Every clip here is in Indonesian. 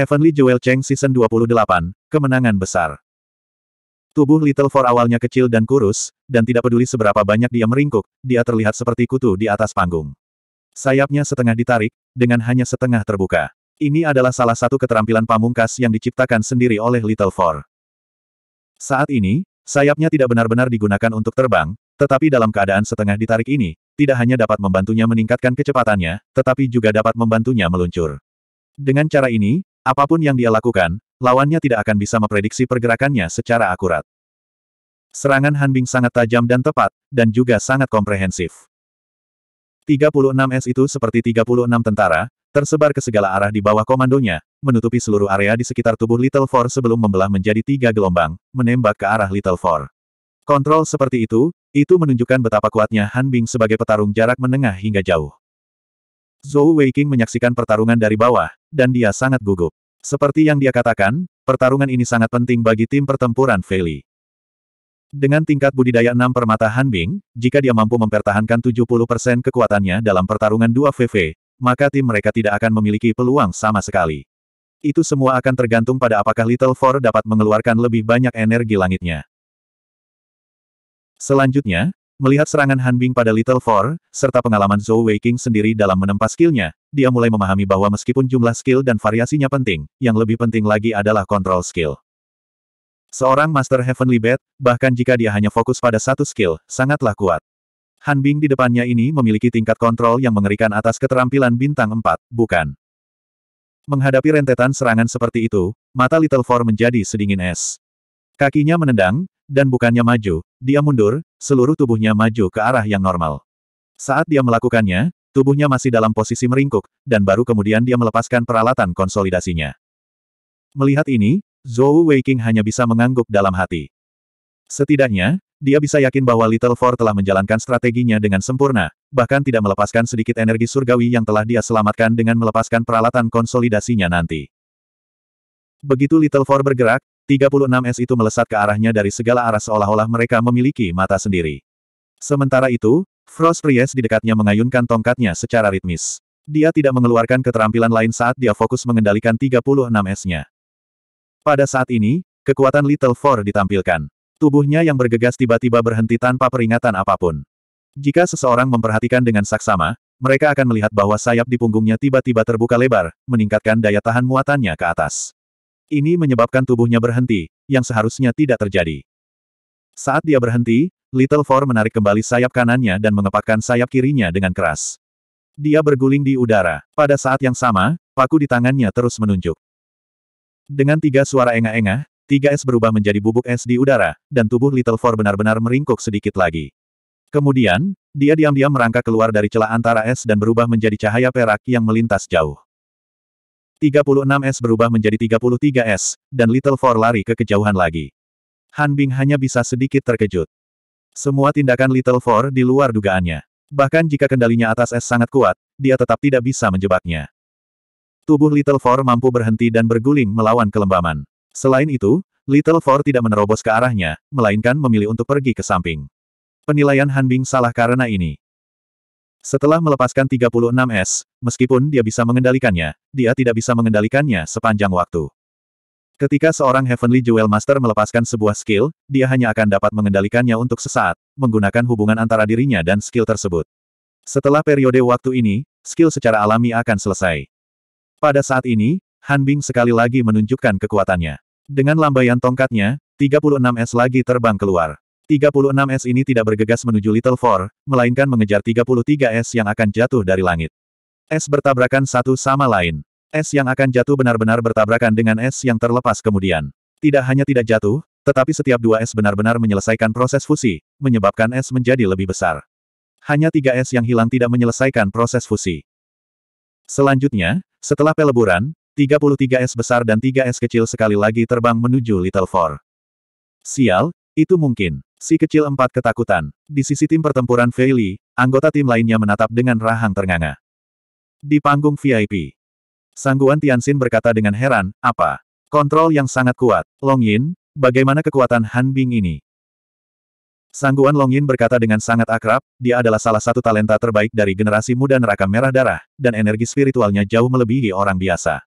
Heavenly Jewel Cheng Season 28, Kemenangan Besar. Tubuh Little Four awalnya kecil dan kurus, dan tidak peduli seberapa banyak dia meringkuk, dia terlihat seperti kutu di atas panggung. Sayapnya setengah ditarik, dengan hanya setengah terbuka. Ini adalah salah satu keterampilan pamungkas yang diciptakan sendiri oleh Little Four. Saat ini, sayapnya tidak benar-benar digunakan untuk terbang, tetapi dalam keadaan setengah ditarik ini, tidak hanya dapat membantunya meningkatkan kecepatannya, tetapi juga dapat membantunya meluncur. Dengan cara ini, Apapun yang dia lakukan, lawannya tidak akan bisa memprediksi pergerakannya secara akurat. Serangan Hanbing sangat tajam dan tepat, dan juga sangat komprehensif. 36 S itu seperti 36 tentara, tersebar ke segala arah di bawah komandonya, menutupi seluruh area di sekitar tubuh Little Four sebelum membelah menjadi tiga gelombang, menembak ke arah Little Four. Kontrol seperti itu, itu menunjukkan betapa kuatnya Hanbing sebagai petarung jarak menengah hingga jauh. Zhou Weiqing menyaksikan pertarungan dari bawah, dan dia sangat gugup. Seperti yang dia katakan, pertarungan ini sangat penting bagi tim pertempuran Feli. Dengan tingkat budidaya 6 permata Hanbing, jika dia mampu mempertahankan 70% kekuatannya dalam pertarungan 2 VV, maka tim mereka tidak akan memiliki peluang sama sekali. Itu semua akan tergantung pada apakah Little Four dapat mengeluarkan lebih banyak energi langitnya. Selanjutnya, Melihat serangan Hanbing pada Little Four, serta pengalaman Zhou Weiqing sendiri dalam menempa skillnya, dia mulai memahami bahwa meskipun jumlah skill dan variasinya penting, yang lebih penting lagi adalah kontrol skill. Seorang Master Heavenly Bat, bahkan jika dia hanya fokus pada satu skill, sangatlah kuat. Hanbing di depannya ini memiliki tingkat kontrol yang mengerikan atas keterampilan bintang 4, bukan? Menghadapi rentetan serangan seperti itu, mata Little Four menjadi sedingin es. Kakinya menendang, dan bukannya maju, dia mundur, seluruh tubuhnya maju ke arah yang normal. Saat dia melakukannya, tubuhnya masih dalam posisi meringkuk, dan baru kemudian dia melepaskan peralatan konsolidasinya. Melihat ini, Zhou Weiqing hanya bisa mengangguk dalam hati. Setidaknya, dia bisa yakin bahwa Little Four telah menjalankan strateginya dengan sempurna, bahkan tidak melepaskan sedikit energi surgawi yang telah dia selamatkan dengan melepaskan peralatan konsolidasinya nanti. Begitu Little Four bergerak, 36 es itu melesat ke arahnya dari segala arah seolah-olah mereka memiliki mata sendiri. Sementara itu, Frost Priest di dekatnya mengayunkan tongkatnya secara ritmis. Dia tidak mengeluarkan keterampilan lain saat dia fokus mengendalikan 36 esnya. Pada saat ini, kekuatan Little Four ditampilkan. Tubuhnya yang bergegas tiba-tiba berhenti tanpa peringatan apapun. Jika seseorang memperhatikan dengan saksama, mereka akan melihat bahwa sayap di punggungnya tiba-tiba terbuka lebar, meningkatkan daya tahan muatannya ke atas. Ini menyebabkan tubuhnya berhenti, yang seharusnya tidak terjadi. Saat dia berhenti, Little Four menarik kembali sayap kanannya dan mengepakkan sayap kirinya dengan keras. Dia berguling di udara. Pada saat yang sama, paku di tangannya terus menunjuk. Dengan tiga suara engah-engah, tiga es berubah menjadi bubuk es di udara, dan tubuh Little Four benar-benar meringkuk sedikit lagi. Kemudian, dia diam-diam merangkak keluar dari celah antara es dan berubah menjadi cahaya perak yang melintas jauh. 36S berubah menjadi 33S, dan Little Four lari ke kejauhan lagi. Han Bing hanya bisa sedikit terkejut. Semua tindakan Little Four di luar dugaannya. Bahkan jika kendalinya atas s sangat kuat, dia tetap tidak bisa menjebaknya. Tubuh Little Four mampu berhenti dan berguling melawan kelembaman. Selain itu, Little Four tidak menerobos ke arahnya, melainkan memilih untuk pergi ke samping. Penilaian Han Bing salah karena ini. Setelah melepaskan 36 S, meskipun dia bisa mengendalikannya, dia tidak bisa mengendalikannya sepanjang waktu. Ketika seorang Heavenly Jewel Master melepaskan sebuah skill, dia hanya akan dapat mengendalikannya untuk sesaat, menggunakan hubungan antara dirinya dan skill tersebut. Setelah periode waktu ini, skill secara alami akan selesai. Pada saat ini, Han Bing sekali lagi menunjukkan kekuatannya. Dengan lambaian tongkatnya, 36 S lagi terbang keluar. 36S ini tidak bergegas menuju Little Four, melainkan mengejar 33S yang akan jatuh dari langit. S bertabrakan satu sama lain. S yang akan jatuh benar-benar bertabrakan dengan S yang terlepas kemudian. Tidak hanya tidak jatuh, tetapi setiap dua S benar-benar menyelesaikan proses fusi, menyebabkan S menjadi lebih besar. Hanya tiga S yang hilang tidak menyelesaikan proses fusi. Selanjutnya, setelah peleburan, 33S besar dan 3S kecil sekali lagi terbang menuju Little Four. Sial, itu mungkin. Si kecil empat ketakutan. Di sisi tim pertempuran Feili, anggota tim lainnya menatap dengan rahang ternganga. Di panggung VIP. Sangguan Tianxin berkata dengan heran, apa? Kontrol yang sangat kuat. Long Yin, bagaimana kekuatan Han Bing ini? Sangguan Long Yin berkata dengan sangat akrab, dia adalah salah satu talenta terbaik dari generasi muda neraka merah darah, dan energi spiritualnya jauh melebihi orang biasa.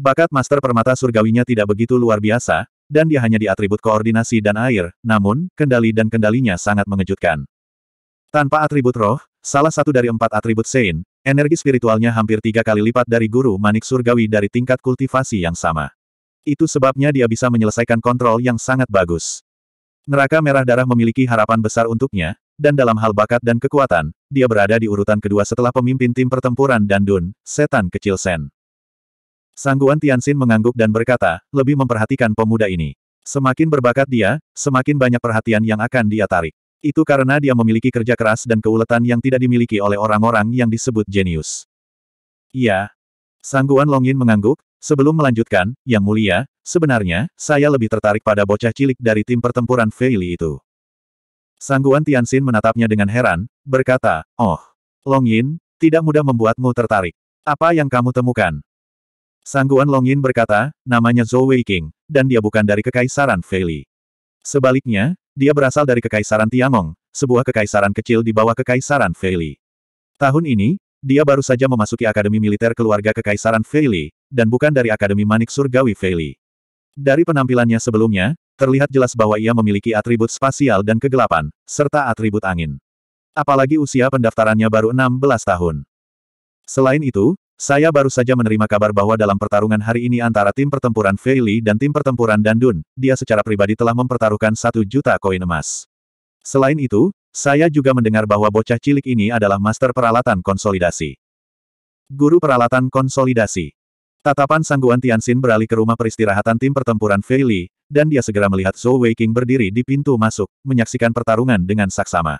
Bakat Master Permata Surgawinya tidak begitu luar biasa, dan dia hanya di atribut koordinasi dan air, namun, kendali dan kendalinya sangat mengejutkan. Tanpa atribut roh, salah satu dari empat atribut Sein, energi spiritualnya hampir tiga kali lipat dari guru manik surgawi dari tingkat kultivasi yang sama. Itu sebabnya dia bisa menyelesaikan kontrol yang sangat bagus. Neraka merah darah memiliki harapan besar untuknya, dan dalam hal bakat dan kekuatan, dia berada di urutan kedua setelah pemimpin tim pertempuran dan Dun, setan kecil Sen. Sangguan Tianxin mengangguk dan berkata, lebih memperhatikan pemuda ini. Semakin berbakat dia, semakin banyak perhatian yang akan dia tarik. Itu karena dia memiliki kerja keras dan keuletan yang tidak dimiliki oleh orang-orang yang disebut jenius. Iya. Sangguan Longin mengangguk, sebelum melanjutkan, Yang Mulia, sebenarnya, saya lebih tertarik pada bocah cilik dari tim pertempuran Feili itu. Sangguan Tianxin menatapnya dengan heran, berkata, Oh, Longin, tidak mudah membuatmu tertarik. Apa yang kamu temukan? Sangguan Longin berkata, namanya Zhou Weiqing, dan dia bukan dari Kekaisaran Feili. Sebaliknya, dia berasal dari Kekaisaran Tiangong, sebuah kekaisaran kecil di bawah Kekaisaran Feili. Tahun ini, dia baru saja memasuki Akademi Militer Keluarga Kekaisaran Feili, dan bukan dari Akademi Manik Surgawi Feili. Dari penampilannya sebelumnya, terlihat jelas bahwa ia memiliki atribut spasial dan kegelapan, serta atribut angin. Apalagi usia pendaftarannya baru 16 tahun. Selain itu, saya baru saja menerima kabar bahwa dalam pertarungan hari ini antara tim pertempuran Feili dan tim pertempuran Dandun, dia secara pribadi telah mempertaruhkan satu juta koin emas. Selain itu, saya juga mendengar bahwa bocah cilik ini adalah master peralatan konsolidasi. Guru peralatan konsolidasi. Tatapan sangguan Tianxin beralih ke rumah peristirahatan tim pertempuran Feili, dan dia segera melihat Zhou Weiqing berdiri di pintu masuk, menyaksikan pertarungan dengan saksama.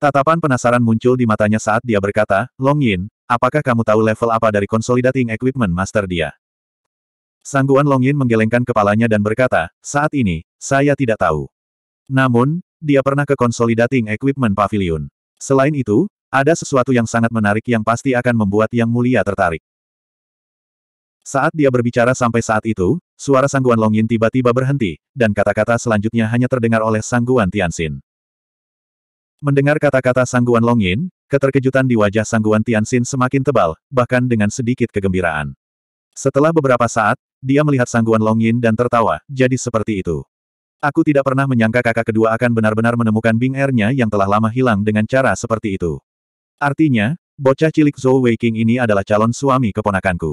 Tatapan penasaran muncul di matanya saat dia berkata, Long Yin, Apakah kamu tahu level apa dari Consolidating Equipment Master dia? Sangguan Longyin menggelengkan kepalanya dan berkata, saat ini, saya tidak tahu. Namun, dia pernah ke Consolidating Equipment Pavilion. Selain itu, ada sesuatu yang sangat menarik yang pasti akan membuat Yang Mulia tertarik. Saat dia berbicara sampai saat itu, suara Sangguan Longyin tiba-tiba berhenti, dan kata-kata selanjutnya hanya terdengar oleh Sangguan Tianxin. Mendengar kata-kata sangguan Longin, keterkejutan di wajah sangguan Tianxin semakin tebal, bahkan dengan sedikit kegembiraan. Setelah beberapa saat, dia melihat sangguan Longin dan tertawa, jadi seperti itu. Aku tidak pernah menyangka kakak kedua akan benar-benar menemukan Bing air yang telah lama hilang dengan cara seperti itu. Artinya, bocah cilik Zhou Weiking ini adalah calon suami keponakanku.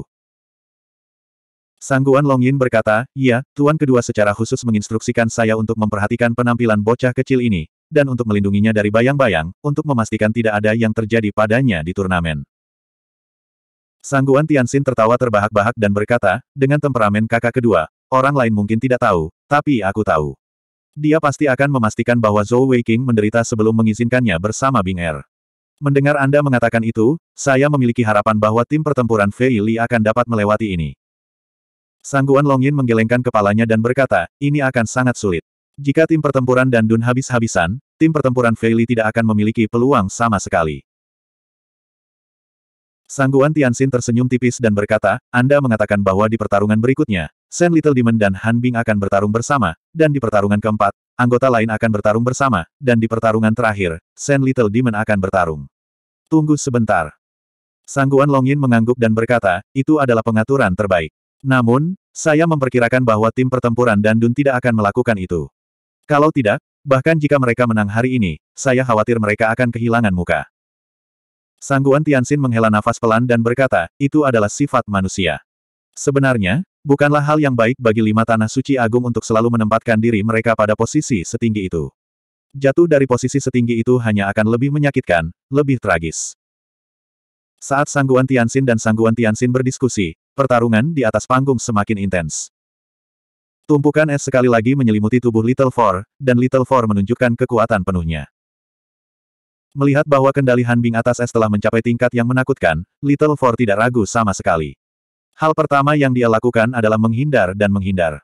Sangguan Longin berkata, "Ya, Tuan kedua secara khusus menginstruksikan saya untuk memperhatikan penampilan bocah kecil ini, dan untuk melindunginya dari bayang-bayang, untuk memastikan tidak ada yang terjadi padanya di turnamen. Sangguan Tianxin tertawa terbahak-bahak dan berkata, dengan temperamen kakak kedua, orang lain mungkin tidak tahu, tapi aku tahu. Dia pasti akan memastikan bahwa Zhou Weiqing menderita sebelum mengizinkannya bersama Bing Er. Mendengar Anda mengatakan itu, saya memiliki harapan bahwa tim pertempuran Fei Li akan dapat melewati ini. Sangguan Longyin menggelengkan kepalanya dan berkata, ini akan sangat sulit. Jika tim pertempuran dan Dun habis-habisan, tim pertempuran Feili tidak akan memiliki peluang sama sekali. Sangguan Tianxin tersenyum tipis dan berkata, Anda mengatakan bahwa di pertarungan berikutnya, Sen Little Demon dan Han Bing akan bertarung bersama, dan di pertarungan keempat, anggota lain akan bertarung bersama, dan di pertarungan terakhir, Sen Little Demon akan bertarung. Tunggu sebentar. Sangguan Yin mengangguk dan berkata, itu adalah pengaturan terbaik. Namun, saya memperkirakan bahwa tim pertempuran dan Dun tidak akan melakukan itu. Kalau tidak, bahkan jika mereka menang hari ini, saya khawatir mereka akan kehilangan muka. Sangguan Tianxin menghela nafas pelan dan berkata, itu adalah sifat manusia. Sebenarnya, bukanlah hal yang baik bagi lima tanah suci agung untuk selalu menempatkan diri mereka pada posisi setinggi itu. Jatuh dari posisi setinggi itu hanya akan lebih menyakitkan, lebih tragis. Saat Sangguan Tianxin dan Sangguan Tianxin berdiskusi, pertarungan di atas panggung semakin intens. Tumpukan es sekali lagi menyelimuti tubuh Little Four, dan Little Four menunjukkan kekuatan penuhnya. Melihat bahwa kendali Hanbing atas es telah mencapai tingkat yang menakutkan, Little Four tidak ragu sama sekali. Hal pertama yang dia lakukan adalah menghindar dan menghindar.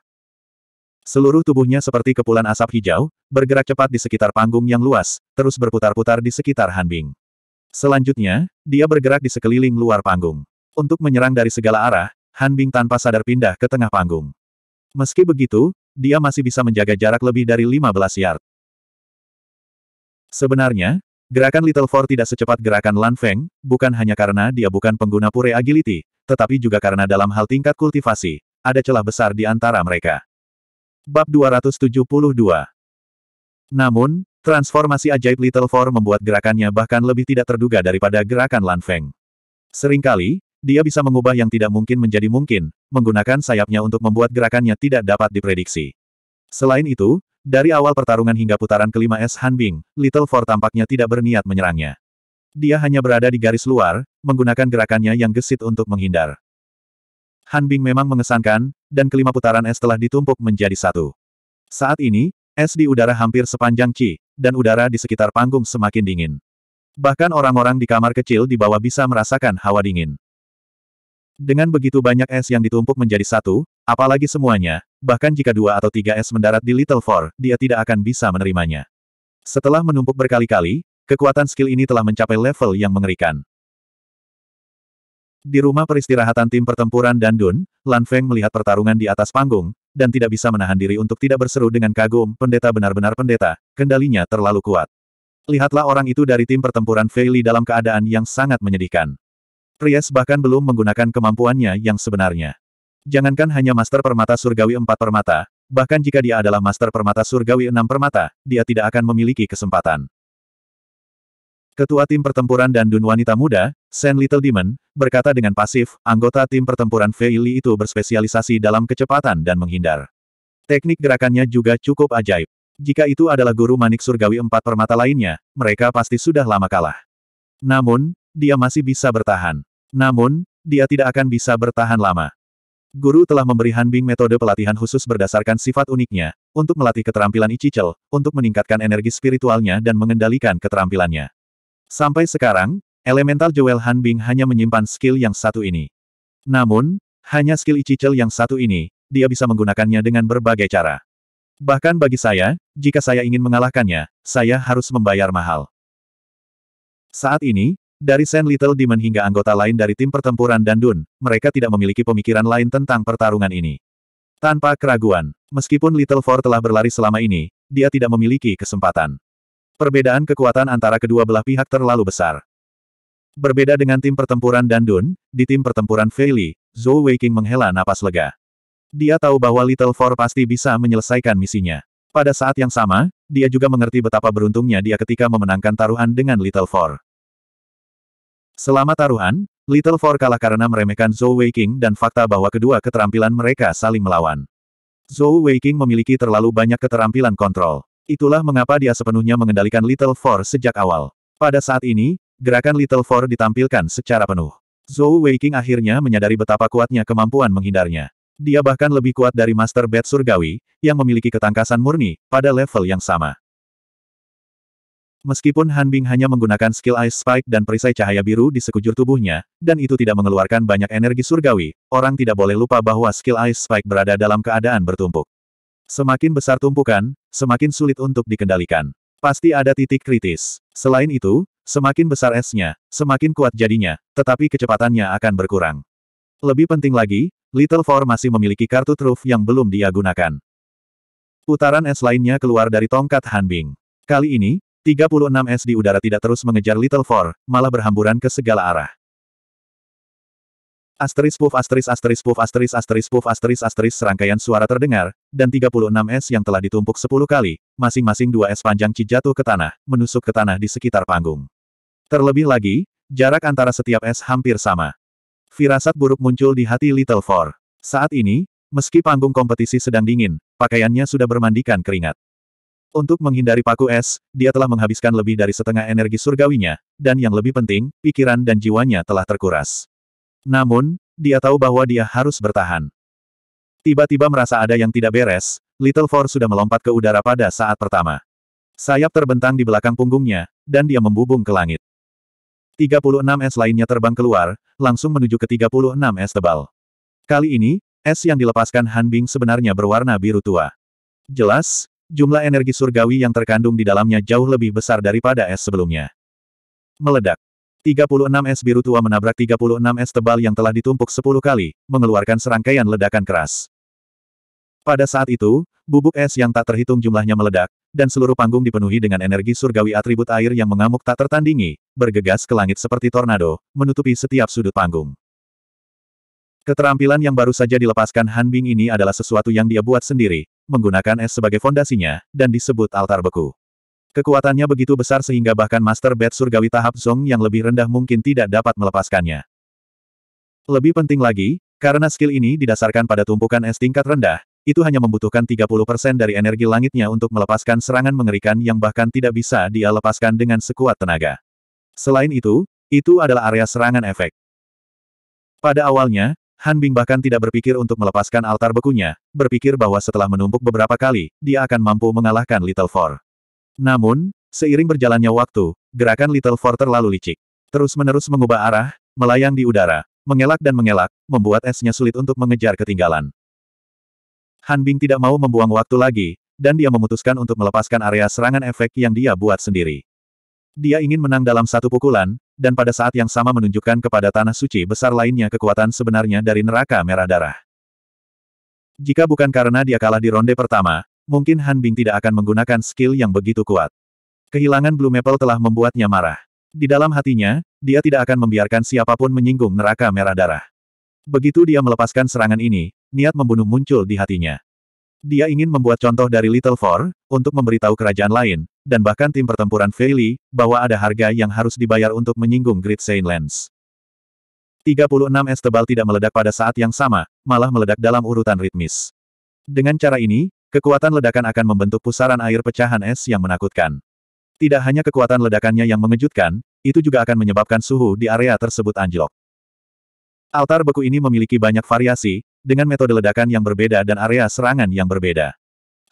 Seluruh tubuhnya seperti kepulan asap hijau, bergerak cepat di sekitar panggung yang luas, terus berputar-putar di sekitar Hanbing. Selanjutnya, dia bergerak di sekeliling luar panggung. Untuk menyerang dari segala arah, Hanbing tanpa sadar pindah ke tengah panggung. Meski begitu, dia masih bisa menjaga jarak lebih dari 15 yard. Sebenarnya, gerakan Little Four tidak secepat gerakan Lan Feng, bukan hanya karena dia bukan pengguna pure agility, tetapi juga karena dalam hal tingkat kultivasi, ada celah besar di antara mereka. Bab 272 Namun, transformasi ajaib Little Four membuat gerakannya bahkan lebih tidak terduga daripada gerakan Lan Feng. Seringkali, dia bisa mengubah yang tidak mungkin menjadi mungkin, menggunakan sayapnya untuk membuat gerakannya tidak dapat diprediksi. Selain itu, dari awal pertarungan hingga putaran kelima es Hanbing, Little Four tampaknya tidak berniat menyerangnya. Dia hanya berada di garis luar, menggunakan gerakannya yang gesit untuk menghindar. Hanbing memang mengesankan, dan kelima putaran es telah ditumpuk menjadi satu. Saat ini, es di udara hampir sepanjang Qi, dan udara di sekitar panggung semakin dingin. Bahkan orang-orang di kamar kecil di bawah bisa merasakan hawa dingin. Dengan begitu banyak es yang ditumpuk menjadi satu, apalagi semuanya, bahkan jika dua atau tiga es mendarat di Little Four, dia tidak akan bisa menerimanya. Setelah menumpuk berkali-kali, kekuatan skill ini telah mencapai level yang mengerikan. Di rumah peristirahatan tim pertempuran Dandun, Lan Feng melihat pertarungan di atas panggung, dan tidak bisa menahan diri untuk tidak berseru dengan kagum, pendeta benar-benar pendeta, kendalinya terlalu kuat. Lihatlah orang itu dari tim pertempuran Feili dalam keadaan yang sangat menyedihkan. Priest bahkan belum menggunakan kemampuannya yang sebenarnya. Jangankan hanya Master Permata Surgawi empat permata, bahkan jika dia adalah Master Permata Surgawi enam permata, dia tidak akan memiliki kesempatan. Ketua tim pertempuran dan Dun Wanita Muda, Sen Little Demon, berkata dengan pasif, anggota tim pertempuran Veili itu berspesialisasi dalam kecepatan dan menghindar. Teknik gerakannya juga cukup ajaib. Jika itu adalah guru manik surgawi empat permata lainnya, mereka pasti sudah lama kalah. Namun, dia masih bisa bertahan. Namun, dia tidak akan bisa bertahan lama. Guru telah memberi Han Bing metode pelatihan khusus berdasarkan sifat uniknya, untuk melatih keterampilan Ichichel, untuk meningkatkan energi spiritualnya dan mengendalikan keterampilannya. Sampai sekarang, Elemental Jewel Bing hanya menyimpan skill yang satu ini. Namun, hanya skill Ichichel yang satu ini, dia bisa menggunakannya dengan berbagai cara. Bahkan bagi saya, jika saya ingin mengalahkannya, saya harus membayar mahal. Saat ini, dari Sen Little Demon hingga anggota lain dari tim pertempuran dan Dun, mereka tidak memiliki pemikiran lain tentang pertarungan ini. Tanpa keraguan, meskipun Little Four telah berlari selama ini, dia tidak memiliki kesempatan. Perbedaan kekuatan antara kedua belah pihak terlalu besar. Berbeda dengan tim pertempuran dan Dun, di tim pertempuran Feili, Zhou Weiqing menghela napas lega. Dia tahu bahwa Little Four pasti bisa menyelesaikan misinya. Pada saat yang sama, dia juga mengerti betapa beruntungnya dia ketika memenangkan taruhan dengan Little Four. Selama taruhan, Little Four kalah karena meremehkan Zhou Weiqing dan fakta bahwa kedua keterampilan mereka saling melawan. Zhou Weiqing memiliki terlalu banyak keterampilan kontrol. Itulah mengapa dia sepenuhnya mengendalikan Little Four sejak awal. Pada saat ini, gerakan Little Four ditampilkan secara penuh. Zhou Weiqing akhirnya menyadari betapa kuatnya kemampuan menghindarnya. Dia bahkan lebih kuat dari Master Bat Surgawi, yang memiliki ketangkasan murni, pada level yang sama. Meskipun Han Bing hanya menggunakan skill Ice Spike dan perisai cahaya biru di sekujur tubuhnya, dan itu tidak mengeluarkan banyak energi surgawi, orang tidak boleh lupa bahwa skill Ice Spike berada dalam keadaan bertumpuk. Semakin besar tumpukan, semakin sulit untuk dikendalikan. Pasti ada titik kritis. Selain itu, semakin besar esnya, semakin kuat jadinya, tetapi kecepatannya akan berkurang. Lebih penting lagi, Little Four masih memiliki kartu truf yang belum dia gunakan. Putaran es lainnya keluar dari tongkat Han Bing. Kali ini, 36S di udara tidak terus mengejar Little Four, malah berhamburan ke segala arah. Asteris puff asteris asteris puff asteris asteris puff asteris asteris serangkaian suara terdengar, dan 36S yang telah ditumpuk 10 kali, masing-masing 2S panjang Ci jatuh ke tanah, menusuk ke tanah di sekitar panggung. Terlebih lagi, jarak antara setiap S hampir sama. Firasat buruk muncul di hati Little Four. Saat ini, meski panggung kompetisi sedang dingin, pakaiannya sudah bermandikan keringat. Untuk menghindari paku es, dia telah menghabiskan lebih dari setengah energi surgawinya, dan yang lebih penting, pikiran dan jiwanya telah terkuras. Namun, dia tahu bahwa dia harus bertahan. Tiba-tiba merasa ada yang tidak beres, Little Four sudah melompat ke udara pada saat pertama. Sayap terbentang di belakang punggungnya, dan dia membubung ke langit. 36 es lainnya terbang keluar, langsung menuju ke 36 es tebal. Kali ini, es yang dilepaskan Han Bing sebenarnya berwarna biru tua. Jelas, jumlah energi surgawi yang terkandung di dalamnya jauh lebih besar daripada es sebelumnya. Meledak. 36 es biru tua menabrak 36 es tebal yang telah ditumpuk 10 kali, mengeluarkan serangkaian ledakan keras. Pada saat itu, bubuk es yang tak terhitung jumlahnya meledak, dan seluruh panggung dipenuhi dengan energi surgawi atribut air yang mengamuk tak tertandingi, bergegas ke langit seperti tornado, menutupi setiap sudut panggung. Keterampilan yang baru saja dilepaskan Han Bing ini adalah sesuatu yang dia buat sendiri, menggunakan es sebagai fondasinya, dan disebut altar beku. Kekuatannya begitu besar sehingga bahkan Master Bed Surgawi tahap Zong yang lebih rendah mungkin tidak dapat melepaskannya. Lebih penting lagi, karena skill ini didasarkan pada tumpukan es tingkat rendah, itu hanya membutuhkan 30% dari energi langitnya untuk melepaskan serangan mengerikan yang bahkan tidak bisa dia lepaskan dengan sekuat tenaga. Selain itu, itu adalah area serangan efek. Pada awalnya, Han Bing bahkan tidak berpikir untuk melepaskan altar bekunya, berpikir bahwa setelah menumpuk beberapa kali, dia akan mampu mengalahkan Little Four. Namun, seiring berjalannya waktu, gerakan Little Four terlalu licik. Terus-menerus mengubah arah, melayang di udara, mengelak dan mengelak, membuat esnya sulit untuk mengejar ketinggalan. Han Bing tidak mau membuang waktu lagi, dan dia memutuskan untuk melepaskan area serangan efek yang dia buat sendiri. Dia ingin menang dalam satu pukulan, dan pada saat yang sama menunjukkan kepada tanah suci besar lainnya kekuatan sebenarnya dari neraka merah darah. Jika bukan karena dia kalah di ronde pertama, mungkin Han Bing tidak akan menggunakan skill yang begitu kuat. Kehilangan Blue Maple telah membuatnya marah. Di dalam hatinya, dia tidak akan membiarkan siapapun menyinggung neraka merah darah. Begitu dia melepaskan serangan ini, niat membunuh muncul di hatinya. Dia ingin membuat contoh dari Little Four, untuk memberitahu kerajaan lain, dan bahkan tim pertempuran Feili, bahwa ada harga yang harus dibayar untuk menyinggung Great Saint Lens. 36 es tebal tidak meledak pada saat yang sama, malah meledak dalam urutan ritmis. Dengan cara ini, kekuatan ledakan akan membentuk pusaran air pecahan es yang menakutkan. Tidak hanya kekuatan ledakannya yang mengejutkan, itu juga akan menyebabkan suhu di area tersebut anjlok. Altar beku ini memiliki banyak variasi, dengan metode ledakan yang berbeda dan area serangan yang berbeda.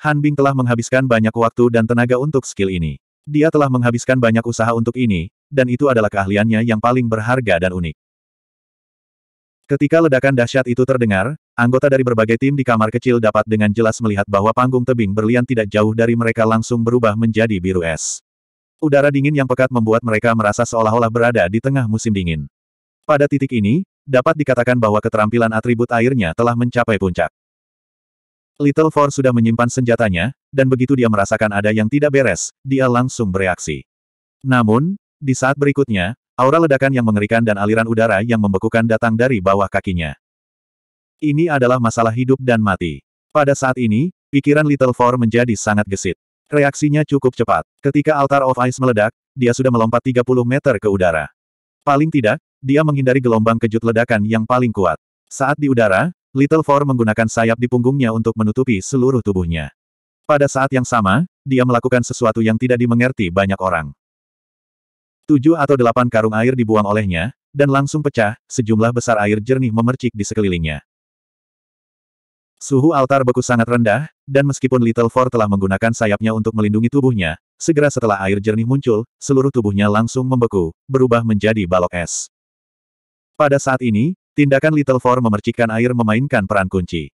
Han Bing telah menghabiskan banyak waktu dan tenaga untuk skill ini. Dia telah menghabiskan banyak usaha untuk ini, dan itu adalah keahliannya yang paling berharga dan unik. Ketika ledakan dahsyat itu terdengar, anggota dari berbagai tim di kamar kecil dapat dengan jelas melihat bahwa panggung tebing berlian tidak jauh dari mereka langsung berubah menjadi biru es. Udara dingin yang pekat membuat mereka merasa seolah-olah berada di tengah musim dingin. Pada titik ini, dapat dikatakan bahwa keterampilan atribut airnya telah mencapai puncak. Little Four sudah menyimpan senjatanya, dan begitu dia merasakan ada yang tidak beres, dia langsung bereaksi. Namun, di saat berikutnya, aura ledakan yang mengerikan dan aliran udara yang membekukan datang dari bawah kakinya. Ini adalah masalah hidup dan mati. Pada saat ini, pikiran Little Four menjadi sangat gesit. Reaksinya cukup cepat. Ketika Altar of Ice meledak, dia sudah melompat 30 meter ke udara. Paling tidak, dia menghindari gelombang kejut ledakan yang paling kuat. Saat di udara, Little Four menggunakan sayap di punggungnya untuk menutupi seluruh tubuhnya. Pada saat yang sama, dia melakukan sesuatu yang tidak dimengerti banyak orang. Tujuh atau delapan karung air dibuang olehnya, dan langsung pecah, sejumlah besar air jernih memercik di sekelilingnya. Suhu altar beku sangat rendah, dan meskipun Little Four telah menggunakan sayapnya untuk melindungi tubuhnya, segera setelah air jernih muncul, seluruh tubuhnya langsung membeku, berubah menjadi balok es. Pada saat ini, tindakan Little Four memercikkan air memainkan peran kunci.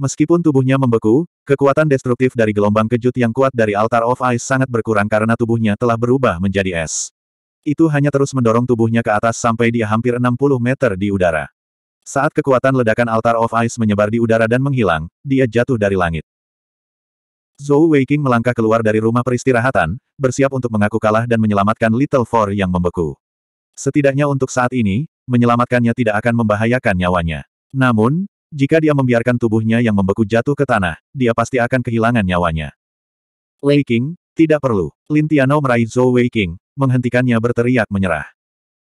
Meskipun tubuhnya membeku, kekuatan destruktif dari gelombang kejut yang kuat dari Altar of Ice sangat berkurang karena tubuhnya telah berubah menjadi es. Itu hanya terus mendorong tubuhnya ke atas sampai dia hampir 60 meter di udara. Saat kekuatan ledakan Altar of Ice menyebar di udara dan menghilang, dia jatuh dari langit. Zhou Weiqing melangkah keluar dari rumah peristirahatan, bersiap untuk mengaku kalah dan menyelamatkan Little Four yang membeku. Setidaknya untuk saat ini, menyelamatkannya tidak akan membahayakan nyawanya. Namun, jika dia membiarkan tubuhnya yang membeku jatuh ke tanah, dia pasti akan kehilangan nyawanya. Wei King, tidak perlu. Lin Tianou meraih Zhou Wei King, menghentikannya berteriak menyerah.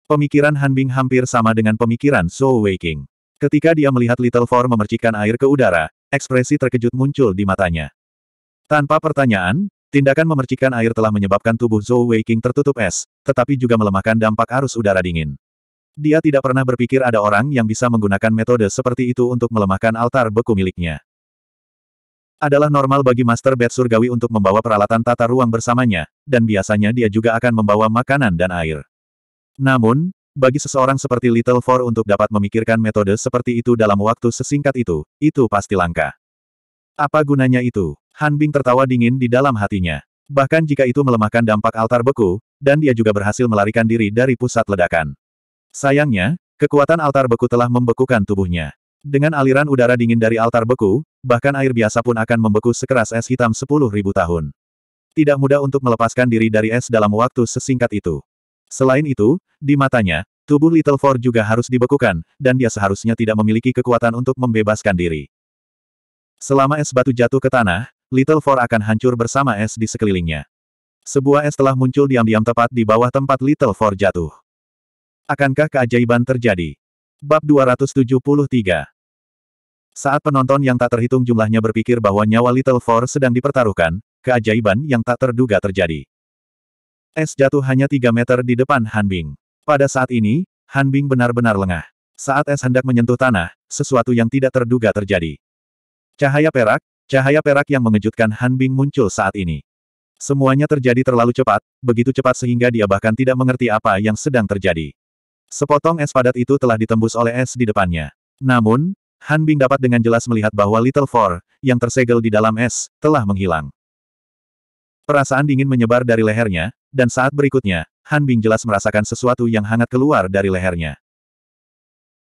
Pemikiran Han Bing hampir sama dengan pemikiran Zhou Wei King. Ketika dia melihat Little Four memercikkan air ke udara, ekspresi terkejut muncul di matanya. Tanpa pertanyaan, tindakan memercikkan air telah menyebabkan tubuh Zhou Wei King tertutup es, tetapi juga melemahkan dampak arus udara dingin. Dia tidak pernah berpikir ada orang yang bisa menggunakan metode seperti itu untuk melemahkan altar beku miliknya. Adalah normal bagi Master Bed Surgawi untuk membawa peralatan tata ruang bersamanya, dan biasanya dia juga akan membawa makanan dan air. Namun, bagi seseorang seperti Little Four untuk dapat memikirkan metode seperti itu dalam waktu sesingkat itu, itu pasti langka. Apa gunanya itu? Han Bing tertawa dingin di dalam hatinya. Bahkan jika itu melemahkan dampak altar beku, dan dia juga berhasil melarikan diri dari pusat ledakan. Sayangnya, kekuatan altar beku telah membekukan tubuhnya. Dengan aliran udara dingin dari altar beku, bahkan air biasa pun akan membeku sekeras es hitam sepuluh tahun. Tidak mudah untuk melepaskan diri dari es dalam waktu sesingkat itu. Selain itu, di matanya, tubuh Little Four juga harus dibekukan, dan dia seharusnya tidak memiliki kekuatan untuk membebaskan diri. Selama es batu jatuh ke tanah, Little Four akan hancur bersama es di sekelilingnya. Sebuah es telah muncul diam-diam tepat di bawah tempat Little Four jatuh. Akankah keajaiban terjadi? Bab 273 Saat penonton yang tak terhitung jumlahnya berpikir bahwa nyawa Little Four sedang dipertaruhkan, keajaiban yang tak terduga terjadi. Es jatuh hanya 3 meter di depan Han Bing. Pada saat ini, Han Bing benar-benar lengah. Saat es hendak menyentuh tanah, sesuatu yang tidak terduga terjadi. Cahaya perak, cahaya perak yang mengejutkan Han Bing muncul saat ini. Semuanya terjadi terlalu cepat, begitu cepat sehingga dia bahkan tidak mengerti apa yang sedang terjadi. Sepotong es padat itu telah ditembus oleh es di depannya. Namun, Han Bing dapat dengan jelas melihat bahwa Little Four, yang tersegel di dalam es, telah menghilang. Perasaan dingin menyebar dari lehernya, dan saat berikutnya, Han Bing jelas merasakan sesuatu yang hangat keluar dari lehernya.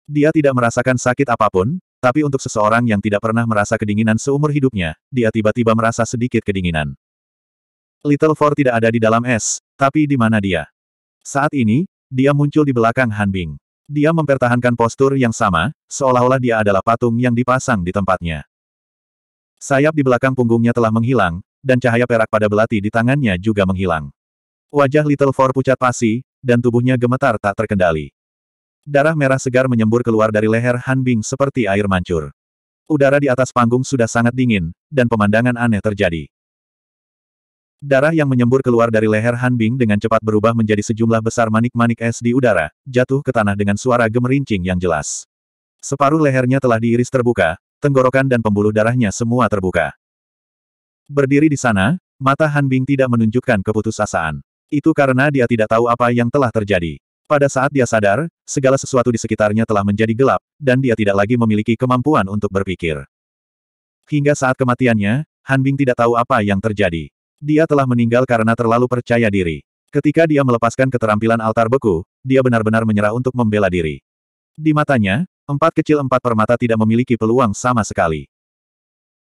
Dia tidak merasakan sakit apapun, tapi untuk seseorang yang tidak pernah merasa kedinginan seumur hidupnya, dia tiba-tiba merasa sedikit kedinginan. Little Four tidak ada di dalam es, tapi di mana dia? Saat ini, dia muncul di belakang Han Bing. Dia mempertahankan postur yang sama, seolah-olah dia adalah patung yang dipasang di tempatnya. Sayap di belakang punggungnya telah menghilang, dan cahaya perak pada belati di tangannya juga menghilang. Wajah Little Four pucat pasi, dan tubuhnya gemetar tak terkendali. Darah merah segar menyembur keluar dari leher Han Bing seperti air mancur. Udara di atas panggung sudah sangat dingin, dan pemandangan aneh terjadi. Darah yang menyembur keluar dari leher Han Bing dengan cepat berubah menjadi sejumlah besar manik-manik es di udara, jatuh ke tanah dengan suara gemerincing yang jelas. Separuh lehernya telah diiris terbuka, tenggorokan dan pembuluh darahnya semua terbuka. Berdiri di sana, mata Han Bing tidak menunjukkan keputusasaan. Itu karena dia tidak tahu apa yang telah terjadi. Pada saat dia sadar, segala sesuatu di sekitarnya telah menjadi gelap, dan dia tidak lagi memiliki kemampuan untuk berpikir. Hingga saat kematiannya, Han Bing tidak tahu apa yang terjadi. Dia telah meninggal karena terlalu percaya diri. Ketika dia melepaskan keterampilan altar beku, dia benar-benar menyerah untuk membela diri. Di matanya, empat kecil empat permata tidak memiliki peluang sama sekali.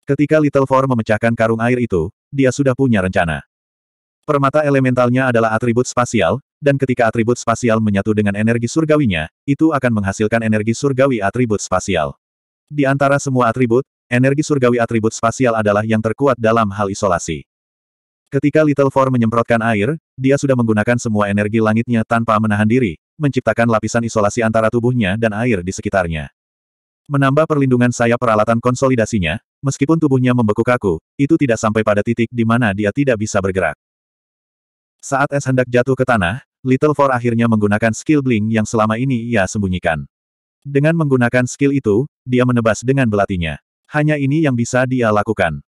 Ketika Little Four memecahkan karung air itu, dia sudah punya rencana. Permata elementalnya adalah atribut spasial, dan ketika atribut spasial menyatu dengan energi surgawinya, itu akan menghasilkan energi surgawi atribut spasial. Di antara semua atribut, energi surgawi atribut spasial adalah yang terkuat dalam hal isolasi. Ketika Little Four menyemprotkan air, dia sudah menggunakan semua energi langitnya tanpa menahan diri, menciptakan lapisan isolasi antara tubuhnya dan air di sekitarnya. Menambah perlindungan sayap peralatan konsolidasinya, meskipun tubuhnya membeku kaku, itu tidak sampai pada titik di mana dia tidak bisa bergerak. Saat es hendak jatuh ke tanah, Little Four akhirnya menggunakan skill bling yang selama ini ia sembunyikan. Dengan menggunakan skill itu, dia menebas dengan belatinya. Hanya ini yang bisa dia lakukan.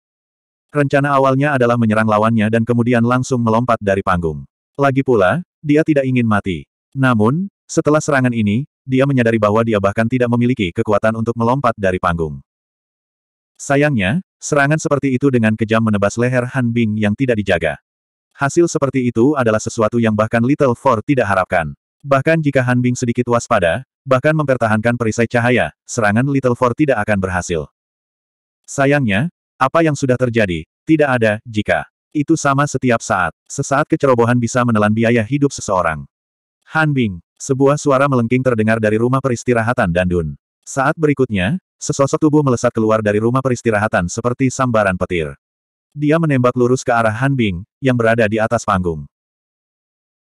Rencana awalnya adalah menyerang lawannya dan kemudian langsung melompat dari panggung. Lagi pula, dia tidak ingin mati. Namun, setelah serangan ini, dia menyadari bahwa dia bahkan tidak memiliki kekuatan untuk melompat dari panggung. Sayangnya, serangan seperti itu dengan kejam menebas leher Han Bing yang tidak dijaga. Hasil seperti itu adalah sesuatu yang bahkan Little Four tidak harapkan. Bahkan jika Han Bing sedikit waspada, bahkan mempertahankan perisai cahaya, serangan Little Four tidak akan berhasil. Sayangnya, apa yang sudah terjadi, tidak ada, jika. Itu sama setiap saat. Sesaat kecerobohan bisa menelan biaya hidup seseorang. Han Bing, sebuah suara melengking terdengar dari rumah peristirahatan Dandun. Saat berikutnya, sesosok tubuh melesat keluar dari rumah peristirahatan seperti sambaran petir. Dia menembak lurus ke arah Han Bing yang berada di atas panggung.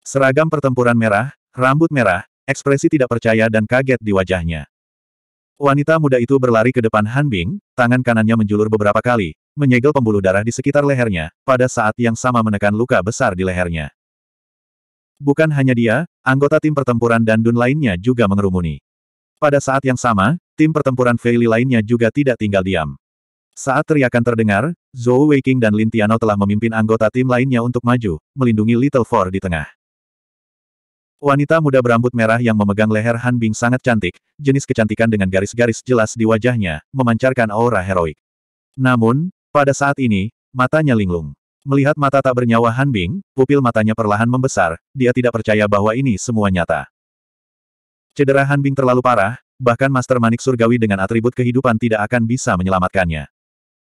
Seragam pertempuran merah, rambut merah, ekspresi tidak percaya dan kaget di wajahnya. Wanita muda itu berlari ke depan Han Bing, tangan kanannya menjulur beberapa kali, menyegel pembuluh darah di sekitar lehernya, pada saat yang sama menekan luka besar di lehernya. Bukan hanya dia, anggota tim pertempuran dan Dun lainnya juga mengerumuni. Pada saat yang sama, tim pertempuran Feili lainnya juga tidak tinggal diam. Saat teriakan terdengar, Zhou Weiqing dan Lin Tiano telah memimpin anggota tim lainnya untuk maju, melindungi Little Four di tengah. Wanita muda berambut merah yang memegang leher Han Bing sangat cantik, jenis kecantikan dengan garis-garis jelas di wajahnya, memancarkan aura heroik. Namun, pada saat ini, matanya linglung. Melihat mata tak bernyawa Han Bing, pupil matanya perlahan membesar, dia tidak percaya bahwa ini semua nyata. Cedera Han Bing terlalu parah, bahkan Master Manik Surgawi dengan atribut kehidupan tidak akan bisa menyelamatkannya.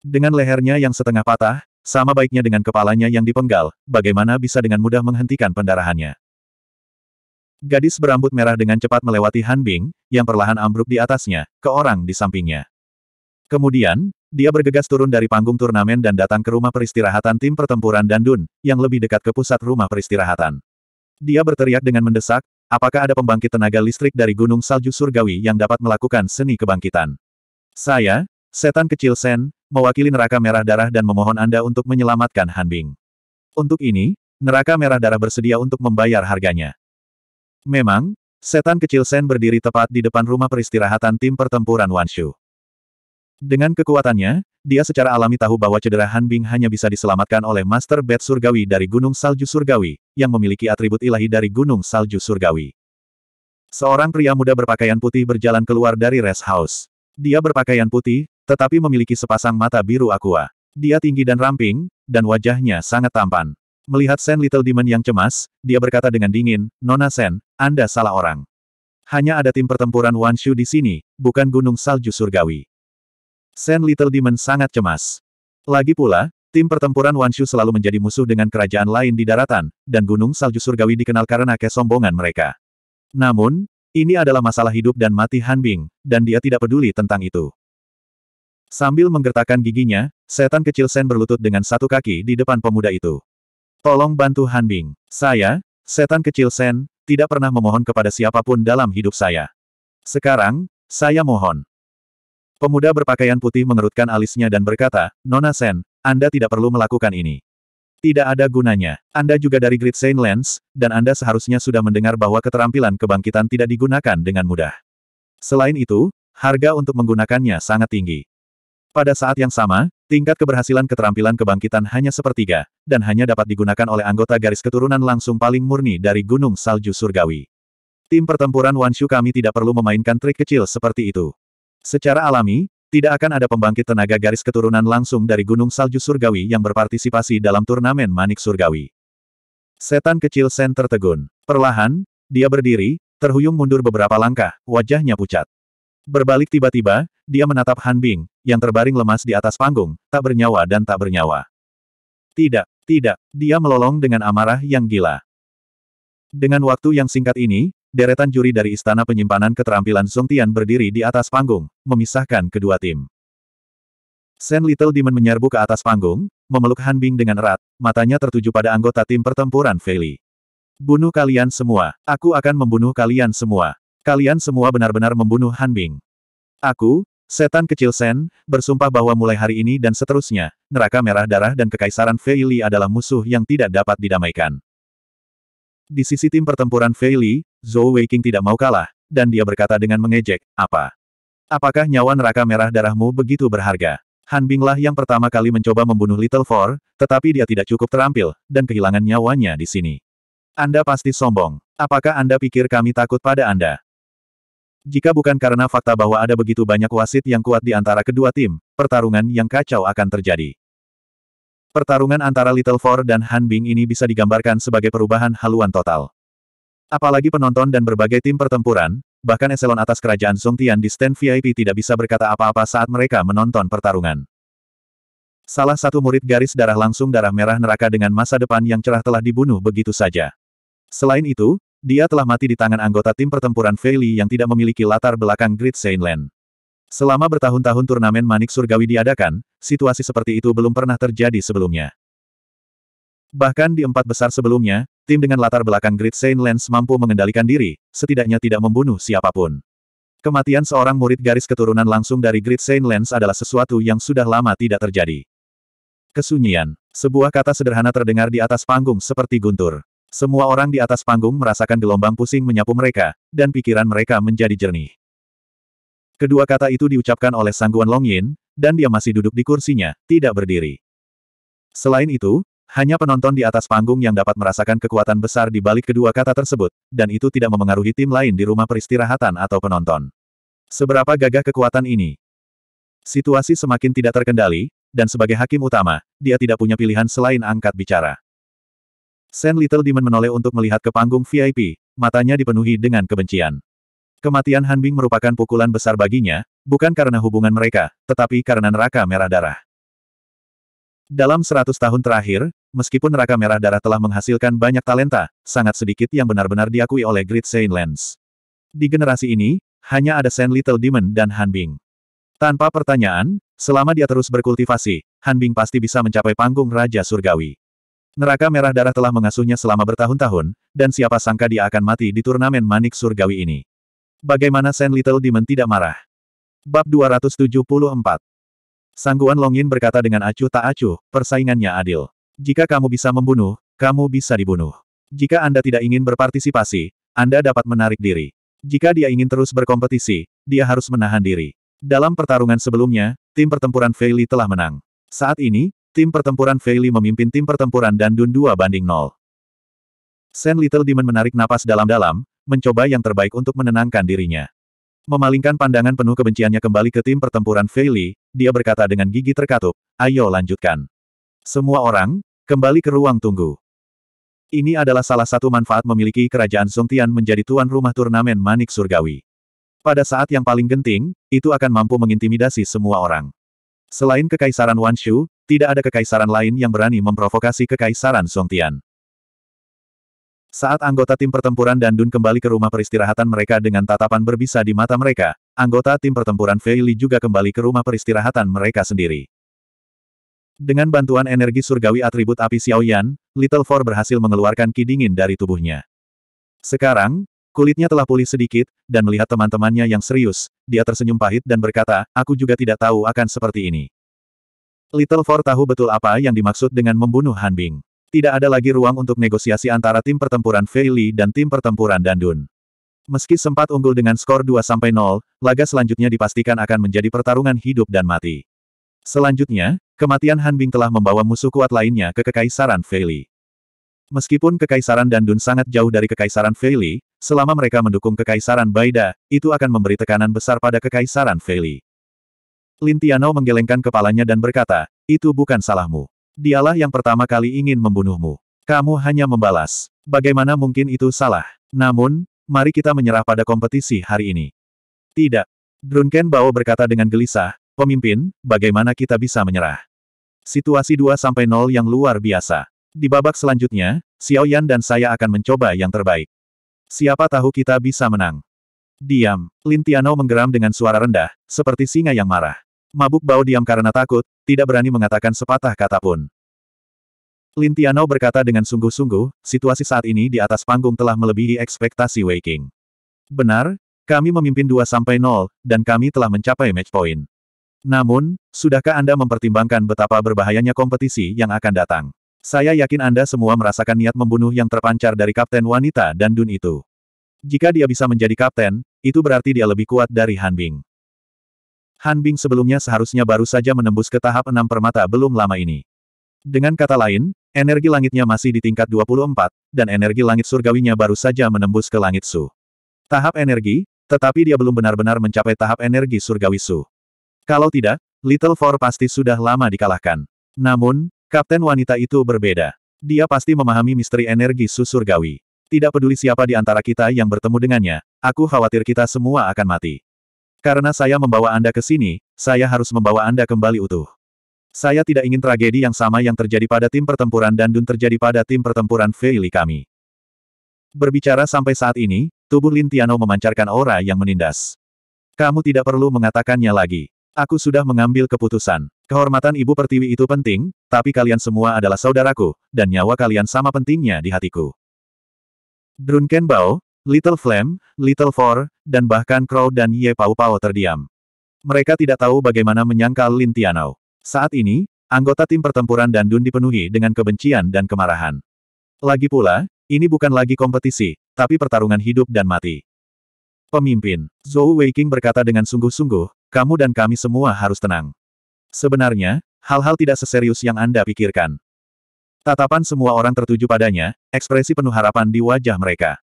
Dengan lehernya yang setengah patah, sama baiknya dengan kepalanya yang dipenggal, bagaimana bisa dengan mudah menghentikan pendarahannya. Gadis berambut merah dengan cepat melewati Han Bing, yang perlahan ambruk di atasnya, ke orang di sampingnya. Kemudian, dia bergegas turun dari panggung turnamen dan datang ke rumah peristirahatan tim pertempuran Dandun, yang lebih dekat ke pusat rumah peristirahatan. Dia berteriak dengan mendesak, apakah ada pembangkit tenaga listrik dari Gunung Salju Surgawi yang dapat melakukan seni kebangkitan? Saya, setan kecil Sen, mewakili neraka merah darah dan memohon Anda untuk menyelamatkan Han Bing. Untuk ini, neraka merah darah bersedia untuk membayar harganya. Memang, setan kecil Sen berdiri tepat di depan rumah peristirahatan tim pertempuran Wanshu. Dengan kekuatannya, dia secara alami tahu bahwa cedera Han Bing hanya bisa diselamatkan oleh Master Bed Surgawi dari Gunung Salju Surgawi, yang memiliki atribut ilahi dari Gunung Salju Surgawi. Seorang pria muda berpakaian putih berjalan keluar dari rest house. Dia berpakaian putih, tetapi memiliki sepasang mata biru aqua. Dia tinggi dan ramping, dan wajahnya sangat tampan. Melihat Sen Little Demon yang cemas, dia berkata dengan dingin, Nona Sen, Anda salah orang. Hanya ada tim pertempuran Wanshu di sini, bukan gunung salju surgawi. Sen Little Demon sangat cemas. Lagi pula, tim pertempuran Wanshu selalu menjadi musuh dengan kerajaan lain di daratan, dan gunung salju surgawi dikenal karena kesombongan mereka. Namun, ini adalah masalah hidup dan mati Hanbing, dan dia tidak peduli tentang itu. Sambil menggertakkan giginya, setan kecil Sen berlutut dengan satu kaki di depan pemuda itu. Tolong bantu Han Bing, Saya, setan kecil Sen, tidak pernah memohon kepada siapapun dalam hidup saya. Sekarang, saya mohon. Pemuda berpakaian putih mengerutkan alisnya dan berkata, Nona Sen, Anda tidak perlu melakukan ini. Tidak ada gunanya. Anda juga dari Great Saint Lens, dan Anda seharusnya sudah mendengar bahwa keterampilan kebangkitan tidak digunakan dengan mudah. Selain itu, harga untuk menggunakannya sangat tinggi. Pada saat yang sama, Tingkat keberhasilan keterampilan kebangkitan hanya sepertiga, dan hanya dapat digunakan oleh anggota garis keturunan langsung paling murni dari Gunung Salju Surgawi. Tim pertempuran Wanshu kami tidak perlu memainkan trik kecil seperti itu. Secara alami, tidak akan ada pembangkit tenaga garis keturunan langsung dari Gunung Salju Surgawi yang berpartisipasi dalam turnamen Manik Surgawi. Setan kecil Sen tertegun. Perlahan, dia berdiri, terhuyung mundur beberapa langkah, wajahnya pucat. Berbalik tiba-tiba, dia menatap Han Bing, yang terbaring lemas di atas panggung, tak bernyawa dan tak bernyawa. Tidak, tidak, dia melolong dengan amarah yang gila. Dengan waktu yang singkat ini, deretan juri dari Istana Penyimpanan Keterampilan Song Tian berdiri di atas panggung, memisahkan kedua tim. Sen Little Demon menyerbu ke atas panggung, memeluk Han Bing dengan erat, matanya tertuju pada anggota tim pertempuran Feli. Bunuh kalian semua, aku akan membunuh kalian semua. Kalian semua benar-benar membunuh Han Bing. Aku, Setan kecil Sen, bersumpah bahwa mulai hari ini dan seterusnya, neraka merah darah dan kekaisaran Feili adalah musuh yang tidak dapat didamaikan. Di sisi tim pertempuran Feili, Zhou Weiqing tidak mau kalah, dan dia berkata dengan mengejek, apa? Apakah nyawa neraka merah darahmu begitu berharga? Han Binglah yang pertama kali mencoba membunuh Little Four, tetapi dia tidak cukup terampil, dan kehilangan nyawanya di sini. Anda pasti sombong. Apakah Anda pikir kami takut pada Anda? Jika bukan karena fakta bahwa ada begitu banyak wasit yang kuat di antara kedua tim, pertarungan yang kacau akan terjadi. Pertarungan antara Little Four dan Han Bing ini bisa digambarkan sebagai perubahan haluan total. Apalagi penonton dan berbagai tim pertempuran, bahkan eselon atas kerajaan Tian di stand VIP tidak bisa berkata apa-apa saat mereka menonton pertarungan. Salah satu murid garis darah langsung darah merah neraka dengan masa depan yang cerah telah dibunuh begitu saja. Selain itu, dia telah mati di tangan anggota tim pertempuran Feili yang tidak memiliki latar belakang Great Land. Selama bertahun-tahun turnamen manik surgawi diadakan, situasi seperti itu belum pernah terjadi sebelumnya. Bahkan di empat besar sebelumnya, tim dengan latar belakang Great Saint Lens mampu mengendalikan diri, setidaknya tidak membunuh siapapun. Kematian seorang murid garis keturunan langsung dari Great Saint Lens adalah sesuatu yang sudah lama tidak terjadi. Kesunyian. Sebuah kata sederhana terdengar di atas panggung seperti guntur. Semua orang di atas panggung merasakan gelombang pusing menyapu mereka, dan pikiran mereka menjadi jernih. Kedua kata itu diucapkan oleh Sangguan Long Yin, dan dia masih duduk di kursinya, tidak berdiri. Selain itu, hanya penonton di atas panggung yang dapat merasakan kekuatan besar di balik kedua kata tersebut, dan itu tidak memengaruhi tim lain di rumah peristirahatan atau penonton. Seberapa gagah kekuatan ini? Situasi semakin tidak terkendali, dan sebagai hakim utama, dia tidak punya pilihan selain angkat bicara. Sen Little Demon menoleh untuk melihat ke panggung VIP, matanya dipenuhi dengan kebencian. Kematian Han Bing merupakan pukulan besar baginya, bukan karena hubungan mereka, tetapi karena neraka merah darah. Dalam seratus tahun terakhir, meskipun neraka merah darah telah menghasilkan banyak talenta, sangat sedikit yang benar-benar diakui oleh Great Saint Lens. Di generasi ini, hanya ada Sen Little Demon dan Han Bing. Tanpa pertanyaan, selama dia terus berkultivasi, Han Bing pasti bisa mencapai panggung Raja Surgawi. Neraka merah darah telah mengasuhnya selama bertahun-tahun, dan siapa sangka dia akan mati di turnamen manik surgawi ini. Bagaimana Saint Little Demon tidak marah? Bab 274 Sangguan Longin berkata dengan acuh tak acuh, persaingannya adil. Jika kamu bisa membunuh, kamu bisa dibunuh. Jika Anda tidak ingin berpartisipasi, Anda dapat menarik diri. Jika dia ingin terus berkompetisi, dia harus menahan diri. Dalam pertarungan sebelumnya, tim pertempuran Feili telah menang. Saat ini, Tim pertempuran Feili memimpin tim pertempuran dan Dun 2 banding 0. Sen Little Demon menarik napas dalam-dalam, mencoba yang terbaik untuk menenangkan dirinya. Memalingkan pandangan penuh kebenciannya kembali ke tim pertempuran Feili, dia berkata dengan gigi terkatup, ayo lanjutkan. Semua orang, kembali ke ruang tunggu. Ini adalah salah satu manfaat memiliki kerajaan Songtian menjadi tuan rumah turnamen Manik Surgawi. Pada saat yang paling genting, itu akan mampu mengintimidasi semua orang. Selain kekaisaran Wanshu, tidak ada kekaisaran lain yang berani memprovokasi kekaisaran Song Tian. Saat anggota tim pertempuran dan Dun kembali ke rumah peristirahatan mereka dengan tatapan berbisa di mata mereka, anggota tim pertempuran Feili juga kembali ke rumah peristirahatan mereka sendiri. Dengan bantuan energi surgawi atribut api Xiaoyan, Little Four berhasil mengeluarkan ki dingin dari tubuhnya. Sekarang, kulitnya telah pulih sedikit, dan melihat teman-temannya yang serius, dia tersenyum pahit dan berkata, aku juga tidak tahu akan seperti ini. Little Four tahu betul apa yang dimaksud dengan membunuh Han Bing. Tidak ada lagi ruang untuk negosiasi antara tim pertempuran Fei Li dan tim pertempuran Dandun. Meski sempat unggul dengan skor 2-0, laga selanjutnya dipastikan akan menjadi pertarungan hidup dan mati. Selanjutnya, kematian Han Bing telah membawa musuh kuat lainnya ke Kekaisaran Fei Li. Meskipun Kekaisaran Dandun sangat jauh dari Kekaisaran Fei Li, selama mereka mendukung Kekaisaran Baida, itu akan memberi tekanan besar pada Kekaisaran Fei Li. Lintiano menggelengkan kepalanya dan berkata, itu bukan salahmu. Dialah yang pertama kali ingin membunuhmu. Kamu hanya membalas. Bagaimana mungkin itu salah? Namun, mari kita menyerah pada kompetisi hari ini. Tidak. Drunken Bao berkata dengan gelisah, pemimpin, bagaimana kita bisa menyerah? Situasi 2-0 yang luar biasa. Di babak selanjutnya, Xiao Yan dan saya akan mencoba yang terbaik. Siapa tahu kita bisa menang. Diam, Lintiano menggeram dengan suara rendah, seperti singa yang marah. Mabuk bau diam karena takut, tidak berani mengatakan sepatah kata pun. Lintiano berkata dengan sungguh-sungguh, situasi saat ini di atas panggung telah melebihi ekspektasi Waking. Benar, kami memimpin 2-0, dan kami telah mencapai match point. Namun, sudahkah Anda mempertimbangkan betapa berbahayanya kompetisi yang akan datang? Saya yakin Anda semua merasakan niat membunuh yang terpancar dari kapten wanita dan Dun itu. Jika dia bisa menjadi kapten, itu berarti dia lebih kuat dari Han Bing. Han Bing sebelumnya seharusnya baru saja menembus ke tahap enam permata belum lama ini. Dengan kata lain, energi langitnya masih di tingkat 24, dan energi langit surgawinya baru saja menembus ke langit Su. Tahap energi, tetapi dia belum benar-benar mencapai tahap energi surgawi Su. Kalau tidak, Little Four pasti sudah lama dikalahkan. Namun, kapten wanita itu berbeda. Dia pasti memahami misteri energi Su surgawi. Tidak peduli siapa di antara kita yang bertemu dengannya, aku khawatir kita semua akan mati. Karena saya membawa Anda ke sini, saya harus membawa Anda kembali utuh. Saya tidak ingin tragedi yang sama yang terjadi pada tim pertempuran dan Dun terjadi pada tim pertempuran Feili kami. Berbicara sampai saat ini, tubuh Lin Lintiano memancarkan aura yang menindas. Kamu tidak perlu mengatakannya lagi. Aku sudah mengambil keputusan. Kehormatan ibu pertiwi itu penting, tapi kalian semua adalah saudaraku, dan nyawa kalian sama pentingnya di hatiku. Drunken Bao, Little Flame, Little Four, dan bahkan Crow dan Ye Pao Pao terdiam. Mereka tidak tahu bagaimana menyangkal Lin Tianao. Saat ini, anggota tim pertempuran dan dun dipenuhi dengan kebencian dan kemarahan. Lagi pula, ini bukan lagi kompetisi, tapi pertarungan hidup dan mati. Pemimpin, Zhou Weiqing berkata dengan sungguh-sungguh, kamu dan kami semua harus tenang. Sebenarnya, hal-hal tidak seserius yang Anda pikirkan. Tatapan semua orang tertuju padanya, ekspresi penuh harapan di wajah mereka.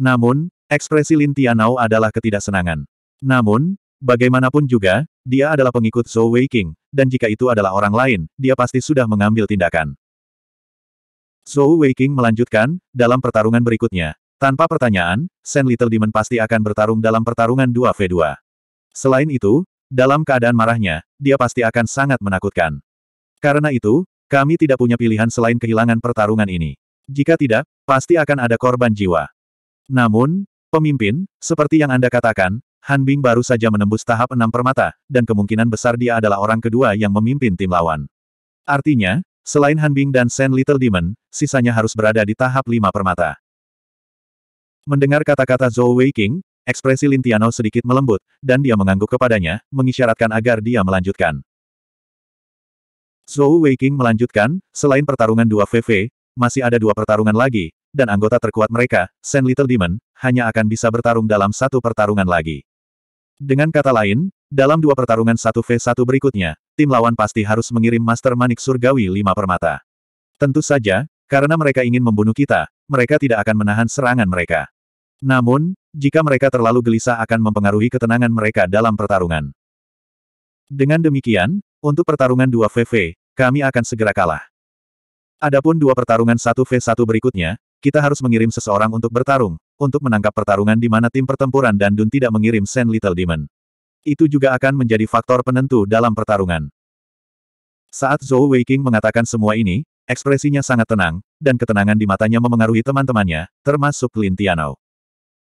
Namun, ekspresi Lin Tianao adalah ketidaksenangan. Namun, bagaimanapun juga, dia adalah pengikut Zhou Wei King, dan jika itu adalah orang lain, dia pasti sudah mengambil tindakan. Zhou Wei King melanjutkan, dalam pertarungan berikutnya, tanpa pertanyaan, Sen Little Demon pasti akan bertarung dalam pertarungan 2v2. Selain itu, dalam keadaan marahnya, dia pasti akan sangat menakutkan. Karena itu, kami tidak punya pilihan selain kehilangan pertarungan ini. Jika tidak, pasti akan ada korban jiwa. Namun, pemimpin, seperti yang Anda katakan, Han Bing baru saja menembus tahap enam permata, dan kemungkinan besar dia adalah orang kedua yang memimpin tim lawan. Artinya, selain Han Bing dan Sen Little Demon, sisanya harus berada di tahap lima permata. Mendengar kata-kata Zhou Weiqing, ekspresi Lin Tiano sedikit melembut, dan dia mengangguk kepadanya, mengisyaratkan agar dia melanjutkan. Zhou Weiqing melanjutkan, selain pertarungan 2 VV, masih ada dua pertarungan lagi, dan anggota terkuat mereka, Sen Little Demon, hanya akan bisa bertarung dalam satu pertarungan lagi. Dengan kata lain, dalam dua pertarungan 1v1 berikutnya, tim lawan pasti harus mengirim Master Manik Surgawi lima permata. Tentu saja, karena mereka ingin membunuh kita, mereka tidak akan menahan serangan mereka. Namun, jika mereka terlalu gelisah akan mempengaruhi ketenangan mereka dalam pertarungan. Dengan demikian, untuk pertarungan 2 VV, kami akan segera kalah. Adapun dua pertarungan 1v1 berikutnya, kita harus mengirim seseorang untuk bertarung, untuk menangkap pertarungan di mana tim pertempuran dan Dun tidak mengirim Sen Little Demon. Itu juga akan menjadi faktor penentu dalam pertarungan. Saat Zhou Weiking mengatakan semua ini, ekspresinya sangat tenang, dan ketenangan di matanya memengaruhi teman-temannya, termasuk Lin Tianao.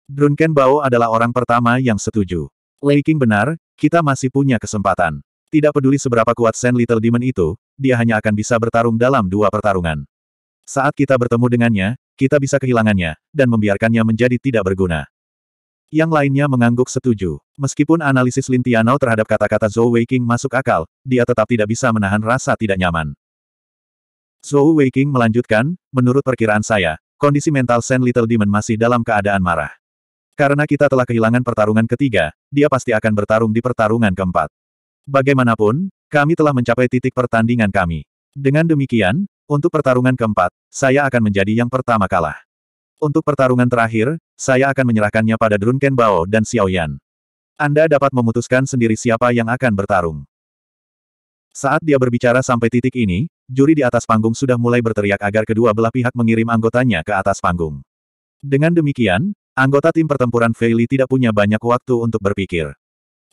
Drunken Bao adalah orang pertama yang setuju. Weiking benar, kita masih punya kesempatan. Tidak peduli seberapa kuat Sen Little Demon itu, dia hanya akan bisa bertarung dalam dua pertarungan. Saat kita bertemu dengannya, kita bisa kehilangannya, dan membiarkannya menjadi tidak berguna. Yang lainnya mengangguk setuju. Meskipun analisis Lintianau terhadap kata-kata Zhou Weiqing masuk akal, dia tetap tidak bisa menahan rasa tidak nyaman. Zhou Weiqing melanjutkan, menurut perkiraan saya, kondisi mental Shen Little Demon masih dalam keadaan marah. Karena kita telah kehilangan pertarungan ketiga, dia pasti akan bertarung di pertarungan keempat. Bagaimanapun, kami telah mencapai titik pertandingan kami. Dengan demikian, untuk pertarungan keempat, saya akan menjadi yang pertama kalah. Untuk pertarungan terakhir, saya akan menyerahkannya pada Drunken Bao dan Xiaoyan. Anda dapat memutuskan sendiri siapa yang akan bertarung. Saat dia berbicara sampai titik ini, juri di atas panggung sudah mulai berteriak agar kedua belah pihak mengirim anggotanya ke atas panggung. Dengan demikian, anggota tim pertempuran Feili tidak punya banyak waktu untuk berpikir.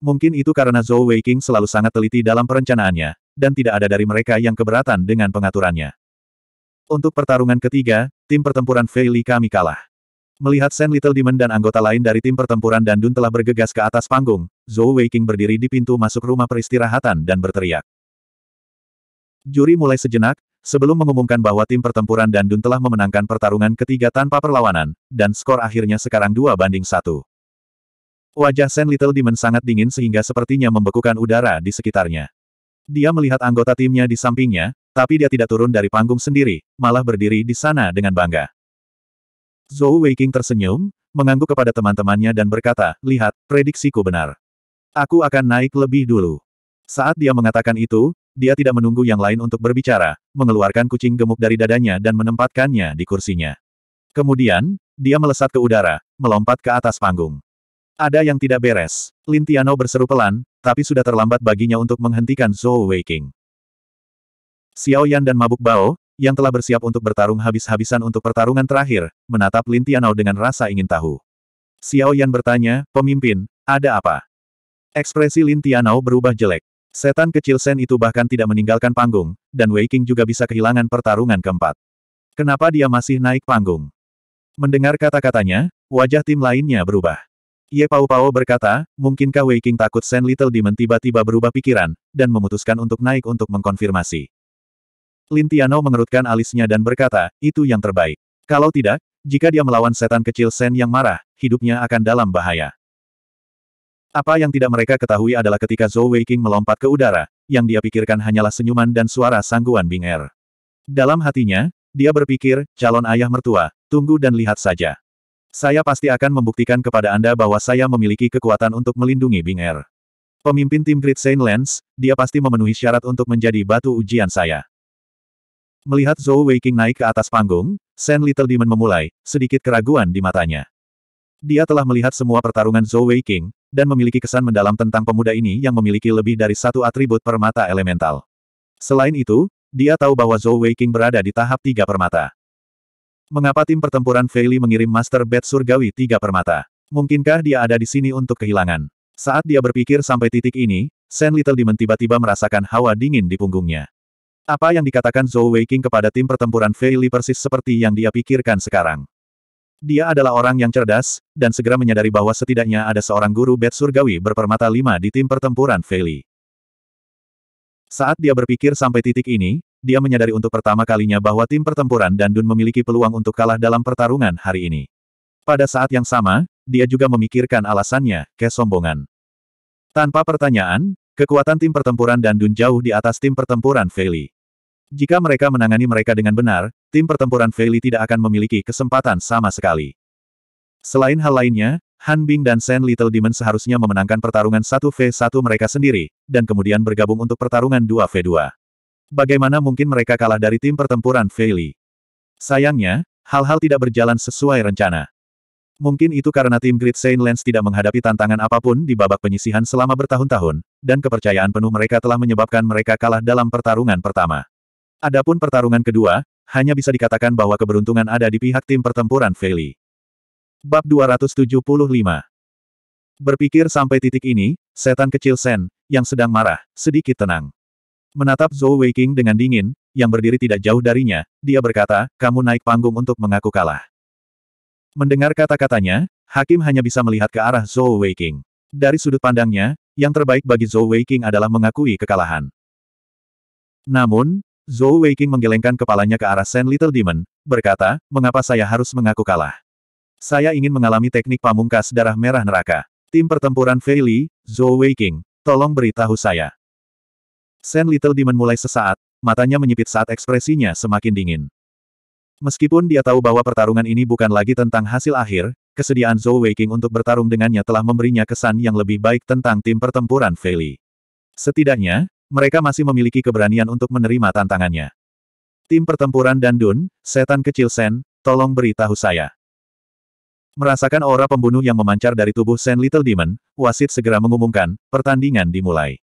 Mungkin itu karena Zhou Weiking selalu sangat teliti dalam perencanaannya, dan tidak ada dari mereka yang keberatan dengan pengaturannya. Untuk pertarungan ketiga, tim pertempuran Feili kami kalah. Melihat Sen Little Demon dan anggota lain dari tim pertempuran Dandun telah bergegas ke atas panggung, Zhou Weiqing berdiri di pintu masuk rumah peristirahatan dan berteriak. Juri mulai sejenak, sebelum mengumumkan bahwa tim pertempuran Dandun telah memenangkan pertarungan ketiga tanpa perlawanan, dan skor akhirnya sekarang dua banding satu. Wajah Sen Little Demon sangat dingin sehingga sepertinya membekukan udara di sekitarnya. Dia melihat anggota timnya di sampingnya, tapi dia tidak turun dari panggung sendiri, malah berdiri di sana dengan bangga. Zhou Weiqing tersenyum, mengangguk kepada teman-temannya dan berkata, lihat, prediksiku benar. Aku akan naik lebih dulu. Saat dia mengatakan itu, dia tidak menunggu yang lain untuk berbicara, mengeluarkan kucing gemuk dari dadanya dan menempatkannya di kursinya. Kemudian, dia melesat ke udara, melompat ke atas panggung. Ada yang tidak beres. Lintiano berseru pelan, tapi sudah terlambat baginya untuk menghentikan Zhou Weiqing. Xiao Yan dan Mabuk Bao, yang telah bersiap untuk bertarung habis-habisan untuk pertarungan terakhir, menatap Lin Tianao dengan rasa ingin tahu. Xiao Yan bertanya, pemimpin, ada apa? Ekspresi Lin Tianao berubah jelek. Setan kecil Sen itu bahkan tidak meninggalkan panggung, dan Wei Qing juga bisa kehilangan pertarungan keempat. Kenapa dia masih naik panggung? Mendengar kata-katanya, wajah tim lainnya berubah. Ye Pao Pao berkata, mungkinkah Wei Qing takut Sen Little Demon tiba-tiba berubah pikiran, dan memutuskan untuk naik untuk mengkonfirmasi. Lintiano mengerutkan alisnya dan berkata, itu yang terbaik. Kalau tidak, jika dia melawan setan kecil Sen yang marah, hidupnya akan dalam bahaya. Apa yang tidak mereka ketahui adalah ketika Zhou Weiqing melompat ke udara, yang dia pikirkan hanyalah senyuman dan suara sangguan Bing Er. Dalam hatinya, dia berpikir, calon ayah mertua, tunggu dan lihat saja. Saya pasti akan membuktikan kepada Anda bahwa saya memiliki kekuatan untuk melindungi Bing Er. Pemimpin tim Great Saint Lens, dia pasti memenuhi syarat untuk menjadi batu ujian saya. Melihat Zhou Weiqing naik ke atas panggung, Sen Little Demon memulai, sedikit keraguan di matanya. Dia telah melihat semua pertarungan Zhou Weiqing, dan memiliki kesan mendalam tentang pemuda ini yang memiliki lebih dari satu atribut permata elemental. Selain itu, dia tahu bahwa Zhou Weiqing berada di tahap tiga permata. Mengapa tim pertempuran Feili mengirim Master Bed Surgawi tiga permata? Mungkinkah dia ada di sini untuk kehilangan? Saat dia berpikir sampai titik ini, Sen Little Demon tiba-tiba merasakan hawa dingin di punggungnya. Apa yang dikatakan Zhou Weiqing kepada tim pertempuran Fei Li persis seperti yang dia pikirkan sekarang. Dia adalah orang yang cerdas, dan segera menyadari bahwa setidaknya ada seorang guru Bet surgawi berpermata lima di tim pertempuran Fei Li. Saat dia berpikir sampai titik ini, dia menyadari untuk pertama kalinya bahwa tim pertempuran Dan Dun memiliki peluang untuk kalah dalam pertarungan hari ini. Pada saat yang sama, dia juga memikirkan alasannya, kesombongan. Tanpa pertanyaan, kekuatan tim pertempuran Dan Dun jauh di atas tim pertempuran Feli. Jika mereka menangani mereka dengan benar, tim pertempuran Feili tidak akan memiliki kesempatan sama sekali. Selain hal lainnya, Han Bing dan Shen Little Demon seharusnya memenangkan pertarungan 1v1 mereka sendiri, dan kemudian bergabung untuk pertarungan 2v2. Bagaimana mungkin mereka kalah dari tim pertempuran Feili? Sayangnya, hal-hal tidak berjalan sesuai rencana. Mungkin itu karena tim Great Saint Lens tidak menghadapi tantangan apapun di babak penyisihan selama bertahun-tahun, dan kepercayaan penuh mereka telah menyebabkan mereka kalah dalam pertarungan pertama. Adapun pertarungan kedua, hanya bisa dikatakan bahwa keberuntungan ada di pihak tim pertempuran Feli. Bab 275 Berpikir sampai titik ini, setan kecil Sen, yang sedang marah, sedikit tenang. Menatap Zhou Weiqing dengan dingin, yang berdiri tidak jauh darinya, dia berkata, kamu naik panggung untuk mengaku kalah. Mendengar kata-katanya, Hakim hanya bisa melihat ke arah Zhou Weiqing. Dari sudut pandangnya, yang terbaik bagi Zhou Weiqing adalah mengakui kekalahan. Namun, Zhou Weiqing menggelengkan kepalanya ke arah Sen Little Demon, berkata, mengapa saya harus mengaku kalah? Saya ingin mengalami teknik pamungkas darah merah neraka. Tim pertempuran Fei Li, Zhou Weiqing, tolong beritahu saya. Sen Little Demon mulai sesaat, matanya menyipit saat ekspresinya semakin dingin. Meskipun dia tahu bahwa pertarungan ini bukan lagi tentang hasil akhir, kesediaan Zhou Weiqing untuk bertarung dengannya telah memberinya kesan yang lebih baik tentang tim pertempuran Fei Li. Setidaknya, mereka masih memiliki keberanian untuk menerima tantangannya. Tim pertempuran dan Dun, setan kecil Sen, tolong beritahu saya. Merasakan aura pembunuh yang memancar dari tubuh Sen Little Demon, wasit segera mengumumkan, pertandingan dimulai.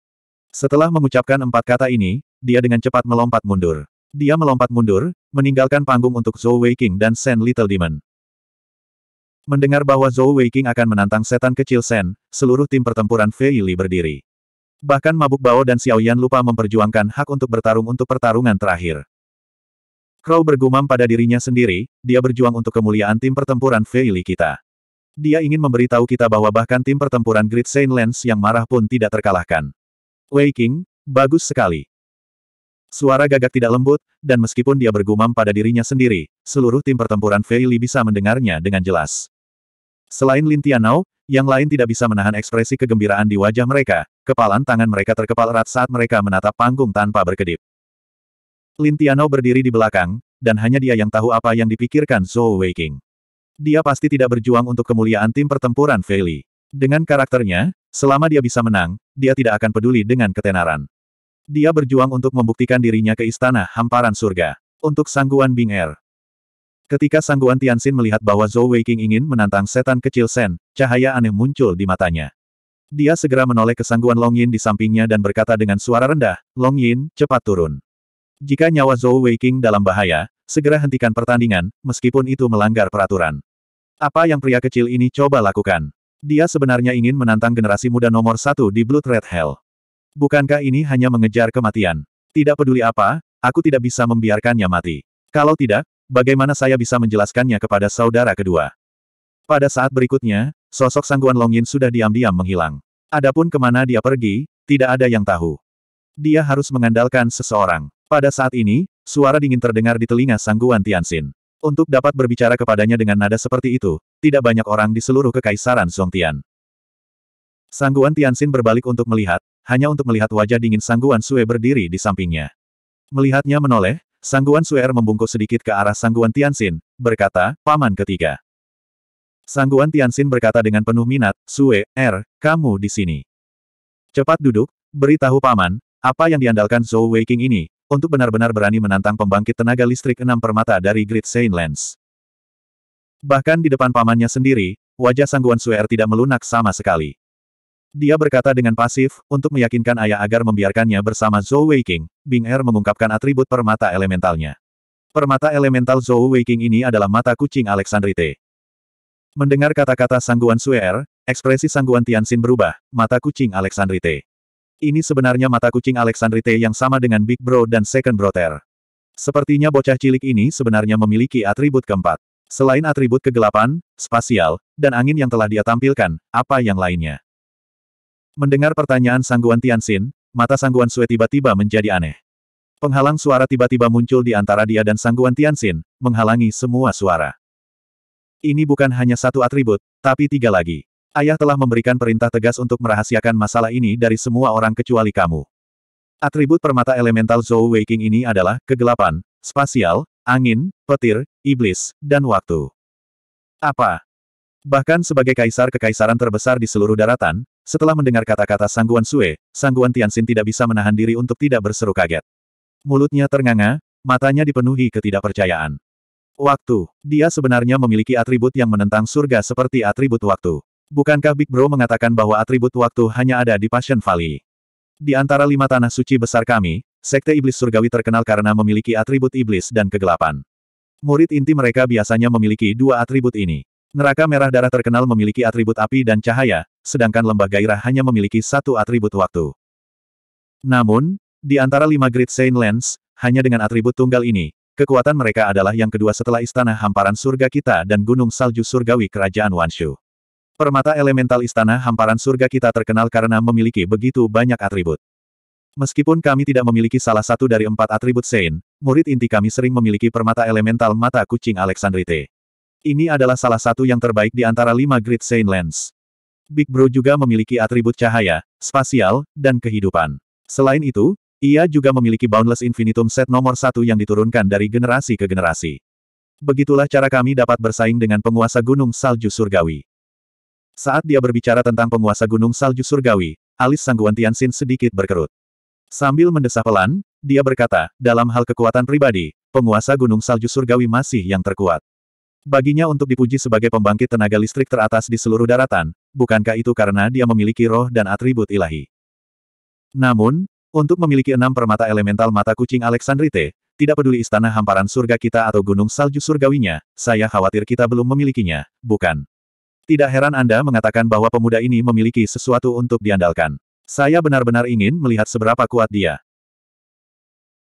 Setelah mengucapkan empat kata ini, dia dengan cepat melompat mundur. Dia melompat mundur, meninggalkan panggung untuk Zhou Weiqing dan Sen Little Demon. Mendengar bahwa Zhou Weiqing akan menantang setan kecil Sen, seluruh tim pertempuran Fei Li berdiri. Bahkan mabuk Bao dan Xiaoyan lupa memperjuangkan hak untuk bertarung untuk pertarungan terakhir. Crow bergumam pada dirinya sendiri, dia berjuang untuk kemuliaan tim pertempuran Feili kita. Dia ingin memberitahu kita bahwa bahkan tim pertempuran Great Saint Lens yang marah pun tidak terkalahkan. Wei King, bagus sekali. Suara gagak tidak lembut, dan meskipun dia bergumam pada dirinya sendiri, seluruh tim pertempuran Feili bisa mendengarnya dengan jelas. Selain Lin Tianao, yang lain tidak bisa menahan ekspresi kegembiraan di wajah mereka, Kepalan tangan mereka terkepal erat saat mereka menatap panggung tanpa berkedip. Lintiano berdiri di belakang, dan hanya dia yang tahu apa yang dipikirkan Zhou Weiqing. Dia pasti tidak berjuang untuk kemuliaan tim pertempuran Feili. Dengan karakternya, selama dia bisa menang, dia tidak akan peduli dengan ketenaran. Dia berjuang untuk membuktikan dirinya ke istana hamparan surga. Untuk sangguan Bing Er. Ketika sangguan Tianxin melihat bahwa Zhou Weiqing ingin menantang setan kecil Sen, cahaya aneh muncul di matanya. Dia segera menoleh ke sangguan Long Yin di sampingnya dan berkata dengan suara rendah, Long Yin, cepat turun. Jika nyawa Zhou Weiqing dalam bahaya, segera hentikan pertandingan, meskipun itu melanggar peraturan. Apa yang pria kecil ini coba lakukan? Dia sebenarnya ingin menantang generasi muda nomor satu di Blood Red Hell. Bukankah ini hanya mengejar kematian? Tidak peduli apa, aku tidak bisa membiarkannya mati. Kalau tidak, bagaimana saya bisa menjelaskannya kepada saudara kedua? Pada saat berikutnya, Sosok sangguan Longin sudah diam-diam menghilang. Adapun kemana dia pergi, tidak ada yang tahu. Dia harus mengandalkan seseorang. Pada saat ini, suara dingin terdengar di telinga sangguan Tianxin. Untuk dapat berbicara kepadanya dengan nada seperti itu, tidak banyak orang di seluruh kekaisaran Song Tian. Sangguan Tianxin berbalik untuk melihat, hanya untuk melihat wajah dingin Sangguan Sue berdiri di sampingnya. Melihatnya menoleh, Sangguan Suer membungkuk sedikit ke arah Sangguan Tianxin, berkata, Paman ketiga. Sangguan Tianxin berkata dengan penuh minat, Sue, Er, kamu di sini. Cepat duduk, beritahu paman, apa yang diandalkan Zhou Weiking ini, untuk benar-benar berani menantang pembangkit tenaga listrik enam permata dari Great Saint Lens. Bahkan di depan pamannya sendiri, wajah Sangguan Sue Er tidak melunak sama sekali. Dia berkata dengan pasif, untuk meyakinkan ayah agar membiarkannya bersama Zhou Weiking. Bing Er mengungkapkan atribut permata elementalnya. Permata elemental Zhou Weiking ini adalah mata kucing Alexandrite. Mendengar kata-kata Sangguan Suer, ekspresi Sangguan Tianxin berubah, mata kucing Alexandrite. Ini sebenarnya mata kucing Alexandrite yang sama dengan Big Bro dan Second Brother. Sepertinya bocah cilik ini sebenarnya memiliki atribut keempat. Selain atribut kegelapan, spasial, dan angin yang telah dia tampilkan, apa yang lainnya? Mendengar pertanyaan Sangguan Tianxin, mata Sangguan Sue tiba-tiba menjadi aneh. Penghalang suara tiba-tiba muncul di antara dia dan Sangguan Tianxin, menghalangi semua suara. Ini bukan hanya satu atribut, tapi tiga lagi. Ayah telah memberikan perintah tegas untuk merahasiakan masalah ini dari semua orang kecuali kamu. Atribut permata elemental Zhou Weiking ini adalah kegelapan, spasial, angin, petir, iblis, dan waktu. Apa? Bahkan sebagai kaisar kekaisaran terbesar di seluruh daratan, setelah mendengar kata-kata Sangguan Sue, Sangguan Tianxin tidak bisa menahan diri untuk tidak berseru kaget. Mulutnya ternganga, matanya dipenuhi ketidakpercayaan. Waktu. Dia sebenarnya memiliki atribut yang menentang surga seperti atribut waktu. Bukankah Big Bro mengatakan bahwa atribut waktu hanya ada di Passion Valley? Di antara lima tanah suci besar kami, Sekte Iblis Surgawi terkenal karena memiliki atribut iblis dan kegelapan. Murid inti mereka biasanya memiliki dua atribut ini. Neraka Merah Darah terkenal memiliki atribut api dan cahaya, sedangkan Lembah Gairah hanya memiliki satu atribut waktu. Namun, di antara lima Great Saint Lands, hanya dengan atribut tunggal ini, Kekuatan mereka adalah yang kedua setelah Istana Hamparan Surga kita dan Gunung Salju Surgawi Kerajaan Wanshu. Permata elemental Istana Hamparan Surga kita terkenal karena memiliki begitu banyak atribut. Meskipun kami tidak memiliki salah satu dari empat atribut Sein, murid inti kami sering memiliki permata elemental mata kucing Alexandrite. Ini adalah salah satu yang terbaik di antara lima Great Sein Lens. Big Bro juga memiliki atribut cahaya, spasial, dan kehidupan. Selain itu, ia juga memiliki Boundless Infinitum set nomor satu yang diturunkan dari generasi ke generasi. Begitulah cara kami dapat bersaing dengan penguasa gunung salju surgawi. Saat dia berbicara tentang penguasa gunung salju surgawi, alis sangguan Tianxin sedikit berkerut. Sambil mendesah pelan, dia berkata, dalam hal kekuatan pribadi, penguasa gunung salju surgawi masih yang terkuat. Baginya untuk dipuji sebagai pembangkit tenaga listrik teratas di seluruh daratan, bukankah itu karena dia memiliki roh dan atribut ilahi? Namun, untuk memiliki enam permata elemental mata kucing Alexandrite, tidak peduli istana hamparan surga kita atau gunung salju surgawinya, saya khawatir kita belum memilikinya, bukan? Tidak heran Anda mengatakan bahwa pemuda ini memiliki sesuatu untuk diandalkan. Saya benar-benar ingin melihat seberapa kuat dia.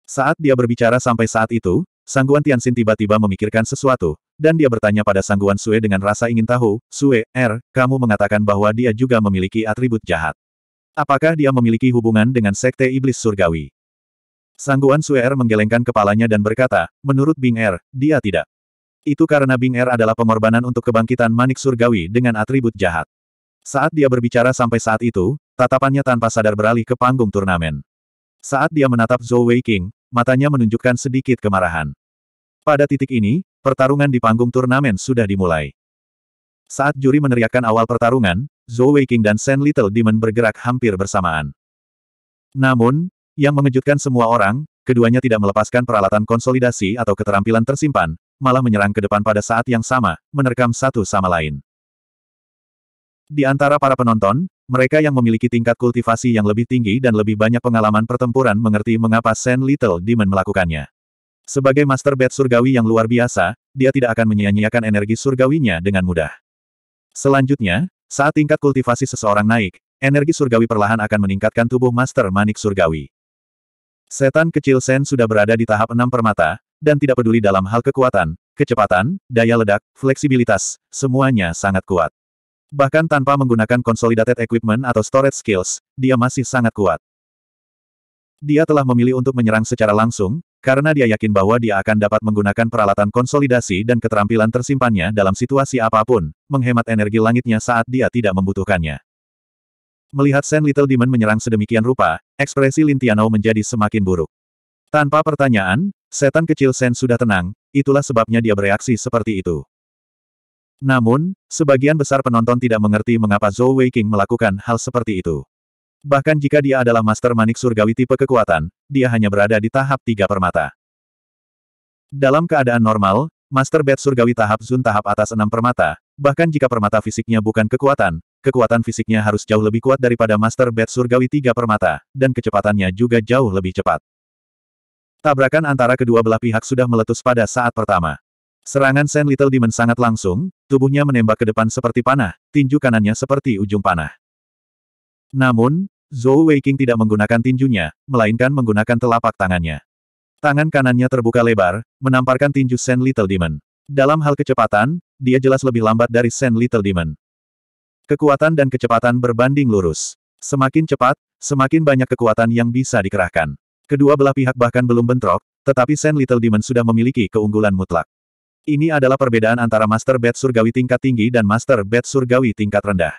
Saat dia berbicara sampai saat itu, Sangguan Tianxin tiba-tiba memikirkan sesuatu, dan dia bertanya pada Sangguan Sue dengan rasa ingin tahu, Sue, R, er, kamu mengatakan bahwa dia juga memiliki atribut jahat. Apakah dia memiliki hubungan dengan Sekte Iblis Surgawi? Sangguan Suer menggelengkan kepalanya dan berkata, menurut Bing Er, dia tidak. Itu karena Bing Er adalah pengorbanan untuk kebangkitan manik surgawi dengan atribut jahat. Saat dia berbicara sampai saat itu, tatapannya tanpa sadar beralih ke panggung turnamen. Saat dia menatap Zhou Wei King, matanya menunjukkan sedikit kemarahan. Pada titik ini, pertarungan di panggung turnamen sudah dimulai. Saat juri meneriakkan awal pertarungan, Zhou King dan Shen Little Demon bergerak hampir bersamaan. Namun, yang mengejutkan semua orang, keduanya tidak melepaskan peralatan konsolidasi atau keterampilan tersimpan, malah menyerang ke depan pada saat yang sama, menerkam satu sama lain. Di antara para penonton, mereka yang memiliki tingkat kultivasi yang lebih tinggi dan lebih banyak pengalaman pertempuran mengerti mengapa Shen Little Demon melakukannya. Sebagai Master Bed Surgawi yang luar biasa, dia tidak akan menyia-nyiakan energi surgawinya dengan mudah. Selanjutnya, saat tingkat kultivasi seseorang naik, energi surgawi perlahan akan meningkatkan tubuh Master Manik Surgawi. Setan kecil Sen sudah berada di tahap enam permata, dan tidak peduli dalam hal kekuatan, kecepatan, daya ledak, fleksibilitas, semuanya sangat kuat. Bahkan tanpa menggunakan consolidated equipment atau storage skills, dia masih sangat kuat. Dia telah memilih untuk menyerang secara langsung, karena dia yakin bahwa dia akan dapat menggunakan peralatan konsolidasi dan keterampilan tersimpannya dalam situasi apapun, menghemat energi langitnya saat dia tidak membutuhkannya. Melihat Sen Little Demon menyerang sedemikian rupa, ekspresi Lin Tianou menjadi semakin buruk. Tanpa pertanyaan, setan kecil Sen sudah tenang, itulah sebabnya dia bereaksi seperti itu. Namun, sebagian besar penonton tidak mengerti mengapa Zhou Weiqing melakukan hal seperti itu. Bahkan jika dia adalah master manik surgawi tipe kekuatan, dia hanya berada di tahap tiga permata. Dalam keadaan normal, master bed surgawi tahap Zun tahap atas enam permata, bahkan jika permata fisiknya bukan kekuatan, kekuatan fisiknya harus jauh lebih kuat daripada master bed surgawi tiga permata, dan kecepatannya juga jauh lebih cepat. Tabrakan antara kedua belah pihak sudah meletus pada saat pertama. Serangan Sen Little Demon sangat langsung, tubuhnya menembak ke depan seperti panah, tinju kanannya seperti ujung panah. Namun, Zhou Weiqing tidak menggunakan tinjunya, melainkan menggunakan telapak tangannya. Tangan kanannya terbuka lebar, menamparkan tinju Sen Little Demon. Dalam hal kecepatan, dia jelas lebih lambat dari Sen Little Demon. Kekuatan dan kecepatan berbanding lurus. Semakin cepat, semakin banyak kekuatan yang bisa dikerahkan. Kedua belah pihak bahkan belum bentrok, tetapi Sen Little Demon sudah memiliki keunggulan mutlak. Ini adalah perbedaan antara Master Bed Surgawi tingkat tinggi dan Master Bed Surgawi tingkat rendah.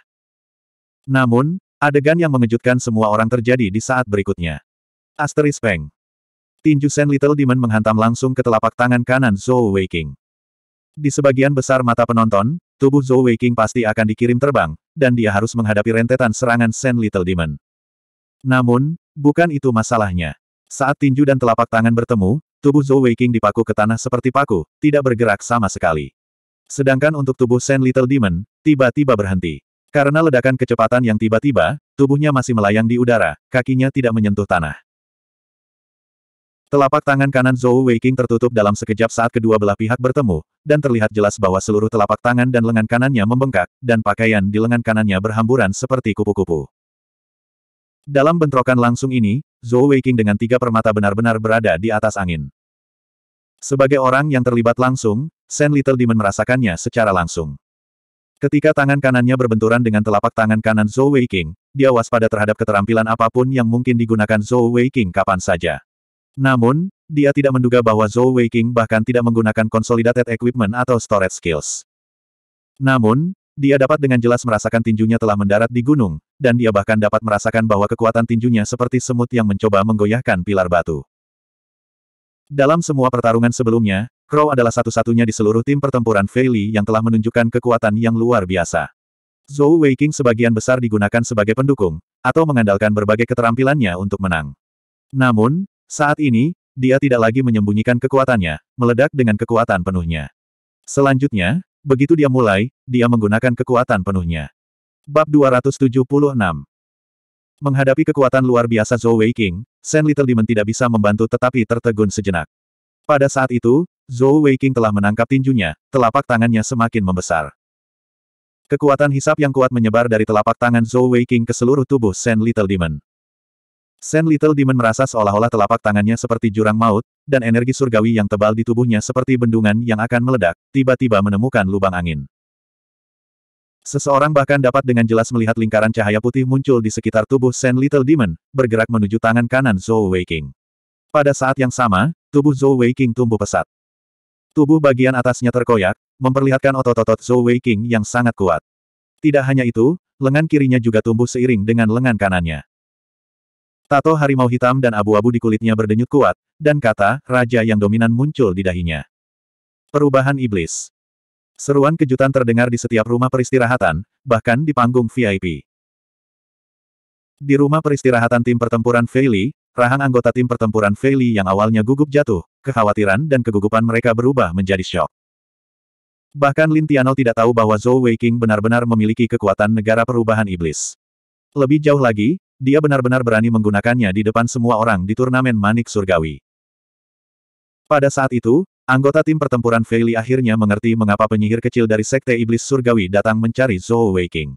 Namun, Adegan yang mengejutkan semua orang terjadi di saat berikutnya. Asteris Peng. Tinju Sen Little Demon menghantam langsung ke telapak tangan kanan Zhou Weiqing. Di sebagian besar mata penonton, tubuh Zhou Weiqing pasti akan dikirim terbang, dan dia harus menghadapi rentetan serangan Sen Little Demon. Namun, bukan itu masalahnya. Saat tinju dan telapak tangan bertemu, tubuh Zhou Weiqing dipaku ke tanah seperti paku, tidak bergerak sama sekali. Sedangkan untuk tubuh Sen Little Demon, tiba-tiba berhenti. Karena ledakan kecepatan yang tiba-tiba, tubuhnya masih melayang di udara, kakinya tidak menyentuh tanah. Telapak tangan kanan Zhou Weiqing tertutup dalam sekejap saat kedua belah pihak bertemu, dan terlihat jelas bahwa seluruh telapak tangan dan lengan kanannya membengkak, dan pakaian di lengan kanannya berhamburan seperti kupu-kupu. Dalam bentrokan langsung ini, Zhou Weiqing dengan tiga permata benar-benar berada di atas angin. Sebagai orang yang terlibat langsung, Sen Little Demon merasakannya secara langsung. Ketika tangan kanannya berbenturan dengan telapak tangan kanan Zhou Weiqing, dia waspada terhadap keterampilan apapun yang mungkin digunakan Zhou Weiqing kapan saja. Namun, dia tidak menduga bahwa Zhou Weiqing bahkan tidak menggunakan consolidated equipment atau storage skills. Namun, dia dapat dengan jelas merasakan tinjunya telah mendarat di gunung, dan dia bahkan dapat merasakan bahwa kekuatan tinjunya seperti semut yang mencoba menggoyahkan pilar batu. Dalam semua pertarungan sebelumnya, Crow adalah satu-satunya di seluruh tim pertempuran Fei Li yang telah menunjukkan kekuatan yang luar biasa. Zhou Weiqing sebagian besar digunakan sebagai pendukung, atau mengandalkan berbagai keterampilannya untuk menang. Namun, saat ini, dia tidak lagi menyembunyikan kekuatannya, meledak dengan kekuatan penuhnya. Selanjutnya, begitu dia mulai, dia menggunakan kekuatan penuhnya. Bab 276 Menghadapi kekuatan luar biasa Zhou Weiqing, Shen Little Demon tidak bisa membantu tetapi tertegun sejenak. Pada saat itu, Zhou Weiqing telah menangkap tinjunya, telapak tangannya semakin membesar. Kekuatan hisap yang kuat menyebar dari telapak tangan Zhou Weiqing ke seluruh tubuh Sen Little Demon. Sen Little Demon merasa seolah-olah telapak tangannya seperti jurang maut, dan energi surgawi yang tebal di tubuhnya seperti bendungan yang akan meledak, tiba-tiba menemukan lubang angin. Seseorang bahkan dapat dengan jelas melihat lingkaran cahaya putih muncul di sekitar tubuh Sen Little Demon, bergerak menuju tangan kanan Zhou Weiqing. Pada saat yang sama, tubuh Zhou Weiqing tumbuh pesat. Tubuh bagian atasnya terkoyak, memperlihatkan otot-otot Zhou Wei King yang sangat kuat. Tidak hanya itu, lengan kirinya juga tumbuh seiring dengan lengan kanannya. Tato harimau hitam dan abu-abu di kulitnya berdenyut kuat, dan kata, Raja yang dominan muncul di dahinya. Perubahan Iblis Seruan kejutan terdengar di setiap rumah peristirahatan, bahkan di panggung VIP. Di rumah peristirahatan tim pertempuran Feili, Rahang anggota tim pertempuran Feili yang awalnya gugup jatuh, kekhawatiran dan kegugupan mereka berubah menjadi shock. Bahkan Lin Tiano tidak tahu bahwa Zhou Weiqing benar-benar memiliki kekuatan negara perubahan iblis. Lebih jauh lagi, dia benar-benar berani menggunakannya di depan semua orang di turnamen Manik Surgawi. Pada saat itu, anggota tim pertempuran Feili akhirnya mengerti mengapa penyihir kecil dari Sekte Iblis Surgawi datang mencari Zhou Weiqing.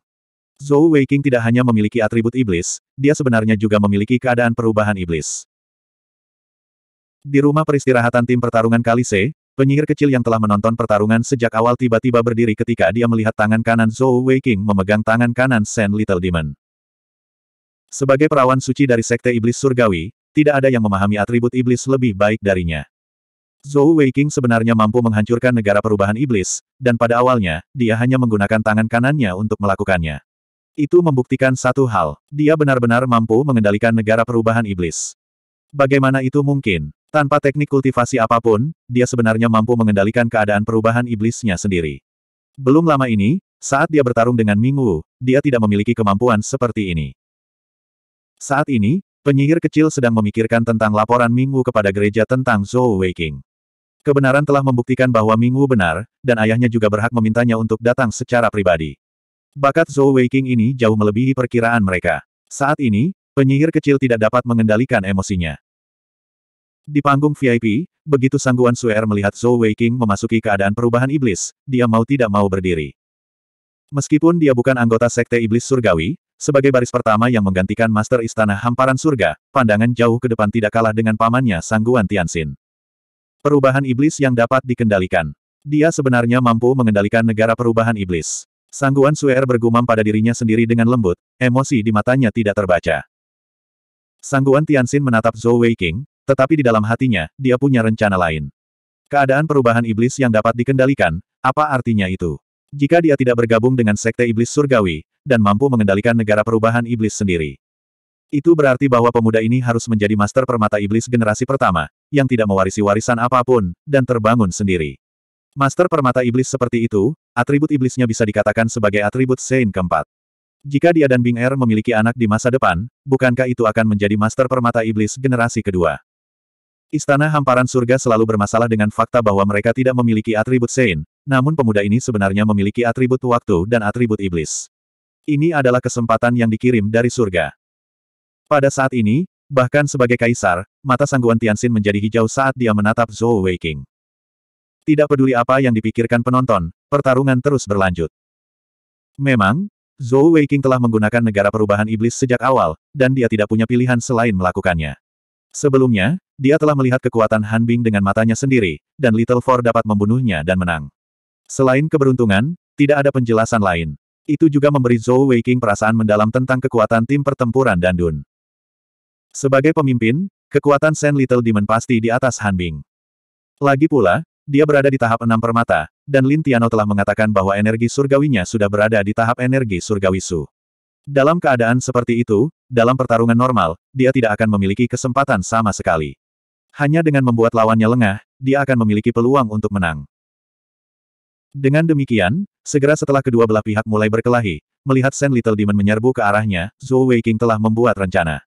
Zhou Weiqing tidak hanya memiliki atribut iblis, dia sebenarnya juga memiliki keadaan perubahan iblis. Di rumah peristirahatan tim pertarungan Kalise, penyihir kecil yang telah menonton pertarungan sejak awal tiba-tiba berdiri ketika dia melihat tangan kanan Zhou Weiqing memegang tangan kanan Sen Little Demon. Sebagai perawan suci dari Sekte Iblis Surgawi, tidak ada yang memahami atribut iblis lebih baik darinya. Zhou Weiqing sebenarnya mampu menghancurkan negara perubahan iblis, dan pada awalnya, dia hanya menggunakan tangan kanannya untuk melakukannya. Itu membuktikan satu hal, dia benar-benar mampu mengendalikan negara perubahan iblis. Bagaimana itu mungkin? Tanpa teknik kultivasi apapun, dia sebenarnya mampu mengendalikan keadaan perubahan iblisnya sendiri. Belum lama ini, saat dia bertarung dengan Ming Wu, dia tidak memiliki kemampuan seperti ini. Saat ini, penyihir kecil sedang memikirkan tentang laporan Ming Wu kepada gereja tentang Zhou Weiqing. Kebenaran telah membuktikan bahwa Ming Wu benar, dan ayahnya juga berhak memintanya untuk datang secara pribadi. Bakat Zhou Weiqing ini jauh melebihi perkiraan mereka. Saat ini, penyihir kecil tidak dapat mengendalikan emosinya. Di panggung VIP, begitu Sangguan Suer melihat Zhou Weiqing memasuki keadaan perubahan iblis, dia mau tidak mau berdiri. Meskipun dia bukan anggota Sekte Iblis Surgawi, sebagai baris pertama yang menggantikan Master Istana Hamparan Surga, pandangan jauh ke depan tidak kalah dengan pamannya Sangguan Tianxin. Perubahan iblis yang dapat dikendalikan. Dia sebenarnya mampu mengendalikan negara perubahan iblis. Sangguan Suer bergumam pada dirinya sendiri dengan lembut, emosi di matanya tidak terbaca. Sangguan Tianxin menatap Zhou Weiqing, tetapi di dalam hatinya, dia punya rencana lain. Keadaan perubahan iblis yang dapat dikendalikan, apa artinya itu? Jika dia tidak bergabung dengan Sekte Iblis Surgawi, dan mampu mengendalikan negara perubahan iblis sendiri. Itu berarti bahwa pemuda ini harus menjadi master permata iblis generasi pertama, yang tidak mewarisi warisan apapun, dan terbangun sendiri. Master permata iblis seperti itu, atribut iblisnya bisa dikatakan sebagai atribut Sein keempat. Jika dia dan Bing Er memiliki anak di masa depan, bukankah itu akan menjadi master permata iblis generasi kedua? Istana Hamparan Surga selalu bermasalah dengan fakta bahwa mereka tidak memiliki atribut Sein, namun pemuda ini sebenarnya memiliki atribut waktu dan atribut iblis. Ini adalah kesempatan yang dikirim dari surga. Pada saat ini, bahkan sebagai kaisar, mata sangguan Tianxin menjadi hijau saat dia menatap Zhou Weiqing. Tidak peduli apa yang dipikirkan penonton, Pertarungan terus berlanjut. Memang, Zhou Weiqing telah menggunakan negara perubahan iblis sejak awal, dan dia tidak punya pilihan selain melakukannya. Sebelumnya, dia telah melihat kekuatan Han Bing dengan matanya sendiri, dan Little Four dapat membunuhnya dan menang. Selain keberuntungan, tidak ada penjelasan lain. Itu juga memberi Zhou Weiqing perasaan mendalam tentang kekuatan tim pertempuran Dandun. Sebagai pemimpin, kekuatan Sen Little Demon pasti di atas Han Bing. Lagi pula, dia berada di tahap enam permata, dan Lin Tiano telah mengatakan bahwa energi surgawinya sudah berada di tahap energi surgawi Su. Dalam keadaan seperti itu, dalam pertarungan normal, dia tidak akan memiliki kesempatan sama sekali. Hanya dengan membuat lawannya lengah, dia akan memiliki peluang untuk menang. Dengan demikian, segera setelah kedua belah pihak mulai berkelahi, melihat Sen Little Demon menyerbu ke arahnya, Zhou Weiking telah membuat rencana.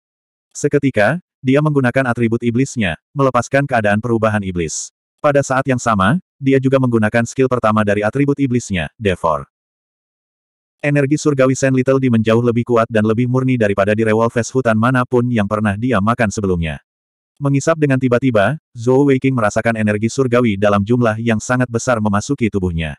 Seketika, dia menggunakan atribut iblisnya, melepaskan keadaan perubahan iblis. Pada saat yang sama, dia juga menggunakan skill pertama dari atribut iblisnya, Devor. Energi surgawi Sen Little Demon jauh lebih kuat dan lebih murni daripada di revolves hutan manapun yang pernah dia makan sebelumnya. Mengisap dengan tiba-tiba, Zhou Weiqing merasakan energi surgawi dalam jumlah yang sangat besar memasuki tubuhnya.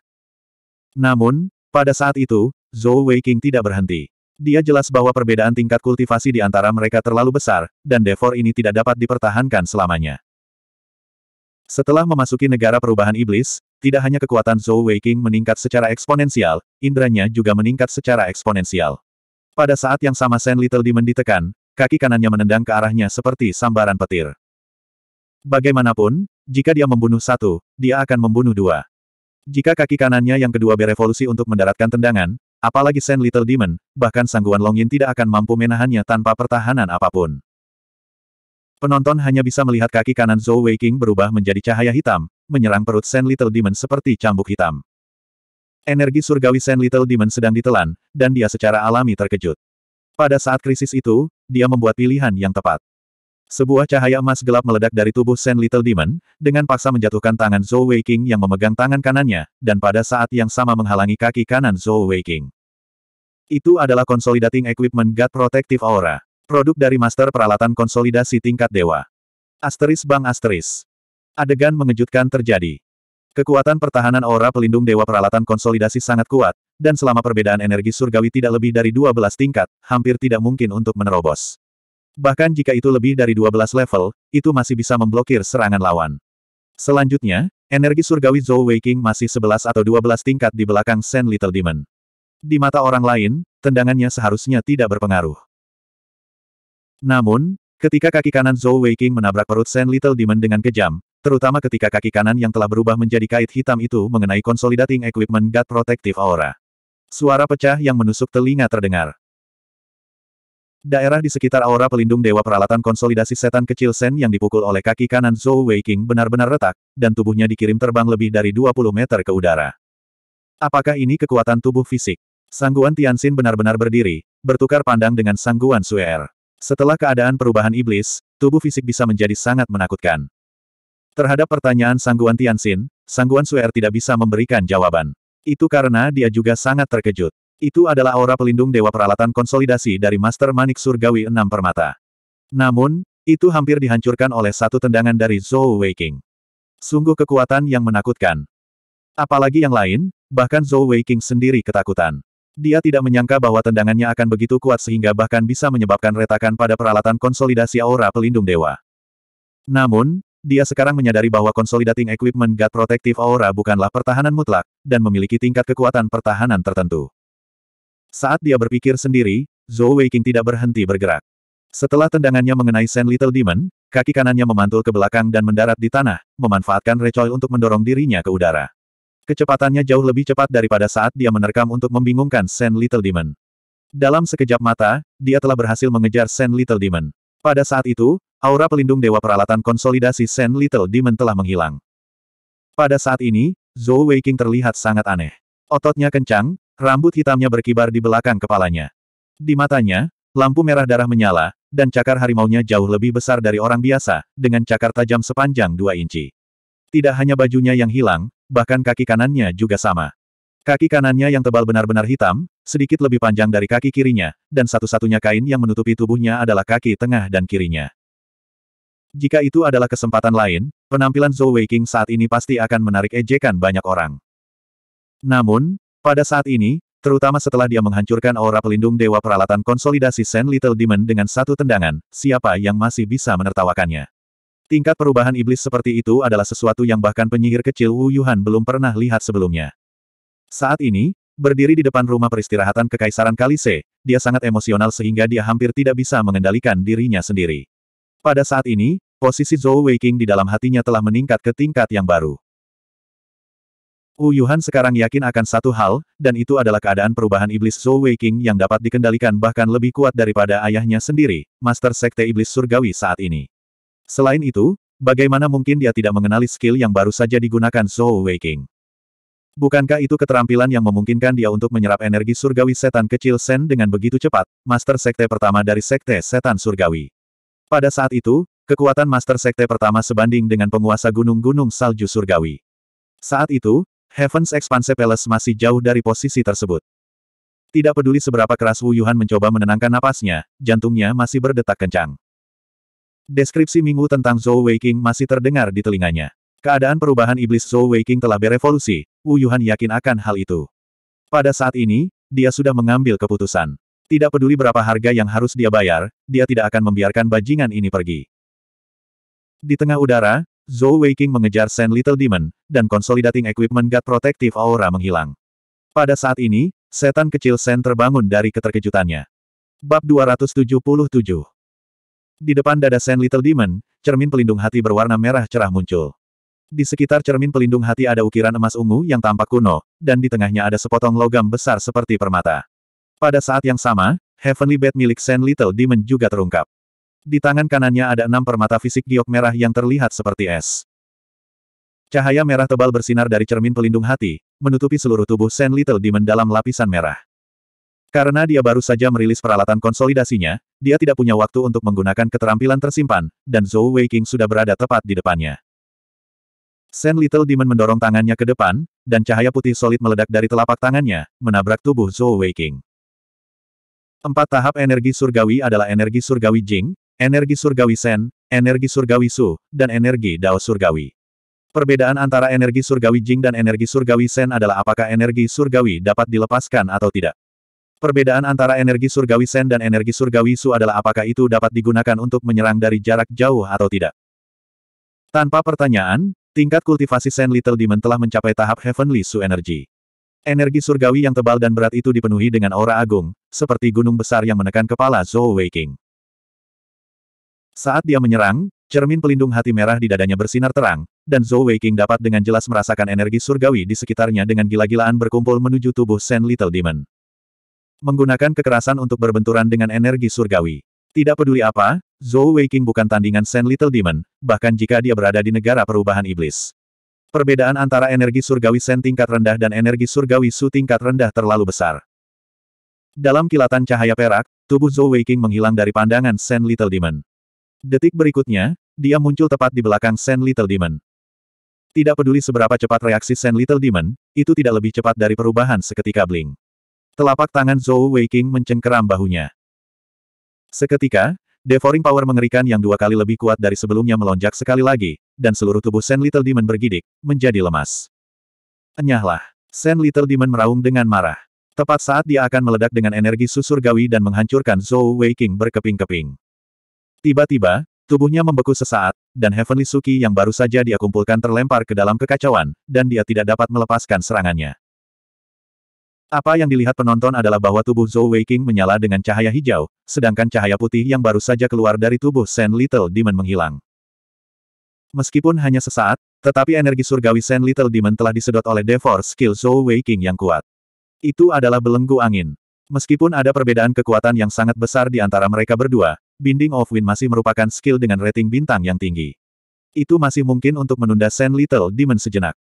Namun, pada saat itu, Zhou Weiqing tidak berhenti. Dia jelas bahwa perbedaan tingkat kultivasi di antara mereka terlalu besar, dan Devor ini tidak dapat dipertahankan selamanya. Setelah memasuki negara perubahan iblis, tidak hanya kekuatan Zhou Weiqing meningkat secara eksponensial, indranya juga meningkat secara eksponensial. Pada saat yang sama Sen Little Demon ditekan, kaki kanannya menendang ke arahnya seperti sambaran petir. Bagaimanapun, jika dia membunuh satu, dia akan membunuh dua. Jika kaki kanannya yang kedua berevolusi untuk mendaratkan tendangan, apalagi Sen Little Demon, bahkan sangguan Long Yin tidak akan mampu menahannya tanpa pertahanan apapun. Penonton hanya bisa melihat kaki kanan Zhou Weiqing berubah menjadi cahaya hitam, menyerang perut Sen Little Demon seperti cambuk hitam. Energi surgawi Sen Little Demon sedang ditelan, dan dia secara alami terkejut. Pada saat krisis itu, dia membuat pilihan yang tepat. Sebuah cahaya emas gelap meledak dari tubuh Sen Little Demon, dengan paksa menjatuhkan tangan Zhou Weiqing yang memegang tangan kanannya, dan pada saat yang sama menghalangi kaki kanan Zhou Weiqing. Itu adalah Consolidating Equipment God Protective Aura. Produk dari Master Peralatan Konsolidasi Tingkat Dewa. Asteris Bang Asteris. Adegan mengejutkan terjadi. Kekuatan pertahanan aura pelindung Dewa Peralatan Konsolidasi sangat kuat, dan selama perbedaan energi surgawi tidak lebih dari 12 tingkat, hampir tidak mungkin untuk menerobos. Bahkan jika itu lebih dari 12 level, itu masih bisa memblokir serangan lawan. Selanjutnya, energi surgawi Zhou Weiqing masih 11 atau 12 tingkat di belakang Sen Little Demon. Di mata orang lain, tendangannya seharusnya tidak berpengaruh. Namun, ketika kaki kanan Zhou Weiqing menabrak perut Sen Little Demon dengan kejam, terutama ketika kaki kanan yang telah berubah menjadi kait hitam itu mengenai Consolidating Equipment God Protective Aura. Suara pecah yang menusuk telinga terdengar. Daerah di sekitar aura pelindung dewa peralatan konsolidasi setan kecil Sen yang dipukul oleh kaki kanan Zhou Weiqing benar-benar retak, dan tubuhnya dikirim terbang lebih dari 20 meter ke udara. Apakah ini kekuatan tubuh fisik? Sangguan Tianxin benar-benar berdiri, bertukar pandang dengan Sangguan Suer. Er. Setelah keadaan perubahan iblis, tubuh fisik bisa menjadi sangat menakutkan. Terhadap pertanyaan Sangguan Tianxin, Sangguan Suer tidak bisa memberikan jawaban. Itu karena dia juga sangat terkejut. Itu adalah aura pelindung dewa peralatan konsolidasi dari Master Manik Surgawi Enam Permata. Namun, itu hampir dihancurkan oleh satu tendangan dari Zhou Weiking. Sungguh kekuatan yang menakutkan. Apalagi yang lain, bahkan Zhou Weiking sendiri ketakutan. Dia tidak menyangka bahwa tendangannya akan begitu kuat sehingga bahkan bisa menyebabkan retakan pada peralatan konsolidasi aura pelindung dewa. Namun, dia sekarang menyadari bahwa consolidating equipment God Protective Aura bukanlah pertahanan mutlak, dan memiliki tingkat kekuatan pertahanan tertentu. Saat dia berpikir sendiri, Zhou Weiqing tidak berhenti bergerak. Setelah tendangannya mengenai Saint Little Demon, kaki kanannya memantul ke belakang dan mendarat di tanah, memanfaatkan recoil untuk mendorong dirinya ke udara. Kecepatannya jauh lebih cepat daripada saat dia menerkam untuk membingungkan Sen Little Demon. Dalam sekejap mata, dia telah berhasil mengejar Sen Little Demon. Pada saat itu, aura pelindung dewa peralatan konsolidasi Sen Little Demon telah menghilang. Pada saat ini, Zhou Weiqing terlihat sangat aneh. Ototnya kencang, rambut hitamnya berkibar di belakang kepalanya. Di matanya, lampu merah darah menyala, dan cakar harimaunya jauh lebih besar dari orang biasa, dengan cakar tajam sepanjang dua inci. Tidak hanya bajunya yang hilang, bahkan kaki kanannya juga sama. Kaki kanannya yang tebal benar-benar hitam, sedikit lebih panjang dari kaki kirinya, dan satu-satunya kain yang menutupi tubuhnya adalah kaki tengah dan kirinya. Jika itu adalah kesempatan lain, penampilan Zhou Weiqing saat ini pasti akan menarik ejekan banyak orang. Namun, pada saat ini, terutama setelah dia menghancurkan aura pelindung dewa peralatan konsolidasi Sen Little Demon dengan satu tendangan, siapa yang masih bisa menertawakannya? Tingkat perubahan iblis seperti itu adalah sesuatu yang bahkan penyihir kecil Wu Yuhan belum pernah lihat sebelumnya. Saat ini, berdiri di depan rumah peristirahatan Kekaisaran Kalise, dia sangat emosional sehingga dia hampir tidak bisa mengendalikan dirinya sendiri. Pada saat ini, posisi Zhou Weiqing di dalam hatinya telah meningkat ke tingkat yang baru. Wu Yuhan sekarang yakin akan satu hal, dan itu adalah keadaan perubahan iblis Zhou Weiqing yang dapat dikendalikan bahkan lebih kuat daripada ayahnya sendiri, Master Sekte Iblis Surgawi saat ini. Selain itu, bagaimana mungkin dia tidak mengenali skill yang baru saja digunakan Zhou Waking? Bukankah itu keterampilan yang memungkinkan dia untuk menyerap energi surgawi setan kecil Sen dengan begitu cepat, Master Sekte pertama dari Sekte Setan Surgawi? Pada saat itu, kekuatan Master Sekte pertama sebanding dengan penguasa gunung-gunung salju surgawi. Saat itu, Heaven's Expanse Palace masih jauh dari posisi tersebut. Tidak peduli seberapa keras Wu Yuhan mencoba menenangkan napasnya, jantungnya masih berdetak kencang. Deskripsi Minggu tentang Zhou Weiqing masih terdengar di telinganya. Keadaan perubahan iblis Zhou Weiqing telah berevolusi, Wu Yuhan yakin akan hal itu. Pada saat ini, dia sudah mengambil keputusan. Tidak peduli berapa harga yang harus dia bayar, dia tidak akan membiarkan bajingan ini pergi. Di tengah udara, Zhou Weiqing mengejar Sand Little Demon, dan Consolidating Equipment God Protective Aura menghilang. Pada saat ini, setan kecil Sen terbangun dari keterkejutannya. Bab 277 di depan dada Sen Little Demon, cermin pelindung hati berwarna merah cerah muncul. Di sekitar cermin pelindung hati ada ukiran emas ungu yang tampak kuno, dan di tengahnya ada sepotong logam besar seperti permata. Pada saat yang sama, Heavenly Bed milik Sen Little Demon juga terungkap. Di tangan kanannya ada enam permata fisik giok merah yang terlihat seperti es. Cahaya merah tebal bersinar dari cermin pelindung hati, menutupi seluruh tubuh Sen Little Demon dalam lapisan merah. Karena dia baru saja merilis peralatan konsolidasinya, dia tidak punya waktu untuk menggunakan keterampilan tersimpan, dan Zhou Weiqing sudah berada tepat di depannya. Sen Little Demon mendorong tangannya ke depan, dan cahaya putih solid meledak dari telapak tangannya, menabrak tubuh Zhou Weiqing. Empat tahap energi surgawi adalah energi surgawi Jing, energi surgawi Sen, energi surgawi Su, dan energi Dao surgawi. Perbedaan antara energi surgawi Jing dan energi surgawi Sen adalah apakah energi surgawi dapat dilepaskan atau tidak. Perbedaan antara energi surgawi Sen dan energi surgawi Su adalah apakah itu dapat digunakan untuk menyerang dari jarak jauh atau tidak. Tanpa pertanyaan, tingkat kultivasi Sen Little Demon telah mencapai tahap Heavenly Su Energy. Energi surgawi yang tebal dan berat itu dipenuhi dengan aura agung, seperti gunung besar yang menekan kepala Zhou Weiking. Saat dia menyerang, cermin pelindung hati merah di dadanya bersinar terang, dan Zhou Weiking dapat dengan jelas merasakan energi surgawi di sekitarnya dengan gila-gilaan berkumpul menuju tubuh Sen Little Demon. Menggunakan kekerasan untuk berbenturan dengan energi surgawi. Tidak peduli apa, Zhou Weiqing bukan tandingan Saint Little Demon, bahkan jika dia berada di negara perubahan iblis. Perbedaan antara energi surgawi Sen tingkat rendah dan energi surgawi Su tingkat rendah terlalu besar. Dalam kilatan cahaya perak, tubuh Zhou Weiqing menghilang dari pandangan Saint Little Demon. Detik berikutnya, dia muncul tepat di belakang Saint Little Demon. Tidak peduli seberapa cepat reaksi Saint Little Demon, itu tidak lebih cepat dari perubahan seketika Bling. Telapak tangan Zhou Weiqing mencengkeram bahunya. Seketika, devouring power mengerikan yang dua kali lebih kuat dari sebelumnya melonjak sekali lagi, dan seluruh tubuh Sen Little Demon bergidik, menjadi lemas. Enyahlah. Sen Little Demon meraung dengan marah. Tepat saat dia akan meledak dengan energi susur gawi dan menghancurkan Zhou Weiqing berkeping-keping. Tiba-tiba, tubuhnya membeku sesaat, dan Heavenly Suki yang baru saja dia kumpulkan terlempar ke dalam kekacauan, dan dia tidak dapat melepaskan serangannya. Apa yang dilihat penonton adalah bahwa tubuh Zhou Weiqing menyala dengan cahaya hijau, sedangkan cahaya putih yang baru saja keluar dari tubuh Sen Little Demon menghilang. Meskipun hanya sesaat, tetapi energi surgawi Sen Little Demon telah disedot oleh Devor Skill Zhou Weiqing yang kuat. Itu adalah belenggu angin. Meskipun ada perbedaan kekuatan yang sangat besar di antara mereka berdua, Binding of Wind masih merupakan skill dengan rating bintang yang tinggi. Itu masih mungkin untuk menunda Sen Little Demon sejenak.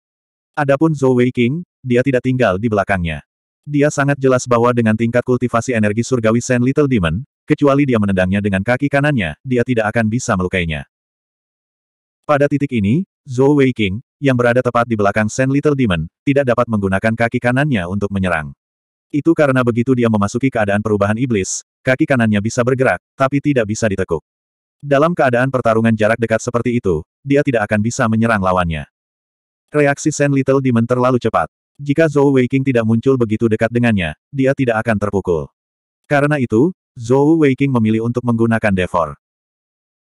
Adapun Zhou Weiqing, dia tidak tinggal di belakangnya. Dia sangat jelas bahwa dengan tingkat kultivasi energi surgawi Sen Little Demon, kecuali dia menendangnya dengan kaki kanannya, dia tidak akan bisa melukainya. Pada titik ini, Zhou Wei King yang berada tepat di belakang Sen Little Demon, tidak dapat menggunakan kaki kanannya untuk menyerang. Itu karena begitu dia memasuki keadaan perubahan iblis, kaki kanannya bisa bergerak, tapi tidak bisa ditekuk. Dalam keadaan pertarungan jarak dekat seperti itu, dia tidak akan bisa menyerang lawannya. Reaksi Sen Little Demon terlalu cepat. Jika Zhou Weiqing tidak muncul begitu dekat dengannya, dia tidak akan terpukul. Karena itu, Zhou Weiqing memilih untuk menggunakan Devor.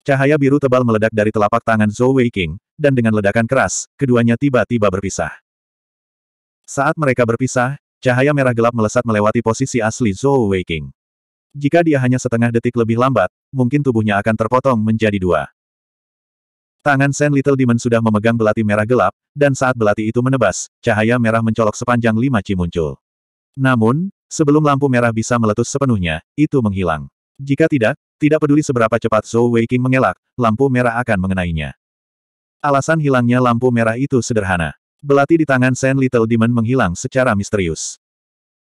Cahaya biru tebal meledak dari telapak tangan Zhou Weiqing, dan dengan ledakan keras, keduanya tiba-tiba berpisah. Saat mereka berpisah, cahaya merah gelap melesat melewati posisi asli Zhou Weiqing. Jika dia hanya setengah detik lebih lambat, mungkin tubuhnya akan terpotong menjadi dua. Tangan Sen Little Demon sudah memegang belati merah gelap, dan saat belati itu menebas, cahaya merah mencolok sepanjang lima ci muncul. Namun, sebelum lampu merah bisa meletus sepenuhnya, itu menghilang. Jika tidak, tidak peduli seberapa cepat Zhou Weiqing mengelak, lampu merah akan mengenainya. Alasan hilangnya lampu merah itu sederhana. Belati di tangan Sen Little Demon menghilang secara misterius.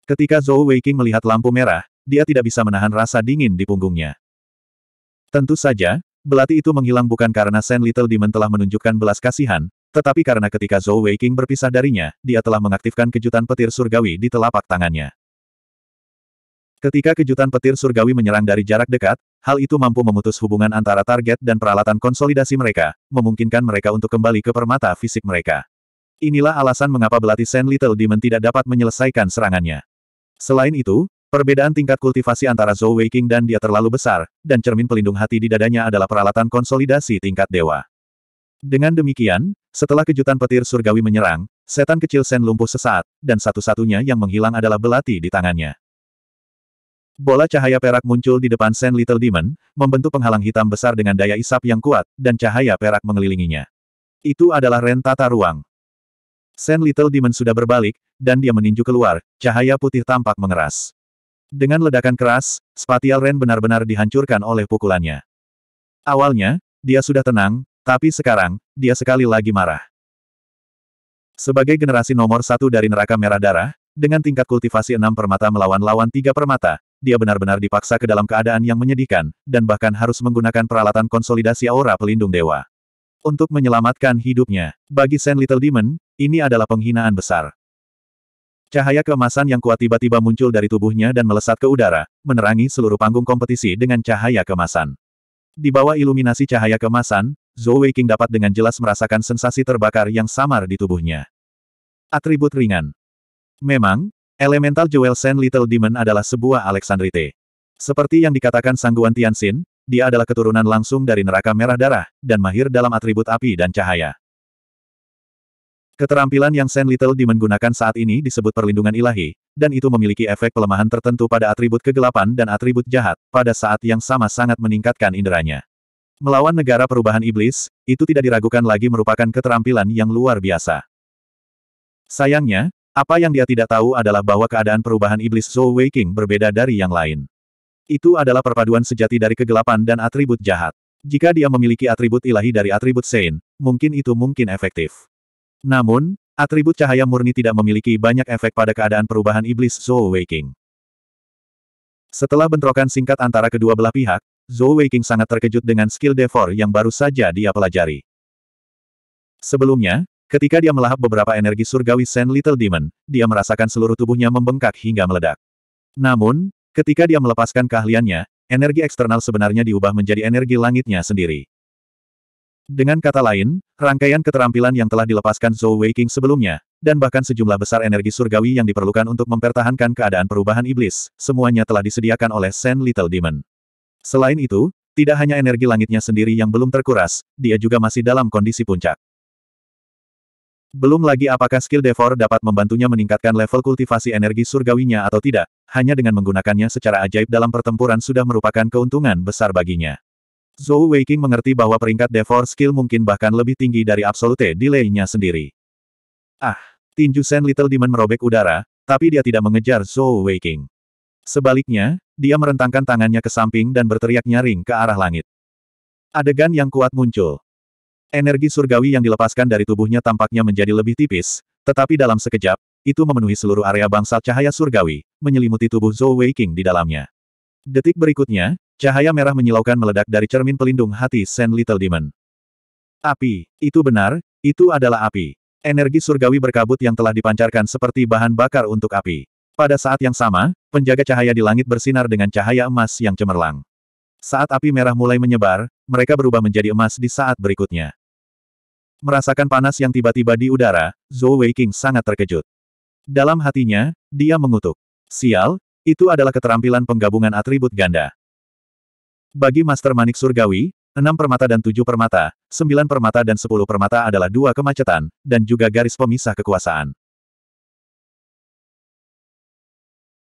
Ketika Zhou Weiqing melihat lampu merah, dia tidak bisa menahan rasa dingin di punggungnya. Tentu saja, Belati itu menghilang bukan karena Sen Little Demon telah menunjukkan belas kasihan, tetapi karena ketika Zhou Weiqing berpisah darinya, dia telah mengaktifkan kejutan petir surgawi di telapak tangannya. Ketika kejutan petir surgawi menyerang dari jarak dekat, hal itu mampu memutus hubungan antara target dan peralatan konsolidasi mereka, memungkinkan mereka untuk kembali ke permata fisik mereka. Inilah alasan mengapa belati Sen Little Demon tidak dapat menyelesaikan serangannya. Selain itu, Perbedaan tingkat kultivasi antara Zhou Weiqing dan dia terlalu besar, dan cermin pelindung hati di dadanya adalah peralatan konsolidasi tingkat dewa. Dengan demikian, setelah kejutan petir surgawi menyerang, setan kecil Sen lumpuh sesaat, dan satu-satunya yang menghilang adalah belati di tangannya. Bola cahaya perak muncul di depan Sen Little Demon, membentuk penghalang hitam besar dengan daya isap yang kuat, dan cahaya perak mengelilinginya. Itu adalah Ren Tata Ruang. Sen Little Demon sudah berbalik, dan dia meninju keluar, cahaya putih tampak mengeras. Dengan ledakan keras, Spatial Ren benar-benar dihancurkan oleh pukulannya. Awalnya, dia sudah tenang, tapi sekarang, dia sekali lagi marah. Sebagai generasi nomor satu dari neraka merah darah, dengan tingkat kultivasi enam permata melawan lawan tiga permata, dia benar-benar dipaksa ke dalam keadaan yang menyedihkan, dan bahkan harus menggunakan peralatan konsolidasi aura pelindung dewa. Untuk menyelamatkan hidupnya, bagi Saint Little Demon, ini adalah penghinaan besar. Cahaya keemasan yang kuat tiba-tiba muncul dari tubuhnya dan melesat ke udara, menerangi seluruh panggung kompetisi dengan cahaya keemasan. Di bawah iluminasi cahaya keemasan, Zhou Weiqing dapat dengan jelas merasakan sensasi terbakar yang samar di tubuhnya. Atribut ringan. Memang, Elemental Jewel Sen Little Demon adalah sebuah Alexandrite. Seperti yang dikatakan Sangguan Tianxin, dia adalah keturunan langsung dari neraka merah darah, dan mahir dalam atribut api dan cahaya. Keterampilan yang Sen Little Demon gunakan saat ini disebut perlindungan ilahi, dan itu memiliki efek pelemahan tertentu pada atribut kegelapan dan atribut jahat, pada saat yang sama sangat meningkatkan inderanya. Melawan negara perubahan iblis, itu tidak diragukan lagi merupakan keterampilan yang luar biasa. Sayangnya, apa yang dia tidak tahu adalah bahwa keadaan perubahan iblis Zhou Weiqing berbeda dari yang lain. Itu adalah perpaduan sejati dari kegelapan dan atribut jahat. Jika dia memiliki atribut ilahi dari atribut Sein, mungkin itu mungkin efektif. Namun, atribut cahaya murni tidak memiliki banyak efek pada keadaan perubahan iblis Zhou Weiqing. Setelah bentrokan singkat antara kedua belah pihak, Zhou Weiqing sangat terkejut dengan skill Devor yang baru saja dia pelajari. Sebelumnya, ketika dia melahap beberapa energi surgawi Sand Little Demon, dia merasakan seluruh tubuhnya membengkak hingga meledak. Namun, ketika dia melepaskan keahliannya, energi eksternal sebenarnya diubah menjadi energi langitnya sendiri. Dengan kata lain, rangkaian keterampilan yang telah dilepaskan Zhou Weiqing sebelumnya, dan bahkan sejumlah besar energi surgawi yang diperlukan untuk mempertahankan keadaan perubahan iblis, semuanya telah disediakan oleh Sen Little Demon. Selain itu, tidak hanya energi langitnya sendiri yang belum terkuras, dia juga masih dalam kondisi puncak. Belum lagi apakah skill Devor dapat membantunya meningkatkan level kultivasi energi surgawinya atau tidak, hanya dengan menggunakannya secara ajaib dalam pertempuran sudah merupakan keuntungan besar baginya. Zhou Weiqing mengerti bahwa peringkat Devour Skill mungkin bahkan lebih tinggi dari Absolute Delay-nya sendiri. Ah, tinju Sen Little Demon merobek udara, tapi dia tidak mengejar Zhou Weiqing. Sebaliknya, dia merentangkan tangannya ke samping dan berteriak nyaring ke arah langit. Adegan yang kuat muncul. Energi surgawi yang dilepaskan dari tubuhnya tampaknya menjadi lebih tipis, tetapi dalam sekejap, itu memenuhi seluruh area bangsa cahaya surgawi, menyelimuti tubuh Zhou Weiqing di dalamnya. Detik berikutnya, Cahaya merah menyilaukan meledak dari cermin pelindung hati Saint Little Demon. Api, itu benar, itu adalah api. Energi surgawi berkabut yang telah dipancarkan seperti bahan bakar untuk api. Pada saat yang sama, penjaga cahaya di langit bersinar dengan cahaya emas yang cemerlang. Saat api merah mulai menyebar, mereka berubah menjadi emas di saat berikutnya. Merasakan panas yang tiba-tiba di udara, Zhou Weiqing sangat terkejut. Dalam hatinya, dia mengutuk. Sial, itu adalah keterampilan penggabungan atribut ganda. Bagi Master Manik Surgawi, enam permata dan tujuh permata, sembilan permata dan sepuluh permata adalah dua kemacetan, dan juga garis pemisah kekuasaan.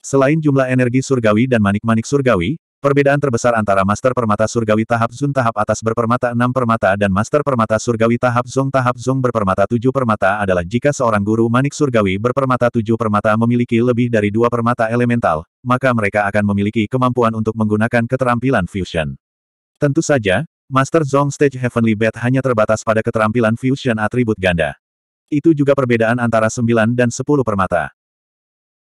Selain jumlah energi surgawi dan manik-manik surgawi, Perbedaan terbesar antara Master Permata Surgawi tahap Zung tahap atas berpermata enam permata dan Master Permata Surgawi tahap Zong tahap Zong berpermata tujuh permata adalah jika seorang guru manik surgawi berpermata tujuh permata memiliki lebih dari dua permata elemental, maka mereka akan memiliki kemampuan untuk menggunakan keterampilan fusion. Tentu saja, Master Zong Stage Heavenly Bat hanya terbatas pada keterampilan fusion atribut ganda. Itu juga perbedaan antara sembilan dan sepuluh permata.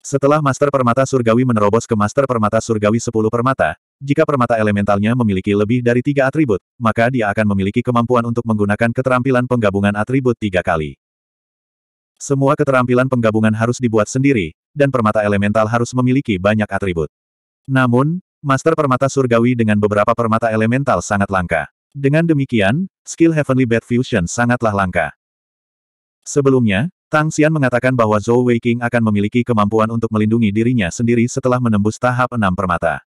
Setelah Master Permata Surgawi menerobos ke Master Permata Surgawi 10 permata, jika permata elementalnya memiliki lebih dari tiga atribut, maka dia akan memiliki kemampuan untuk menggunakan keterampilan penggabungan atribut tiga kali. Semua keterampilan penggabungan harus dibuat sendiri, dan permata elemental harus memiliki banyak atribut. Namun, Master Permata Surgawi dengan beberapa permata elemental sangat langka. Dengan demikian, skill Heavenly Bad Fusion sangatlah langka. Sebelumnya, Tang Xian mengatakan bahwa Zhou Weiqing akan memiliki kemampuan untuk melindungi dirinya sendiri setelah menembus tahap enam permata.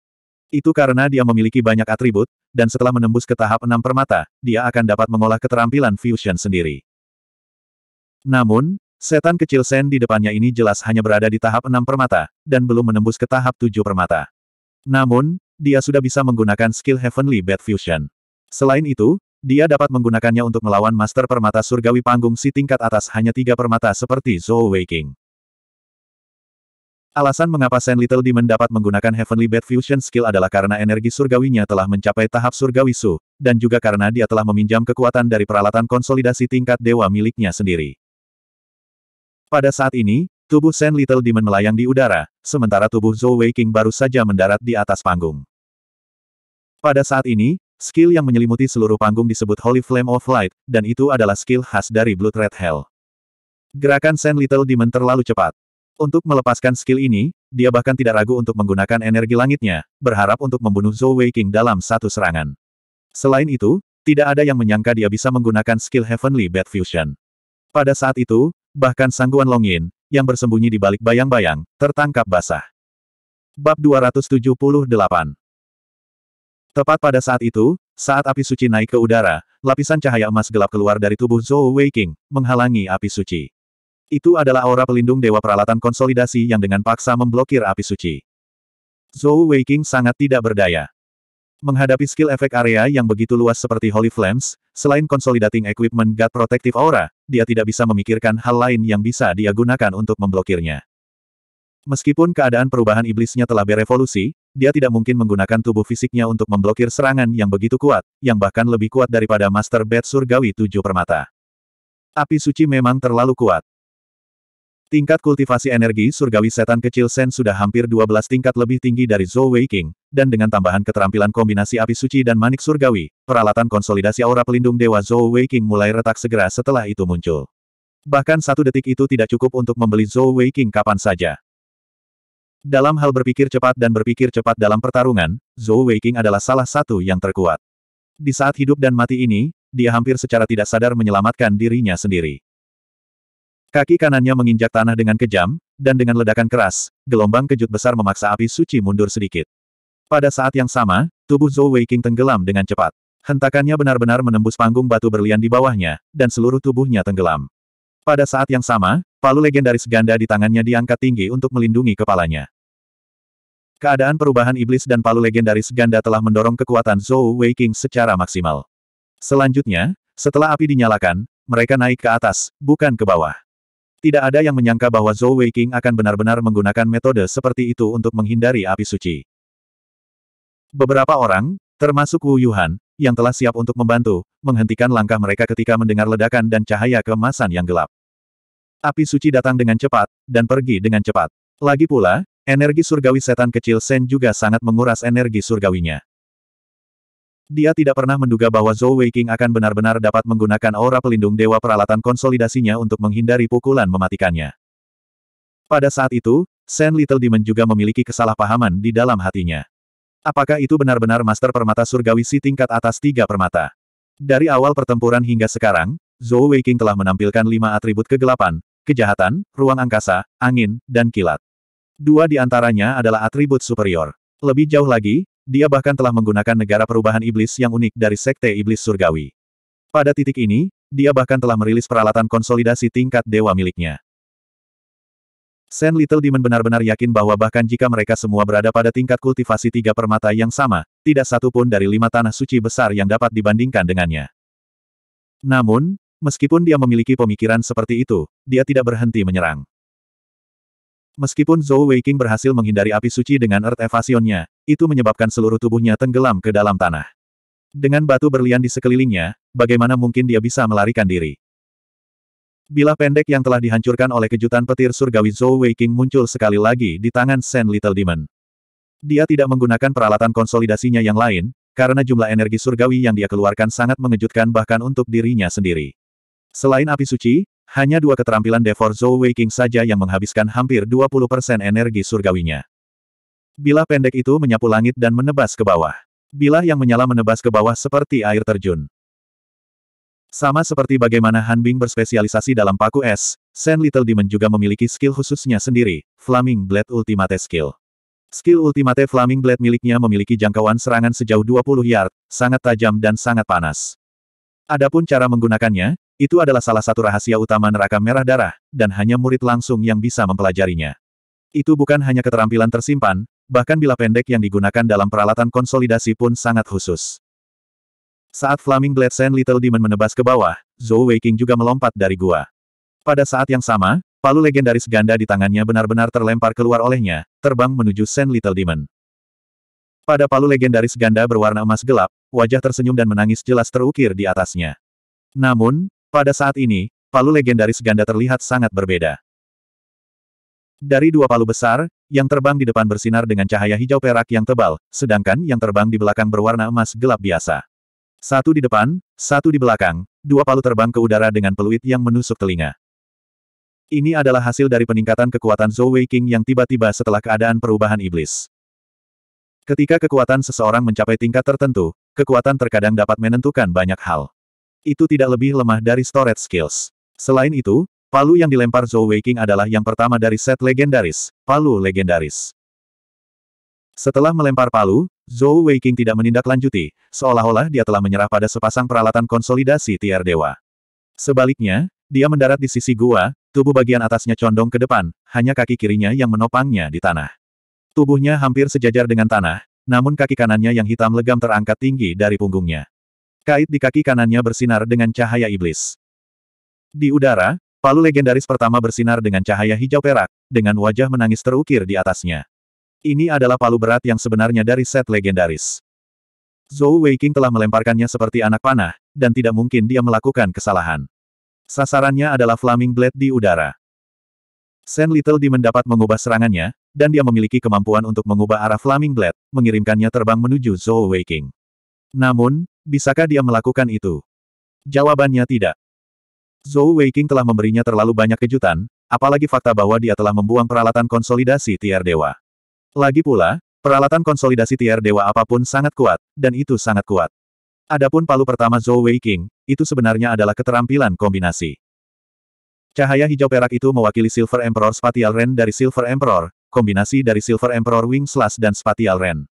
Itu karena dia memiliki banyak atribut, dan setelah menembus ke tahap enam permata, dia akan dapat mengolah keterampilan fusion sendiri. Namun, setan kecil Sen di depannya ini jelas hanya berada di tahap enam permata, dan belum menembus ke tahap tujuh permata. Namun, dia sudah bisa menggunakan skill Heavenly Bad Fusion. Selain itu, dia dapat menggunakannya untuk melawan Master Permata Surgawi Panggung si tingkat atas hanya tiga permata seperti Zhou Waking. Alasan mengapa Sen Little Demon dapat menggunakan Heavenly Bad Fusion Skill adalah karena energi surgawinya telah mencapai tahap surgawi su, dan juga karena dia telah meminjam kekuatan dari peralatan konsolidasi tingkat dewa miliknya sendiri. Pada saat ini, tubuh Sen Little Demon melayang di udara, sementara tubuh Zhou Waking baru saja mendarat di atas panggung. Pada saat ini, Skill yang menyelimuti seluruh panggung disebut Holy Flame of Light, dan itu adalah skill khas dari Blood Red Hell. Gerakan Sand Little Demon terlalu cepat. Untuk melepaskan skill ini, dia bahkan tidak ragu untuk menggunakan energi langitnya, berharap untuk membunuh Zhou Wei King dalam satu serangan. Selain itu, tidak ada yang menyangka dia bisa menggunakan skill Heavenly Bad Fusion. Pada saat itu, bahkan sangguan Long Yin, yang bersembunyi di balik bayang-bayang, tertangkap basah. Bab 278 Tepat pada saat itu, saat api suci naik ke udara, lapisan cahaya emas gelap keluar dari tubuh Zhou Weiqing, menghalangi api suci. Itu adalah aura pelindung dewa peralatan konsolidasi yang dengan paksa memblokir api suci. Zhou Weiqing sangat tidak berdaya. Menghadapi skill efek area yang begitu luas seperti Holy Flames, selain consolidating equipment God Protective Aura, dia tidak bisa memikirkan hal lain yang bisa dia gunakan untuk memblokirnya. Meskipun keadaan perubahan iblisnya telah berevolusi, dia tidak mungkin menggunakan tubuh fisiknya untuk memblokir serangan yang begitu kuat, yang bahkan lebih kuat daripada Master Bed Surgawi Tujuh Permata. Api suci memang terlalu kuat. Tingkat kultivasi energi surgawi setan kecil Sen sudah hampir 12 tingkat lebih tinggi dari Zhou Wei King, dan dengan tambahan keterampilan kombinasi api suci dan manik surgawi, peralatan konsolidasi aura pelindung dewa Zhou Wei King mulai retak segera setelah itu muncul. Bahkan satu detik itu tidak cukup untuk membeli Zhou Wei King kapan saja. Dalam hal berpikir cepat dan berpikir cepat dalam pertarungan, Zhou Weiqing adalah salah satu yang terkuat. Di saat hidup dan mati ini, dia hampir secara tidak sadar menyelamatkan dirinya sendiri. Kaki kanannya menginjak tanah dengan kejam, dan dengan ledakan keras, gelombang kejut besar memaksa api suci mundur sedikit. Pada saat yang sama, tubuh Zhou Weiqing tenggelam dengan cepat. Hentakannya benar-benar menembus panggung batu berlian di bawahnya, dan seluruh tubuhnya tenggelam. Pada saat yang sama, Palu legendaris ganda di tangannya diangkat tinggi untuk melindungi kepalanya. Keadaan perubahan iblis dan palu legendaris ganda telah mendorong kekuatan Zhou Wei secara maksimal. Selanjutnya, setelah api dinyalakan, mereka naik ke atas, bukan ke bawah. Tidak ada yang menyangka bahwa Zhou Wei akan benar-benar menggunakan metode seperti itu untuk menghindari api suci. Beberapa orang, termasuk Wu Yuhan, yang telah siap untuk membantu, menghentikan langkah mereka ketika mendengar ledakan dan cahaya kemasan yang gelap. Api suci datang dengan cepat, dan pergi dengan cepat. Lagi pula, energi surgawi setan kecil Sen juga sangat menguras energi surgawinya. Dia tidak pernah menduga bahwa Zhou Weiqing akan benar-benar dapat menggunakan aura pelindung dewa peralatan konsolidasinya untuk menghindari pukulan mematikannya. Pada saat itu, Sen Little Demon juga memiliki kesalahpahaman di dalam hatinya. Apakah itu benar-benar Master Permata Surgawi si tingkat atas tiga permata? Dari awal pertempuran hingga sekarang, Zhou Weiqing telah menampilkan lima atribut kegelapan, kejahatan, ruang angkasa, angin, dan kilat. Dua di antaranya adalah atribut superior. Lebih jauh lagi, dia bahkan telah menggunakan negara perubahan iblis yang unik dari Sekte Iblis Surgawi. Pada titik ini, dia bahkan telah merilis peralatan konsolidasi tingkat dewa miliknya. Sen Little Demon benar-benar yakin bahwa bahkan jika mereka semua berada pada tingkat kultivasi tiga permata yang sama, tidak satu pun dari lima tanah suci besar yang dapat dibandingkan dengannya. Namun, Meskipun dia memiliki pemikiran seperti itu, dia tidak berhenti menyerang. Meskipun Zhou Weiqing berhasil menghindari api suci dengan Earth Evasionnya, itu menyebabkan seluruh tubuhnya tenggelam ke dalam tanah. Dengan batu berlian di sekelilingnya, bagaimana mungkin dia bisa melarikan diri? Bilah pendek yang telah dihancurkan oleh kejutan petir surgawi Zhou Weiqing muncul sekali lagi di tangan Sen Little Demon. Dia tidak menggunakan peralatan konsolidasinya yang lain, karena jumlah energi surgawi yang dia keluarkan sangat mengejutkan bahkan untuk dirinya sendiri. Selain api suci, hanya dua keterampilan Devor Zhou saja yang menghabiskan hampir 20% energi surgawinya. Bilah pendek itu menyapu langit dan menebas ke bawah. Bilah yang menyala menebas ke bawah seperti air terjun. Sama seperti bagaimana Han Bing berspesialisasi dalam paku es, Sen Little Demon juga memiliki skill khususnya sendiri, Flaming Blade Ultimate Skill. Skill Ultimate Flaming Blade miliknya memiliki jangkauan serangan sejauh 20 yard, sangat tajam dan sangat panas. Adapun cara menggunakannya, itu adalah salah satu rahasia utama neraka merah darah, dan hanya murid langsung yang bisa mempelajarinya. Itu bukan hanya keterampilan tersimpan, bahkan bila pendek yang digunakan dalam peralatan konsolidasi pun sangat khusus. Saat Flaming Blade Sand Little Demon menebas ke bawah, Zhou Weiking juga melompat dari gua. Pada saat yang sama, palu legendaris ganda di tangannya benar-benar terlempar keluar olehnya, terbang menuju Sand Little Demon. Pada palu legendaris ganda berwarna emas gelap, wajah tersenyum dan menangis jelas terukir di atasnya. Namun, pada saat ini, palu legendaris ganda terlihat sangat berbeda. Dari dua palu besar, yang terbang di depan bersinar dengan cahaya hijau perak yang tebal, sedangkan yang terbang di belakang berwarna emas gelap biasa. Satu di depan, satu di belakang, dua palu terbang ke udara dengan peluit yang menusuk telinga. Ini adalah hasil dari peningkatan kekuatan Zhou Wei King yang tiba-tiba setelah keadaan perubahan iblis. Ketika kekuatan seseorang mencapai tingkat tertentu, kekuatan terkadang dapat menentukan banyak hal. Itu tidak lebih lemah dari storage skills. Selain itu, palu yang dilempar Zhou Weiqing adalah yang pertama dari set legendaris, palu legendaris. Setelah melempar palu, Zhou Weiqing tidak menindaklanjuti, seolah-olah dia telah menyerah pada sepasang peralatan konsolidasi tier dewa. Sebaliknya, dia mendarat di sisi gua, tubuh bagian atasnya condong ke depan, hanya kaki kirinya yang menopangnya di tanah. Tubuhnya hampir sejajar dengan tanah, namun kaki kanannya yang hitam legam terangkat tinggi dari punggungnya. Kait di kaki kanannya bersinar dengan cahaya iblis. Di udara, palu legendaris pertama bersinar dengan cahaya hijau perak, dengan wajah menangis terukir di atasnya. Ini adalah palu berat yang sebenarnya dari set legendaris. Zhou Weiqing telah melemparkannya seperti anak panah, dan tidak mungkin dia melakukan kesalahan. Sasarannya adalah Flaming Blade di udara. Sen Little Di mendapat mengubah serangannya, dan dia memiliki kemampuan untuk mengubah arah Flaming Blade, mengirimkannya terbang menuju Zhou Weiqing. Namun, Bisakah dia melakukan itu? Jawabannya tidak. Zhou Weiqing telah memberinya terlalu banyak kejutan, apalagi fakta bahwa dia telah membuang peralatan konsolidasi tier dewa. Lagi pula, peralatan konsolidasi tier dewa apapun sangat kuat, dan itu sangat kuat. Adapun palu pertama Zhou Weiqing, itu sebenarnya adalah keterampilan kombinasi. Cahaya hijau perak itu mewakili Silver Emperor Spatial Ren dari Silver Emperor, kombinasi dari Silver Emperor Wing Slash dan Spatial Ren.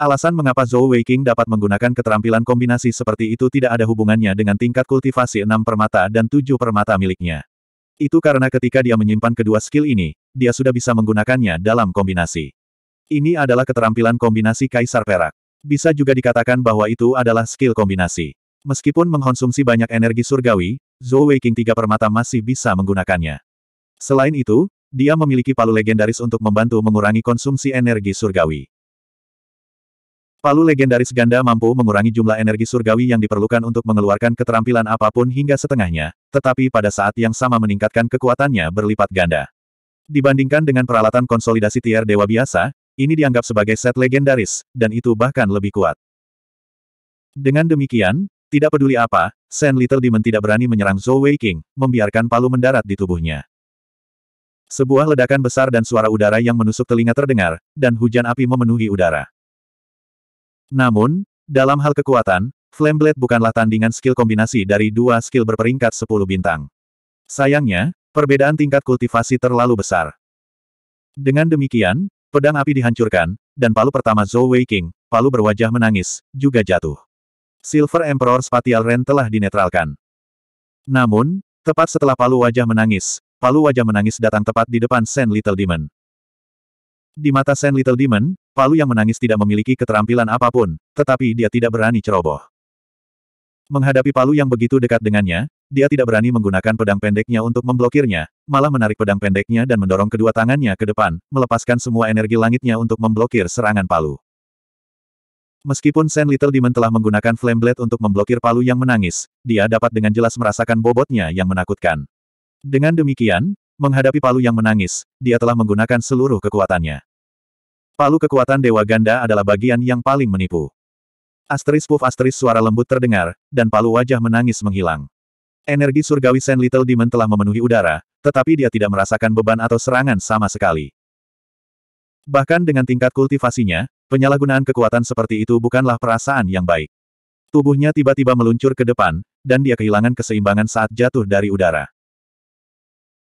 Alasan mengapa Zhou Weiqing dapat menggunakan keterampilan kombinasi seperti itu tidak ada hubungannya dengan tingkat kultivasi enam permata dan tujuh permata miliknya. Itu karena ketika dia menyimpan kedua skill ini, dia sudah bisa menggunakannya dalam kombinasi. Ini adalah keterampilan kombinasi Kaisar Perak. Bisa juga dikatakan bahwa itu adalah skill kombinasi. Meskipun mengkonsumsi banyak energi surgawi, Zhou Weiqing tiga permata masih bisa menggunakannya. Selain itu, dia memiliki palu legendaris untuk membantu mengurangi konsumsi energi surgawi. Palu legendaris ganda mampu mengurangi jumlah energi surgawi yang diperlukan untuk mengeluarkan keterampilan apapun hingga setengahnya, tetapi pada saat yang sama meningkatkan kekuatannya berlipat ganda. Dibandingkan dengan peralatan konsolidasi tier dewa biasa, ini dianggap sebagai set legendaris, dan itu bahkan lebih kuat. Dengan demikian, tidak peduli apa, Sen Little Demon tidak berani menyerang Zhou Wei King, membiarkan palu mendarat di tubuhnya. Sebuah ledakan besar dan suara udara yang menusuk telinga terdengar, dan hujan api memenuhi udara. Namun, dalam hal kekuatan, Flameblade bukanlah tandingan skill kombinasi dari dua skill berperingkat 10 bintang. Sayangnya, perbedaan tingkat kultivasi terlalu besar. Dengan demikian, pedang api dihancurkan, dan palu pertama Zhou Wei King, palu berwajah menangis, juga jatuh. Silver Emperor Spatial Ren telah dinetralkan. Namun, tepat setelah palu wajah menangis, palu wajah menangis datang tepat di depan Sen Little Demon. Di mata Sen Little Demon, Palu yang menangis tidak memiliki keterampilan apapun, tetapi dia tidak berani ceroboh. Menghadapi palu yang begitu dekat dengannya, dia tidak berani menggunakan pedang pendeknya untuk memblokirnya, malah menarik pedang pendeknya dan mendorong kedua tangannya ke depan, melepaskan semua energi langitnya untuk memblokir serangan palu. Meskipun Sen Little Demon telah menggunakan Flame Blade untuk memblokir palu yang menangis, dia dapat dengan jelas merasakan bobotnya yang menakutkan. Dengan demikian, menghadapi palu yang menangis, dia telah menggunakan seluruh kekuatannya. Palu kekuatan Dewa Ganda adalah bagian yang paling menipu. Asteris puff asteris suara lembut terdengar, dan palu wajah menangis menghilang. Energi surgawi sen Little Demon telah memenuhi udara, tetapi dia tidak merasakan beban atau serangan sama sekali. Bahkan dengan tingkat kultivasinya, penyalahgunaan kekuatan seperti itu bukanlah perasaan yang baik. Tubuhnya tiba-tiba meluncur ke depan, dan dia kehilangan keseimbangan saat jatuh dari udara.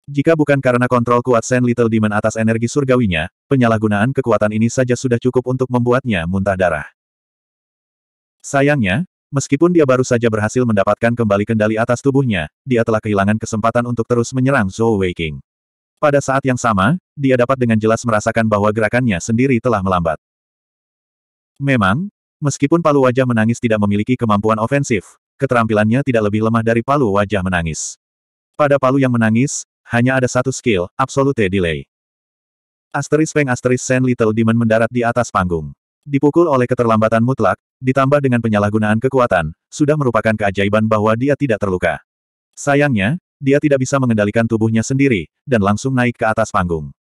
Jika bukan karena kontrol kuat Sen Little Demon atas energi surgawinya, penyalahgunaan kekuatan ini saja sudah cukup untuk membuatnya muntah darah. Sayangnya, meskipun dia baru saja berhasil mendapatkan kembali kendali atas tubuhnya, dia telah kehilangan kesempatan untuk terus menyerang Zhou Weiqing. Pada saat yang sama, dia dapat dengan jelas merasakan bahwa gerakannya sendiri telah melambat. Memang, meskipun palu wajah menangis tidak memiliki kemampuan ofensif, keterampilannya tidak lebih lemah dari palu wajah menangis. Pada palu yang menangis, hanya ada satu skill, Absolute Delay. Asteris Peng Asteris Sen Little Demon mendarat di atas panggung. Dipukul oleh keterlambatan mutlak, ditambah dengan penyalahgunaan kekuatan, sudah merupakan keajaiban bahwa dia tidak terluka. Sayangnya, dia tidak bisa mengendalikan tubuhnya sendiri, dan langsung naik ke atas panggung.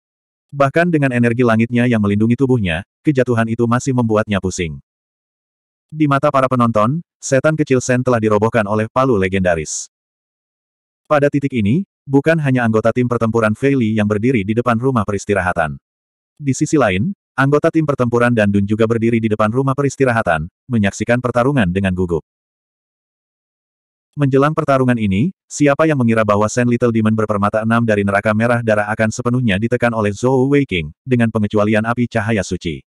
Bahkan dengan energi langitnya yang melindungi tubuhnya, kejatuhan itu masih membuatnya pusing. Di mata para penonton, setan kecil Sen telah dirobohkan oleh palu legendaris. Pada titik ini, Bukan hanya anggota tim pertempuran Feili yang berdiri di depan rumah peristirahatan. Di sisi lain, anggota tim pertempuran Dan Dun juga berdiri di depan rumah peristirahatan, menyaksikan pertarungan dengan gugup. Menjelang pertarungan ini, siapa yang mengira bahwa Sen Little Demon berpermata enam dari neraka merah darah akan sepenuhnya ditekan oleh Zhou Waking dengan pengecualian api cahaya suci.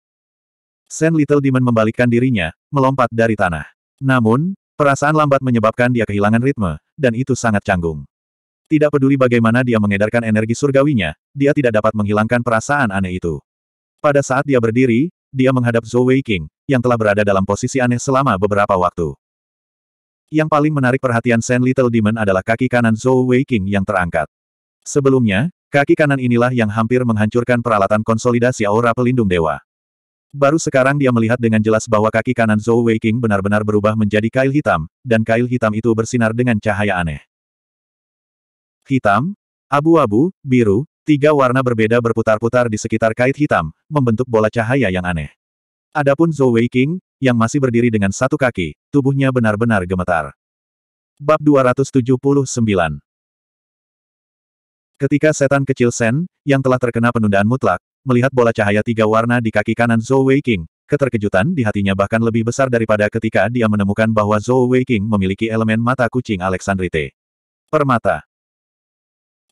Sen Little Demon membalikkan dirinya, melompat dari tanah. Namun, perasaan lambat menyebabkan dia kehilangan ritme, dan itu sangat canggung. Tidak peduli bagaimana dia mengedarkan energi surgawinya, dia tidak dapat menghilangkan perasaan aneh itu. Pada saat dia berdiri, dia menghadap Zhou Weiqing, yang telah berada dalam posisi aneh selama beberapa waktu. Yang paling menarik perhatian Sen Little Demon adalah kaki kanan Zhou Weiqing yang terangkat. Sebelumnya, kaki kanan inilah yang hampir menghancurkan peralatan konsolidasi aura pelindung dewa. Baru sekarang dia melihat dengan jelas bahwa kaki kanan Zhou Weiqing benar-benar berubah menjadi kail hitam, dan kail hitam itu bersinar dengan cahaya aneh hitam, abu-abu, biru, tiga warna berbeda berputar-putar di sekitar kait hitam, membentuk bola cahaya yang aneh. Adapun Zhou Wei King, yang masih berdiri dengan satu kaki, tubuhnya benar-benar gemetar. Bab 279 Ketika setan kecil Sen, yang telah terkena penundaan mutlak, melihat bola cahaya tiga warna di kaki kanan Zhou Wei King, keterkejutan di hatinya bahkan lebih besar daripada ketika dia menemukan bahwa Zhou Wei King memiliki elemen mata kucing Alexandrite. Permata.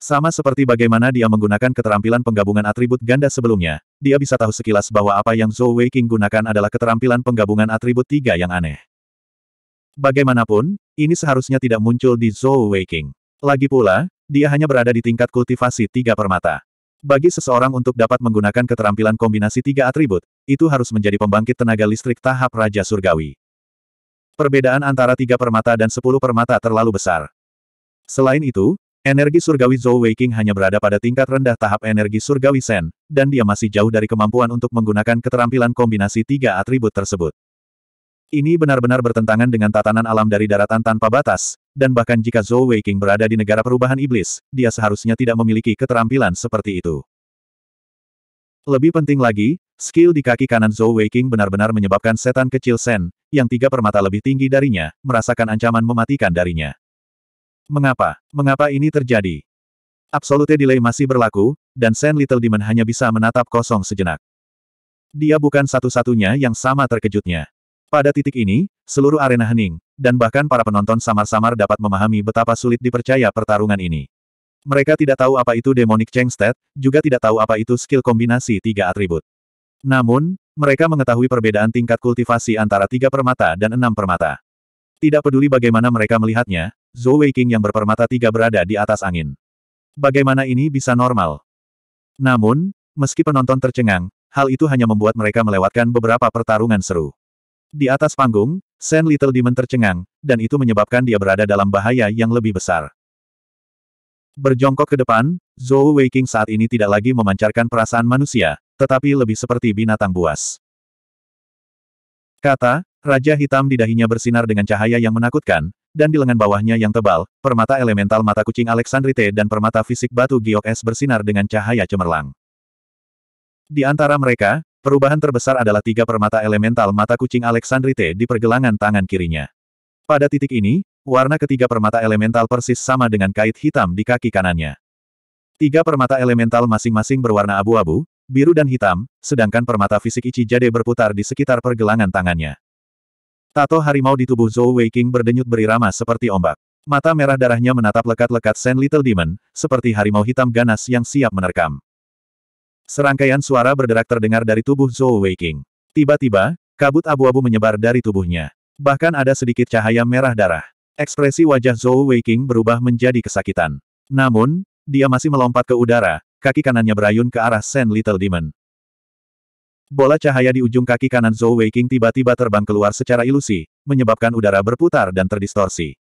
Sama seperti bagaimana dia menggunakan keterampilan penggabungan atribut ganda sebelumnya, dia bisa tahu sekilas bahwa apa yang Zhou Weiqing gunakan adalah keterampilan penggabungan atribut tiga yang aneh. Bagaimanapun, ini seharusnya tidak muncul di Zhou Weiqing. Lagi pula, dia hanya berada di tingkat kultivasi tiga permata. Bagi seseorang untuk dapat menggunakan keterampilan kombinasi tiga atribut, itu harus menjadi pembangkit tenaga listrik tahap Raja Surgawi. Perbedaan antara tiga permata dan sepuluh permata terlalu besar. Selain itu, Energi surgawi Zhou Weiqing hanya berada pada tingkat rendah tahap energi surgawi Shen, dan dia masih jauh dari kemampuan untuk menggunakan keterampilan kombinasi tiga atribut tersebut. Ini benar-benar bertentangan dengan tatanan alam dari daratan tanpa batas, dan bahkan jika Zhou Weiqing berada di negara perubahan iblis, dia seharusnya tidak memiliki keterampilan seperti itu. Lebih penting lagi, skill di kaki kanan Zhou Weiqing benar-benar menyebabkan setan kecil Shen, yang tiga permata lebih tinggi darinya, merasakan ancaman mematikan darinya. Mengapa? Mengapa ini terjadi? Absolute delay masih berlaku, dan Sen Little Demon hanya bisa menatap kosong sejenak. Dia bukan satu-satunya yang sama terkejutnya. Pada titik ini, seluruh arena hening, dan bahkan para penonton samar-samar dapat memahami betapa sulit dipercaya pertarungan ini. Mereka tidak tahu apa itu demonic Chengstead, juga tidak tahu apa itu skill kombinasi tiga atribut. Namun, mereka mengetahui perbedaan tingkat kultivasi antara tiga permata dan enam permata. Tidak peduli bagaimana mereka melihatnya, Zhou Weiqing yang berpermata tiga berada di atas angin. Bagaimana ini bisa normal? Namun, meski penonton tercengang, hal itu hanya membuat mereka melewatkan beberapa pertarungan seru. Di atas panggung, Sen Little Demon tercengang, dan itu menyebabkan dia berada dalam bahaya yang lebih besar. Berjongkok ke depan, Zhou Weiqing saat ini tidak lagi memancarkan perasaan manusia, tetapi lebih seperti binatang buas. Kata, Raja hitam di dahinya bersinar dengan cahaya yang menakutkan, dan di lengan bawahnya yang tebal, permata elemental mata kucing Alexandrite dan permata fisik batu giok es bersinar dengan cahaya cemerlang. Di antara mereka, perubahan terbesar adalah tiga permata elemental mata kucing Alexandrite di pergelangan tangan kirinya. Pada titik ini, warna ketiga permata elemental persis sama dengan kait hitam di kaki kanannya. Tiga permata elemental masing-masing berwarna abu-abu, biru dan hitam, sedangkan permata fisik Ichijade berputar di sekitar pergelangan tangannya. Tato harimau di tubuh Zhou Weiking berdenyut berirama seperti ombak. Mata merah darahnya menatap lekat-lekat Sen Little Demon, seperti harimau hitam ganas yang siap menerkam. Serangkaian suara berderak terdengar dari tubuh Zhou Weiking. Tiba-tiba, kabut abu-abu menyebar dari tubuhnya. Bahkan ada sedikit cahaya merah darah. Ekspresi wajah Zhou Weiking berubah menjadi kesakitan. Namun, dia masih melompat ke udara, kaki kanannya berayun ke arah Sen Little Demon. Bola cahaya di ujung kaki kanan Zhou Weiqing tiba-tiba terbang keluar secara ilusi, menyebabkan udara berputar dan terdistorsi.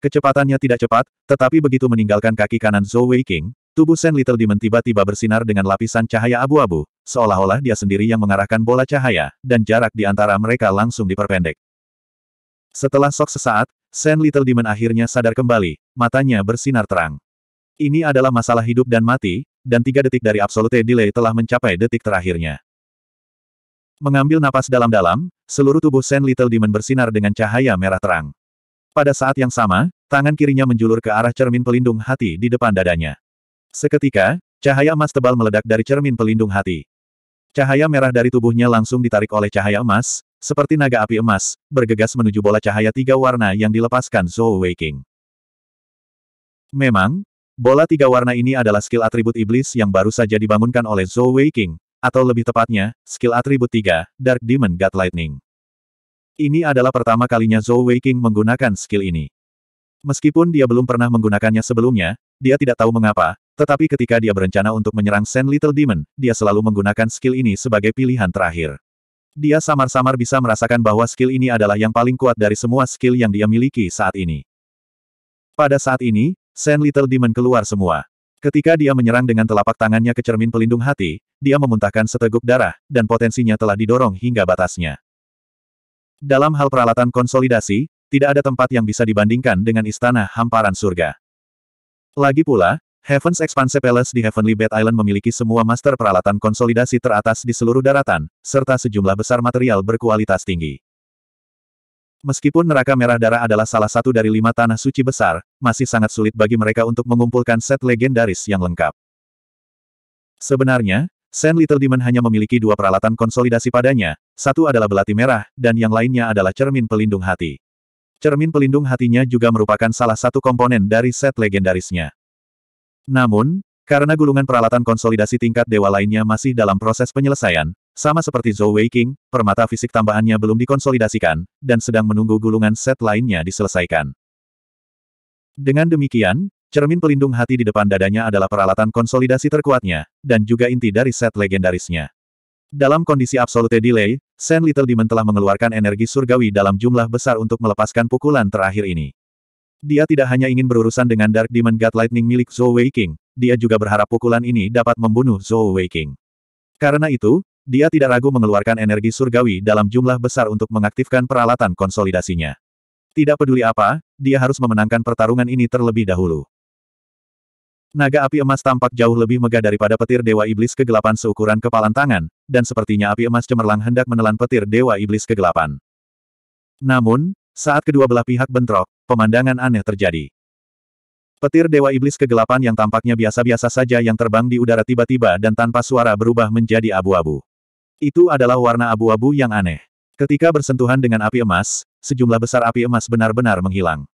Kecepatannya tidak cepat, tetapi begitu meninggalkan kaki kanan Zhou Weiqing, tubuh Sen Little Demon tiba-tiba bersinar dengan lapisan cahaya abu-abu, seolah-olah dia sendiri yang mengarahkan bola cahaya, dan jarak di antara mereka langsung diperpendek. Setelah sok sesaat, Sen Little Demon akhirnya sadar kembali, matanya bersinar terang. Ini adalah masalah hidup dan mati, dan tiga detik dari absolute delay telah mencapai detik terakhirnya. Mengambil napas dalam-dalam, seluruh tubuh Sen Little Demon bersinar dengan cahaya merah terang. Pada saat yang sama, tangan kirinya menjulur ke arah cermin pelindung hati di depan dadanya. Seketika, cahaya emas tebal meledak dari cermin pelindung hati. Cahaya merah dari tubuhnya langsung ditarik oleh cahaya emas, seperti naga api emas, bergegas menuju bola cahaya tiga warna yang dilepaskan Zhou Weiking. Memang, Bola tiga warna ini adalah skill atribut iblis yang baru saja dibangunkan oleh Zhou Wei King, atau lebih tepatnya, skill atribut tiga, Dark Demon God Lightning. Ini adalah pertama kalinya Zhou Wei King menggunakan skill ini. Meskipun dia belum pernah menggunakannya sebelumnya, dia tidak tahu mengapa, tetapi ketika dia berencana untuk menyerang Saint Little Demon, dia selalu menggunakan skill ini sebagai pilihan terakhir. Dia samar-samar bisa merasakan bahwa skill ini adalah yang paling kuat dari semua skill yang dia miliki saat ini. Pada saat ini, Sen Little Demon keluar semua. Ketika dia menyerang dengan telapak tangannya ke cermin pelindung hati, dia memuntahkan seteguk darah, dan potensinya telah didorong hingga batasnya. Dalam hal peralatan konsolidasi, tidak ada tempat yang bisa dibandingkan dengan istana hamparan surga. Lagi pula, Heaven's Expanse Palace di Heavenly Bed Island memiliki semua master peralatan konsolidasi teratas di seluruh daratan, serta sejumlah besar material berkualitas tinggi. Meskipun neraka merah darah adalah salah satu dari lima tanah suci besar, masih sangat sulit bagi mereka untuk mengumpulkan set legendaris yang lengkap. Sebenarnya, Sen Little Demon hanya memiliki dua peralatan konsolidasi padanya, satu adalah belati merah, dan yang lainnya adalah cermin pelindung hati. Cermin pelindung hatinya juga merupakan salah satu komponen dari set legendarisnya. Namun, karena gulungan peralatan konsolidasi tingkat dewa lainnya masih dalam proses penyelesaian, sama seperti Zhou Weiqing, permata fisik tambahannya belum dikonsolidasikan, dan sedang menunggu gulungan set lainnya diselesaikan. Dengan demikian, cermin pelindung hati di depan dadanya adalah peralatan konsolidasi terkuatnya, dan juga inti dari set legendarisnya. Dalam kondisi absolute delay, Sen Little Demon telah mengeluarkan energi surgawi dalam jumlah besar untuk melepaskan pukulan terakhir ini. Dia tidak hanya ingin berurusan dengan Dark Demon God Lightning milik Zhou Weiqing, dia juga berharap pukulan ini dapat membunuh Zhou Weiqing. Karena itu, dia tidak ragu mengeluarkan energi surgawi dalam jumlah besar untuk mengaktifkan peralatan konsolidasinya. Tidak peduli apa, dia harus memenangkan pertarungan ini terlebih dahulu. Naga api emas tampak jauh lebih megah daripada petir Dewa Iblis kegelapan seukuran kepalan tangan, dan sepertinya api emas cemerlang hendak menelan petir Dewa Iblis kegelapan. Namun, saat kedua belah pihak bentrok, pemandangan aneh terjadi. Petir Dewa Iblis kegelapan yang tampaknya biasa-biasa saja yang terbang di udara tiba-tiba dan tanpa suara berubah menjadi abu-abu. Itu adalah warna abu-abu yang aneh. Ketika bersentuhan dengan api emas, sejumlah besar api emas benar-benar menghilang.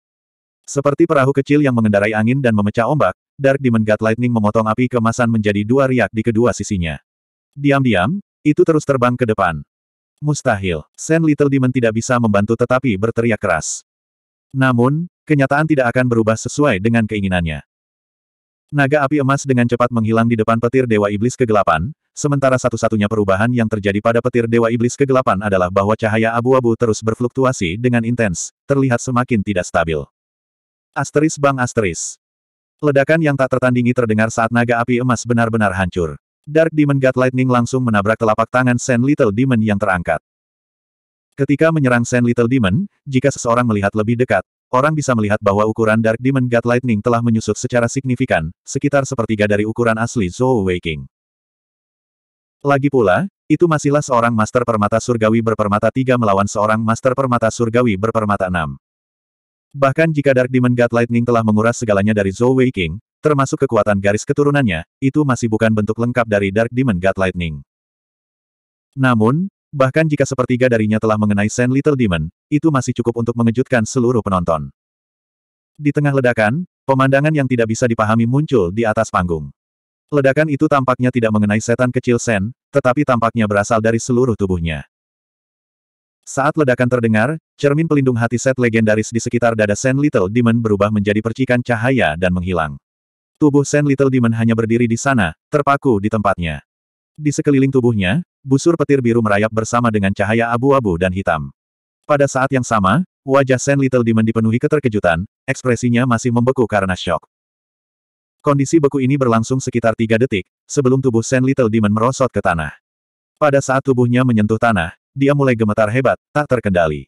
Seperti perahu kecil yang mengendarai angin dan memecah ombak, Dark Demon God Lightning memotong api kemasan menjadi dua riak di kedua sisinya. Diam-diam, itu terus terbang ke depan. Mustahil, Sen Little Demon tidak bisa membantu tetapi berteriak keras. Namun, kenyataan tidak akan berubah sesuai dengan keinginannya. Naga api emas dengan cepat menghilang di depan petir Dewa Iblis Kegelapan, sementara satu-satunya perubahan yang terjadi pada petir Dewa Iblis kegelapan adalah bahwa cahaya abu-abu terus berfluktuasi dengan intens, terlihat semakin tidak stabil. Asteris bang asteris. Ledakan yang tak tertandingi terdengar saat naga api emas benar-benar hancur. Dark Demon God Lightning langsung menabrak telapak tangan Sen Little Demon yang terangkat. Ketika menyerang Sen Little Demon, jika seseorang melihat lebih dekat, orang bisa melihat bahwa ukuran Dark Demon God Lightning telah menyusut secara signifikan, sekitar sepertiga dari ukuran asli Zhou Waking. Lagi pula, itu masihlah seorang Master Permata Surgawi berpermata tiga melawan seorang Master Permata Surgawi berpermata enam. Bahkan jika Dark Demon God Lightning telah menguras segalanya dari Zhou Wei King, termasuk kekuatan garis keturunannya, itu masih bukan bentuk lengkap dari Dark Demon God Lightning. Namun, bahkan jika sepertiga darinya telah mengenai Saint Little Demon, itu masih cukup untuk mengejutkan seluruh penonton. Di tengah ledakan, pemandangan yang tidak bisa dipahami muncul di atas panggung. Ledakan itu tampaknya tidak mengenai setan kecil Sen, tetapi tampaknya berasal dari seluruh tubuhnya. Saat ledakan terdengar, cermin pelindung hati set legendaris di sekitar dada Sen Little Demon berubah menjadi percikan cahaya dan menghilang. Tubuh Sen Little Demon hanya berdiri di sana, terpaku di tempatnya. Di sekeliling tubuhnya, busur petir biru merayap bersama dengan cahaya abu-abu dan hitam. Pada saat yang sama, wajah Sen Little Demon dipenuhi keterkejutan, ekspresinya masih membeku karena shock. Kondisi beku ini berlangsung sekitar tiga detik, sebelum tubuh Sen Little Demon merosot ke tanah. Pada saat tubuhnya menyentuh tanah, dia mulai gemetar hebat, tak terkendali.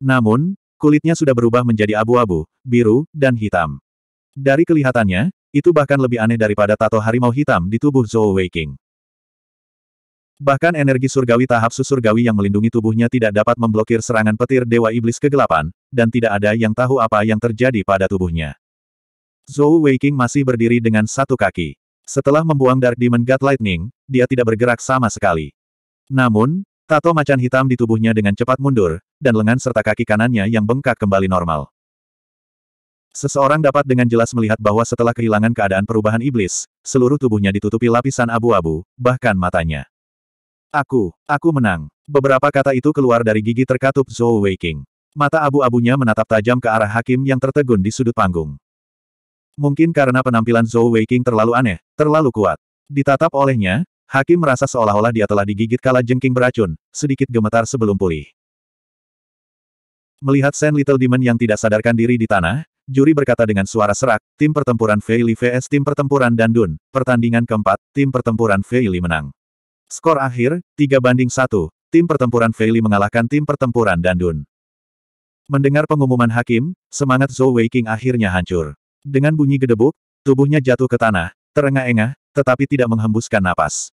Namun, kulitnya sudah berubah menjadi abu-abu, biru, dan hitam. Dari kelihatannya, itu bahkan lebih aneh daripada tato harimau hitam di tubuh Zhou Weiking. Bahkan energi surgawi tahap susurgawi yang melindungi tubuhnya tidak dapat memblokir serangan petir Dewa Iblis Kegelapan, dan tidak ada yang tahu apa yang terjadi pada tubuhnya. Zhou Weiqing masih berdiri dengan satu kaki. Setelah membuang Dark Demon God Lightning, dia tidak bergerak sama sekali. Namun, tato macan hitam di tubuhnya dengan cepat mundur, dan lengan serta kaki kanannya yang bengkak kembali normal. Seseorang dapat dengan jelas melihat bahwa setelah kehilangan keadaan perubahan iblis, seluruh tubuhnya ditutupi lapisan abu-abu, bahkan matanya. Aku, aku menang. Beberapa kata itu keluar dari gigi terkatup Zhou Weiqing. Mata abu-abunya menatap tajam ke arah hakim yang tertegun di sudut panggung. Mungkin karena penampilan Zhou Weiqing terlalu aneh, terlalu kuat. Ditatap olehnya, Hakim merasa seolah-olah dia telah digigit kala jengking beracun, sedikit gemetar sebelum pulih. Melihat Sen Little Demon yang tidak sadarkan diri di tanah, juri berkata dengan suara serak, tim pertempuran Feili vs tim pertempuran Dandun, pertandingan keempat, tim pertempuran Feili menang. Skor akhir, 3 banding 1, tim pertempuran Feili mengalahkan tim pertempuran Dandun. Mendengar pengumuman hakim, semangat Zhou Weiqing akhirnya hancur. Dengan bunyi gedebuk, tubuhnya jatuh ke tanah, terengah-engah, tetapi tidak menghembuskan napas.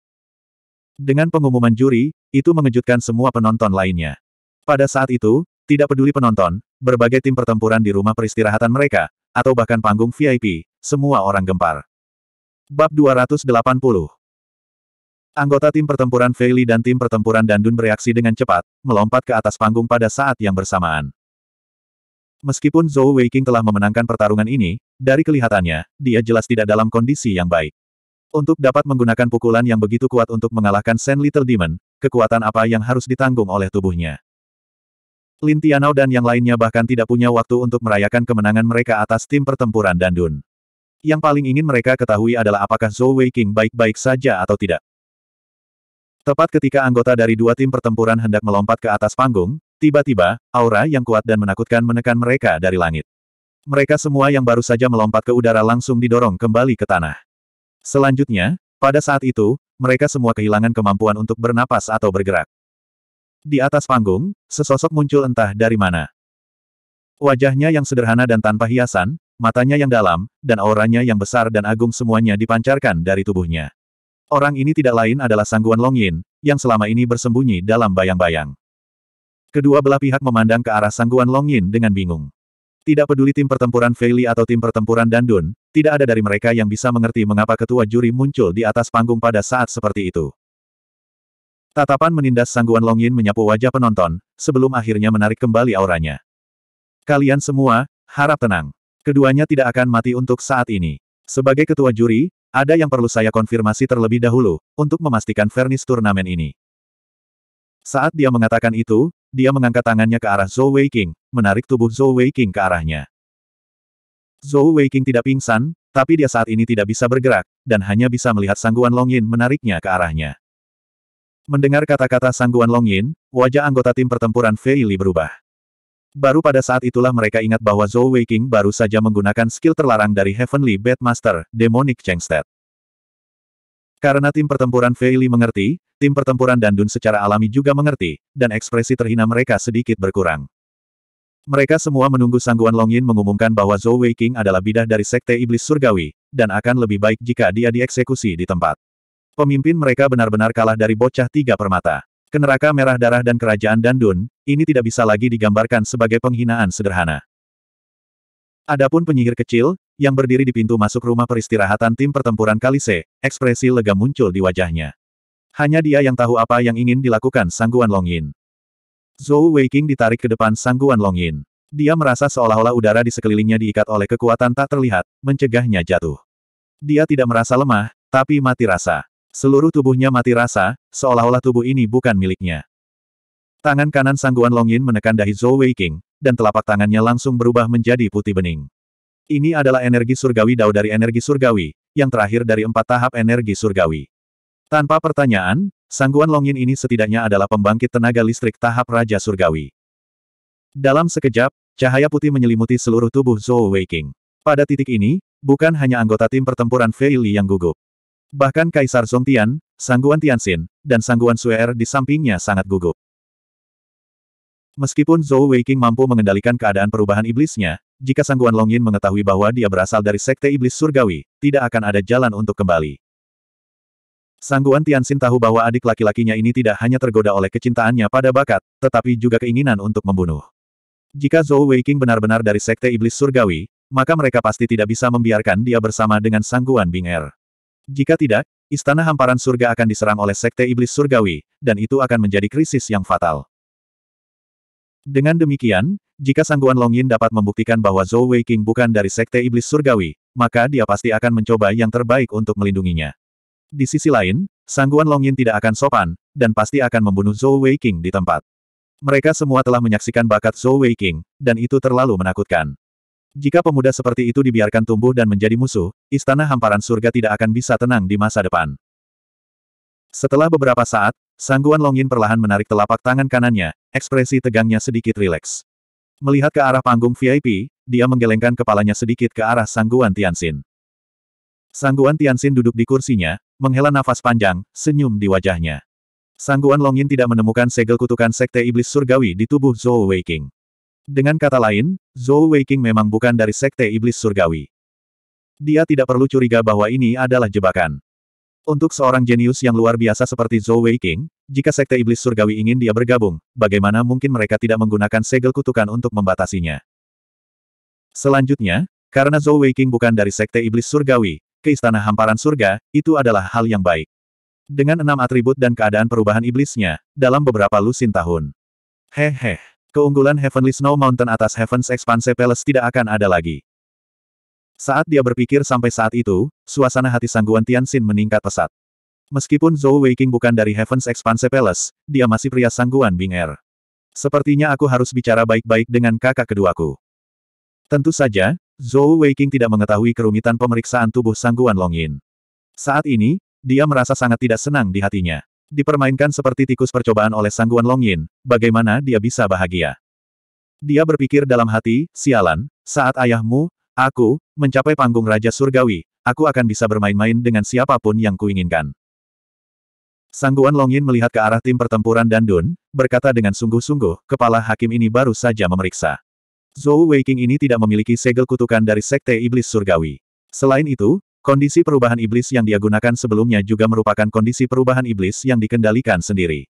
Dengan pengumuman juri, itu mengejutkan semua penonton lainnya. Pada saat itu, tidak peduli penonton, berbagai tim pertempuran di rumah peristirahatan mereka, atau bahkan panggung VIP, semua orang gempar. Bab 280 Anggota tim pertempuran Feili dan tim pertempuran Dandun bereaksi dengan cepat, melompat ke atas panggung pada saat yang bersamaan. Meskipun Zhou Weiqing telah memenangkan pertarungan ini, dari kelihatannya, dia jelas tidak dalam kondisi yang baik. Untuk dapat menggunakan pukulan yang begitu kuat untuk mengalahkan Sen Little Demon, kekuatan apa yang harus ditanggung oleh tubuhnya. Lin Tianao dan yang lainnya bahkan tidak punya waktu untuk merayakan kemenangan mereka atas tim pertempuran Dandun. Yang paling ingin mereka ketahui adalah apakah Zhou Weiqing baik-baik saja atau tidak. Tepat ketika anggota dari dua tim pertempuran hendak melompat ke atas panggung, Tiba-tiba, aura yang kuat dan menakutkan menekan mereka dari langit. Mereka semua yang baru saja melompat ke udara langsung didorong kembali ke tanah. Selanjutnya, pada saat itu, mereka semua kehilangan kemampuan untuk bernapas atau bergerak. Di atas panggung, sesosok muncul entah dari mana. Wajahnya yang sederhana dan tanpa hiasan, matanya yang dalam, dan auranya yang besar dan agung semuanya dipancarkan dari tubuhnya. Orang ini tidak lain adalah Sangguan Longyin, yang selama ini bersembunyi dalam bayang-bayang. Kedua belah pihak memandang ke arah sangguan Long Yin dengan bingung. Tidak peduli tim pertempuran Feili atau tim pertempuran Dandun, tidak ada dari mereka yang bisa mengerti mengapa ketua juri muncul di atas panggung pada saat seperti itu. Tatapan menindas sangguan Long Yin menyapu wajah penonton, sebelum akhirnya menarik kembali auranya. Kalian semua, harap tenang. Keduanya tidak akan mati untuk saat ini. Sebagai ketua juri, ada yang perlu saya konfirmasi terlebih dahulu, untuk memastikan fairness turnamen ini. Saat dia mengatakan itu, dia mengangkat tangannya ke arah Zhou Weiqing, menarik tubuh Zhou Weiqing ke arahnya. Zhou Weiqing tidak pingsan, tapi dia saat ini tidak bisa bergerak, dan hanya bisa melihat sangguan Long Yin menariknya ke arahnya. Mendengar kata-kata sangguan Long Yin, wajah anggota tim pertempuran Li berubah. Baru pada saat itulah mereka ingat bahwa Zhou Weiqing baru saja menggunakan skill terlarang dari Heavenly Master, Demonic Chengstead. Karena tim pertempuran Feili mengerti, tim pertempuran Dandun secara alami juga mengerti, dan ekspresi terhina mereka sedikit berkurang. Mereka semua menunggu Sangguan Longyin mengumumkan bahwa Zhou Weiqing adalah bidah dari Sekte Iblis Surgawi, dan akan lebih baik jika dia dieksekusi di tempat. Pemimpin mereka benar-benar kalah dari bocah tiga permata. Keneraka merah darah dan kerajaan Dandun, ini tidak bisa lagi digambarkan sebagai penghinaan sederhana. Adapun penyihir kecil, yang berdiri di pintu masuk rumah peristirahatan tim pertempuran Kalise, ekspresi lega muncul di wajahnya. Hanya dia yang tahu apa yang ingin dilakukan Sangguan Longin. Zhou Weiqing ditarik ke depan Sangguan Longin. Dia merasa seolah-olah udara di sekelilingnya diikat oleh kekuatan tak terlihat, mencegahnya jatuh. Dia tidak merasa lemah, tapi mati rasa. Seluruh tubuhnya mati rasa, seolah-olah tubuh ini bukan miliknya. Tangan kanan Sangguan Longin menekan dahi Zhou Weiqing, dan telapak tangannya langsung berubah menjadi putih bening. Ini adalah energi surgawi dao dari energi surgawi, yang terakhir dari empat tahap energi surgawi. Tanpa pertanyaan, sangguan Longin ini setidaknya adalah pembangkit tenaga listrik tahap Raja Surgawi. Dalam sekejap, cahaya putih menyelimuti seluruh tubuh Zhou Weiking. Pada titik ini, bukan hanya anggota tim pertempuran Fei Li yang gugup. Bahkan Kaisar Tian, Sangguan Tianxin, dan Sangguan Suer er di sampingnya sangat gugup. Meskipun Zhou Weiking mampu mengendalikan keadaan perubahan iblisnya, jika Sangguan Long Yin mengetahui bahwa dia berasal dari Sekte Iblis Surgawi, tidak akan ada jalan untuk kembali. Sangguan Tian Tianxin tahu bahwa adik laki-lakinya ini tidak hanya tergoda oleh kecintaannya pada bakat, tetapi juga keinginan untuk membunuh. Jika Zhou Weiqing benar-benar dari Sekte Iblis Surgawi, maka mereka pasti tidak bisa membiarkan dia bersama dengan Sangguan Bing Er. Jika tidak, Istana Hamparan Surga akan diserang oleh Sekte Iblis Surgawi, dan itu akan menjadi krisis yang fatal. Dengan demikian, jika Sangguan Longin dapat membuktikan bahwa Zhou Wei King bukan dari Sekte Iblis Surgawi, maka dia pasti akan mencoba yang terbaik untuk melindunginya. Di sisi lain, Sangguan Longin tidak akan sopan, dan pasti akan membunuh Zhou Wei King di tempat. Mereka semua telah menyaksikan bakat Zhou Wei King, dan itu terlalu menakutkan. Jika pemuda seperti itu dibiarkan tumbuh dan menjadi musuh, Istana Hamparan Surga tidak akan bisa tenang di masa depan. Setelah beberapa saat, Sangguan Longin perlahan menarik telapak tangan kanannya, ekspresi tegangnya sedikit rileks. Melihat ke arah panggung VIP, dia menggelengkan kepalanya sedikit ke arah Sangguan Tianxin. Sangguan Tianxin duduk di kursinya, menghela nafas panjang, senyum di wajahnya. Sangguan Longin tidak menemukan segel kutukan sekte iblis surgawi di tubuh Zhou Weiqing. Dengan kata lain, Zhou Weiqing memang bukan dari sekte iblis surgawi. Dia tidak perlu curiga bahwa ini adalah jebakan. Untuk seorang jenius yang luar biasa seperti Zhou Weiqing, jika Sekte Iblis Surgawi ingin dia bergabung, bagaimana mungkin mereka tidak menggunakan segel kutukan untuk membatasinya? Selanjutnya, karena Zhou Weiqing bukan dari Sekte Iblis Surgawi, ke Istana Hamparan Surga, itu adalah hal yang baik. Dengan enam atribut dan keadaan perubahan iblisnya, dalam beberapa lusin tahun. hehe, keunggulan Heavenly Snow Mountain atas Heaven's Expanse Palace tidak akan ada lagi. Saat dia berpikir sampai saat itu, suasana hati Sangguan Tianxin meningkat pesat. Meskipun Zhou Weiqing bukan dari Heaven's Expanse Palace, dia masih pria sangguan Bing er. Sepertinya aku harus bicara baik-baik dengan kakak keduaku. Tentu saja, Zhou Weiqing tidak mengetahui kerumitan pemeriksaan tubuh sangguan Long Yin. Saat ini, dia merasa sangat tidak senang di hatinya. Dipermainkan seperti tikus percobaan oleh sangguan Long Yin, bagaimana dia bisa bahagia? Dia berpikir dalam hati, sialan, saat ayahmu, aku, mencapai panggung Raja Surgawi, aku akan bisa bermain-main dengan siapapun yang kuinginkan. Sangguan Longin melihat ke arah tim pertempuran dan Dun berkata dengan sungguh-sungguh, kepala hakim ini baru saja memeriksa. Zhou Weiqing ini tidak memiliki segel kutukan dari Sekte Iblis Surgawi. Selain itu, kondisi perubahan iblis yang dia gunakan sebelumnya juga merupakan kondisi perubahan iblis yang dikendalikan sendiri.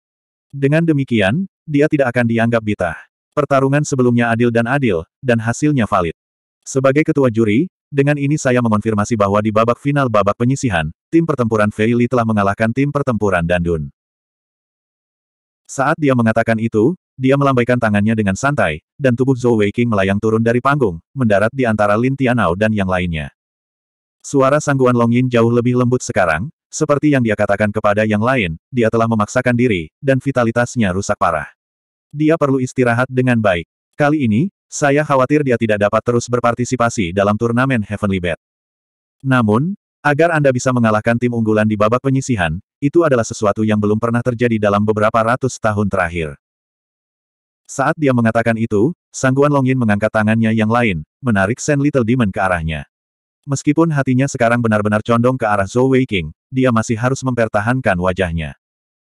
Dengan demikian, dia tidak akan dianggap bitah. Pertarungan sebelumnya adil dan adil, dan hasilnya valid. Sebagai ketua juri, dengan ini saya mengonfirmasi bahwa di babak final babak penyisihan, tim pertempuran Feili telah mengalahkan tim pertempuran Dandun. Saat dia mengatakan itu, dia melambaikan tangannya dengan santai, dan tubuh Zhou Weiqing melayang turun dari panggung, mendarat di antara Lin Tianao dan yang lainnya. Suara sangguan Yin jauh lebih lembut sekarang, seperti yang dia katakan kepada yang lain, dia telah memaksakan diri, dan vitalitasnya rusak parah. Dia perlu istirahat dengan baik. Kali ini, saya khawatir dia tidak dapat terus berpartisipasi dalam turnamen Heavenly Bet. Namun, Agar Anda bisa mengalahkan tim unggulan di babak penyisihan, itu adalah sesuatu yang belum pernah terjadi dalam beberapa ratus tahun terakhir. Saat dia mengatakan itu, Sangguan Longin mengangkat tangannya yang lain, menarik Sen Little Demon ke arahnya. Meskipun hatinya sekarang benar-benar condong ke arah Zhou Weiqing, dia masih harus mempertahankan wajahnya.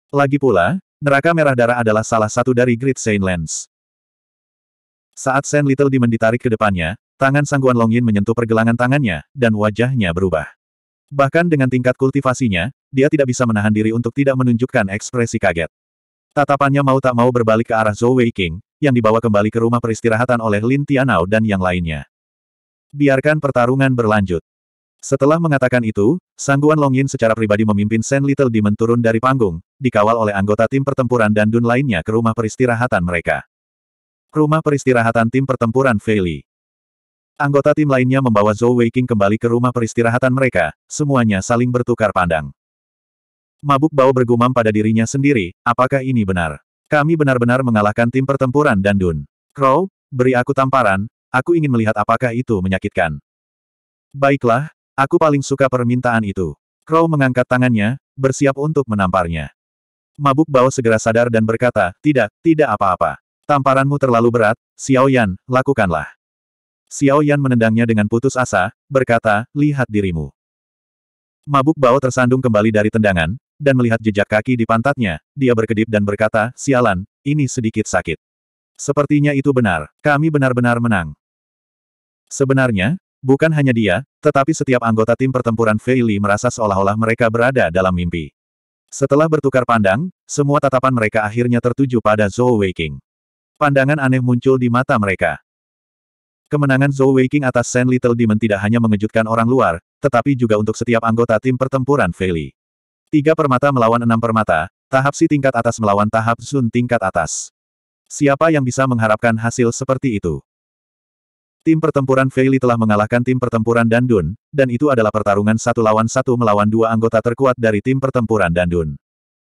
Lagi pula, neraka merah darah adalah salah satu dari Great Saint Lens. Saat Sen Little Demon ditarik ke depannya, tangan Sangguan Longin menyentuh pergelangan tangannya, dan wajahnya berubah. Bahkan dengan tingkat kultivasinya, dia tidak bisa menahan diri untuk tidak menunjukkan ekspresi kaget. Tatapannya mau tak mau berbalik ke arah Zhou Wei King, yang dibawa kembali ke rumah peristirahatan oleh Lin Tianao dan yang lainnya. Biarkan pertarungan berlanjut. Setelah mengatakan itu, Sangguan Long Yin secara pribadi memimpin Sen Little Demon turun dari panggung, dikawal oleh anggota tim pertempuran dan Dun lainnya ke rumah peristirahatan mereka. Rumah peristirahatan tim pertempuran Fei Li. Anggota tim lainnya membawa Zhou Weiqing kembali ke rumah peristirahatan mereka, semuanya saling bertukar pandang. Mabuk bau bergumam pada dirinya sendiri, apakah ini benar? Kami benar-benar mengalahkan tim pertempuran dan Dun. Crow, beri aku tamparan, aku ingin melihat apakah itu menyakitkan. Baiklah, aku paling suka permintaan itu. Crow mengangkat tangannya, bersiap untuk menamparnya. Mabuk bau segera sadar dan berkata, tidak, tidak apa-apa. Tamparanmu terlalu berat, Xiao Yan, lakukanlah. Xiao Yan menendangnya dengan putus asa, berkata, lihat dirimu. Mabuk bau tersandung kembali dari tendangan, dan melihat jejak kaki di pantatnya, dia berkedip dan berkata, sialan, ini sedikit sakit. Sepertinya itu benar, kami benar-benar menang. Sebenarnya, bukan hanya dia, tetapi setiap anggota tim pertempuran Feili merasa seolah-olah mereka berada dalam mimpi. Setelah bertukar pandang, semua tatapan mereka akhirnya tertuju pada Zhou Weiqing. Pandangan aneh muncul di mata mereka. Kemenangan Zhou Weiqing atas Shen Little Demon tidak hanya mengejutkan orang luar, tetapi juga untuk setiap anggota tim pertempuran Feili. Tiga permata melawan enam permata, tahap si tingkat atas melawan tahap sun tingkat atas. Siapa yang bisa mengharapkan hasil seperti itu? Tim pertempuran Feili telah mengalahkan tim pertempuran Dandun, dan itu adalah pertarungan satu lawan satu melawan dua anggota terkuat dari tim pertempuran Dandun.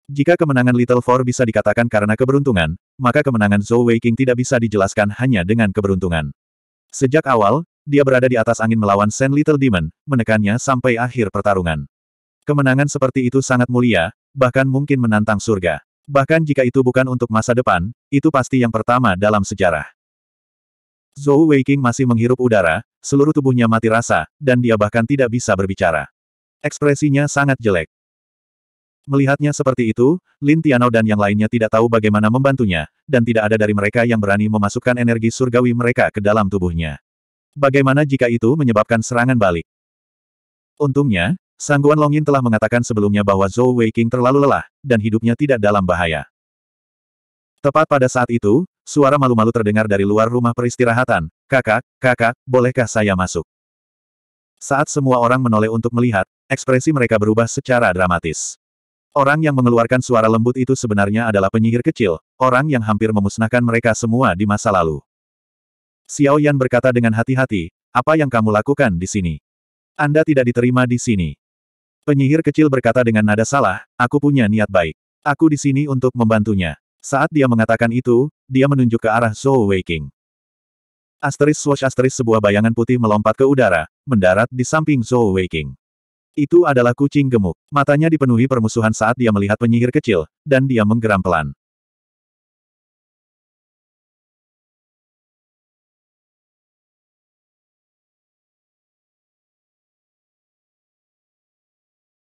Jika kemenangan Little Four bisa dikatakan karena keberuntungan, maka kemenangan Zhou Weiqing tidak bisa dijelaskan hanya dengan keberuntungan. Sejak awal, dia berada di atas angin melawan Sen Little Demon, menekannya sampai akhir pertarungan. Kemenangan seperti itu sangat mulia, bahkan mungkin menantang surga. Bahkan jika itu bukan untuk masa depan, itu pasti yang pertama dalam sejarah. Zhou Weiking masih menghirup udara, seluruh tubuhnya mati rasa, dan dia bahkan tidak bisa berbicara. Ekspresinya sangat jelek. Melihatnya seperti itu, Lin Tianao dan yang lainnya tidak tahu bagaimana membantunya, dan tidak ada dari mereka yang berani memasukkan energi surgawi mereka ke dalam tubuhnya. Bagaimana jika itu menyebabkan serangan balik? Untungnya, Sangguan Longin telah mengatakan sebelumnya bahwa Zhou Weiqing terlalu lelah, dan hidupnya tidak dalam bahaya. Tepat pada saat itu, suara malu-malu terdengar dari luar rumah peristirahatan, kakak, kakak, bolehkah saya masuk? Saat semua orang menoleh untuk melihat, ekspresi mereka berubah secara dramatis. Orang yang mengeluarkan suara lembut itu sebenarnya adalah penyihir kecil, orang yang hampir memusnahkan mereka semua di masa lalu. Xiao Yan berkata dengan hati-hati, apa yang kamu lakukan di sini? Anda tidak diterima di sini. Penyihir kecil berkata dengan nada salah, aku punya niat baik. Aku di sini untuk membantunya. Saat dia mengatakan itu, dia menunjuk ke arah Zhou Weiqing. Asteris swash asteris sebuah bayangan putih melompat ke udara, mendarat di samping Zhou Weiqing. Itu adalah kucing gemuk. Matanya dipenuhi permusuhan saat dia melihat penyihir kecil, dan dia menggeram pelan.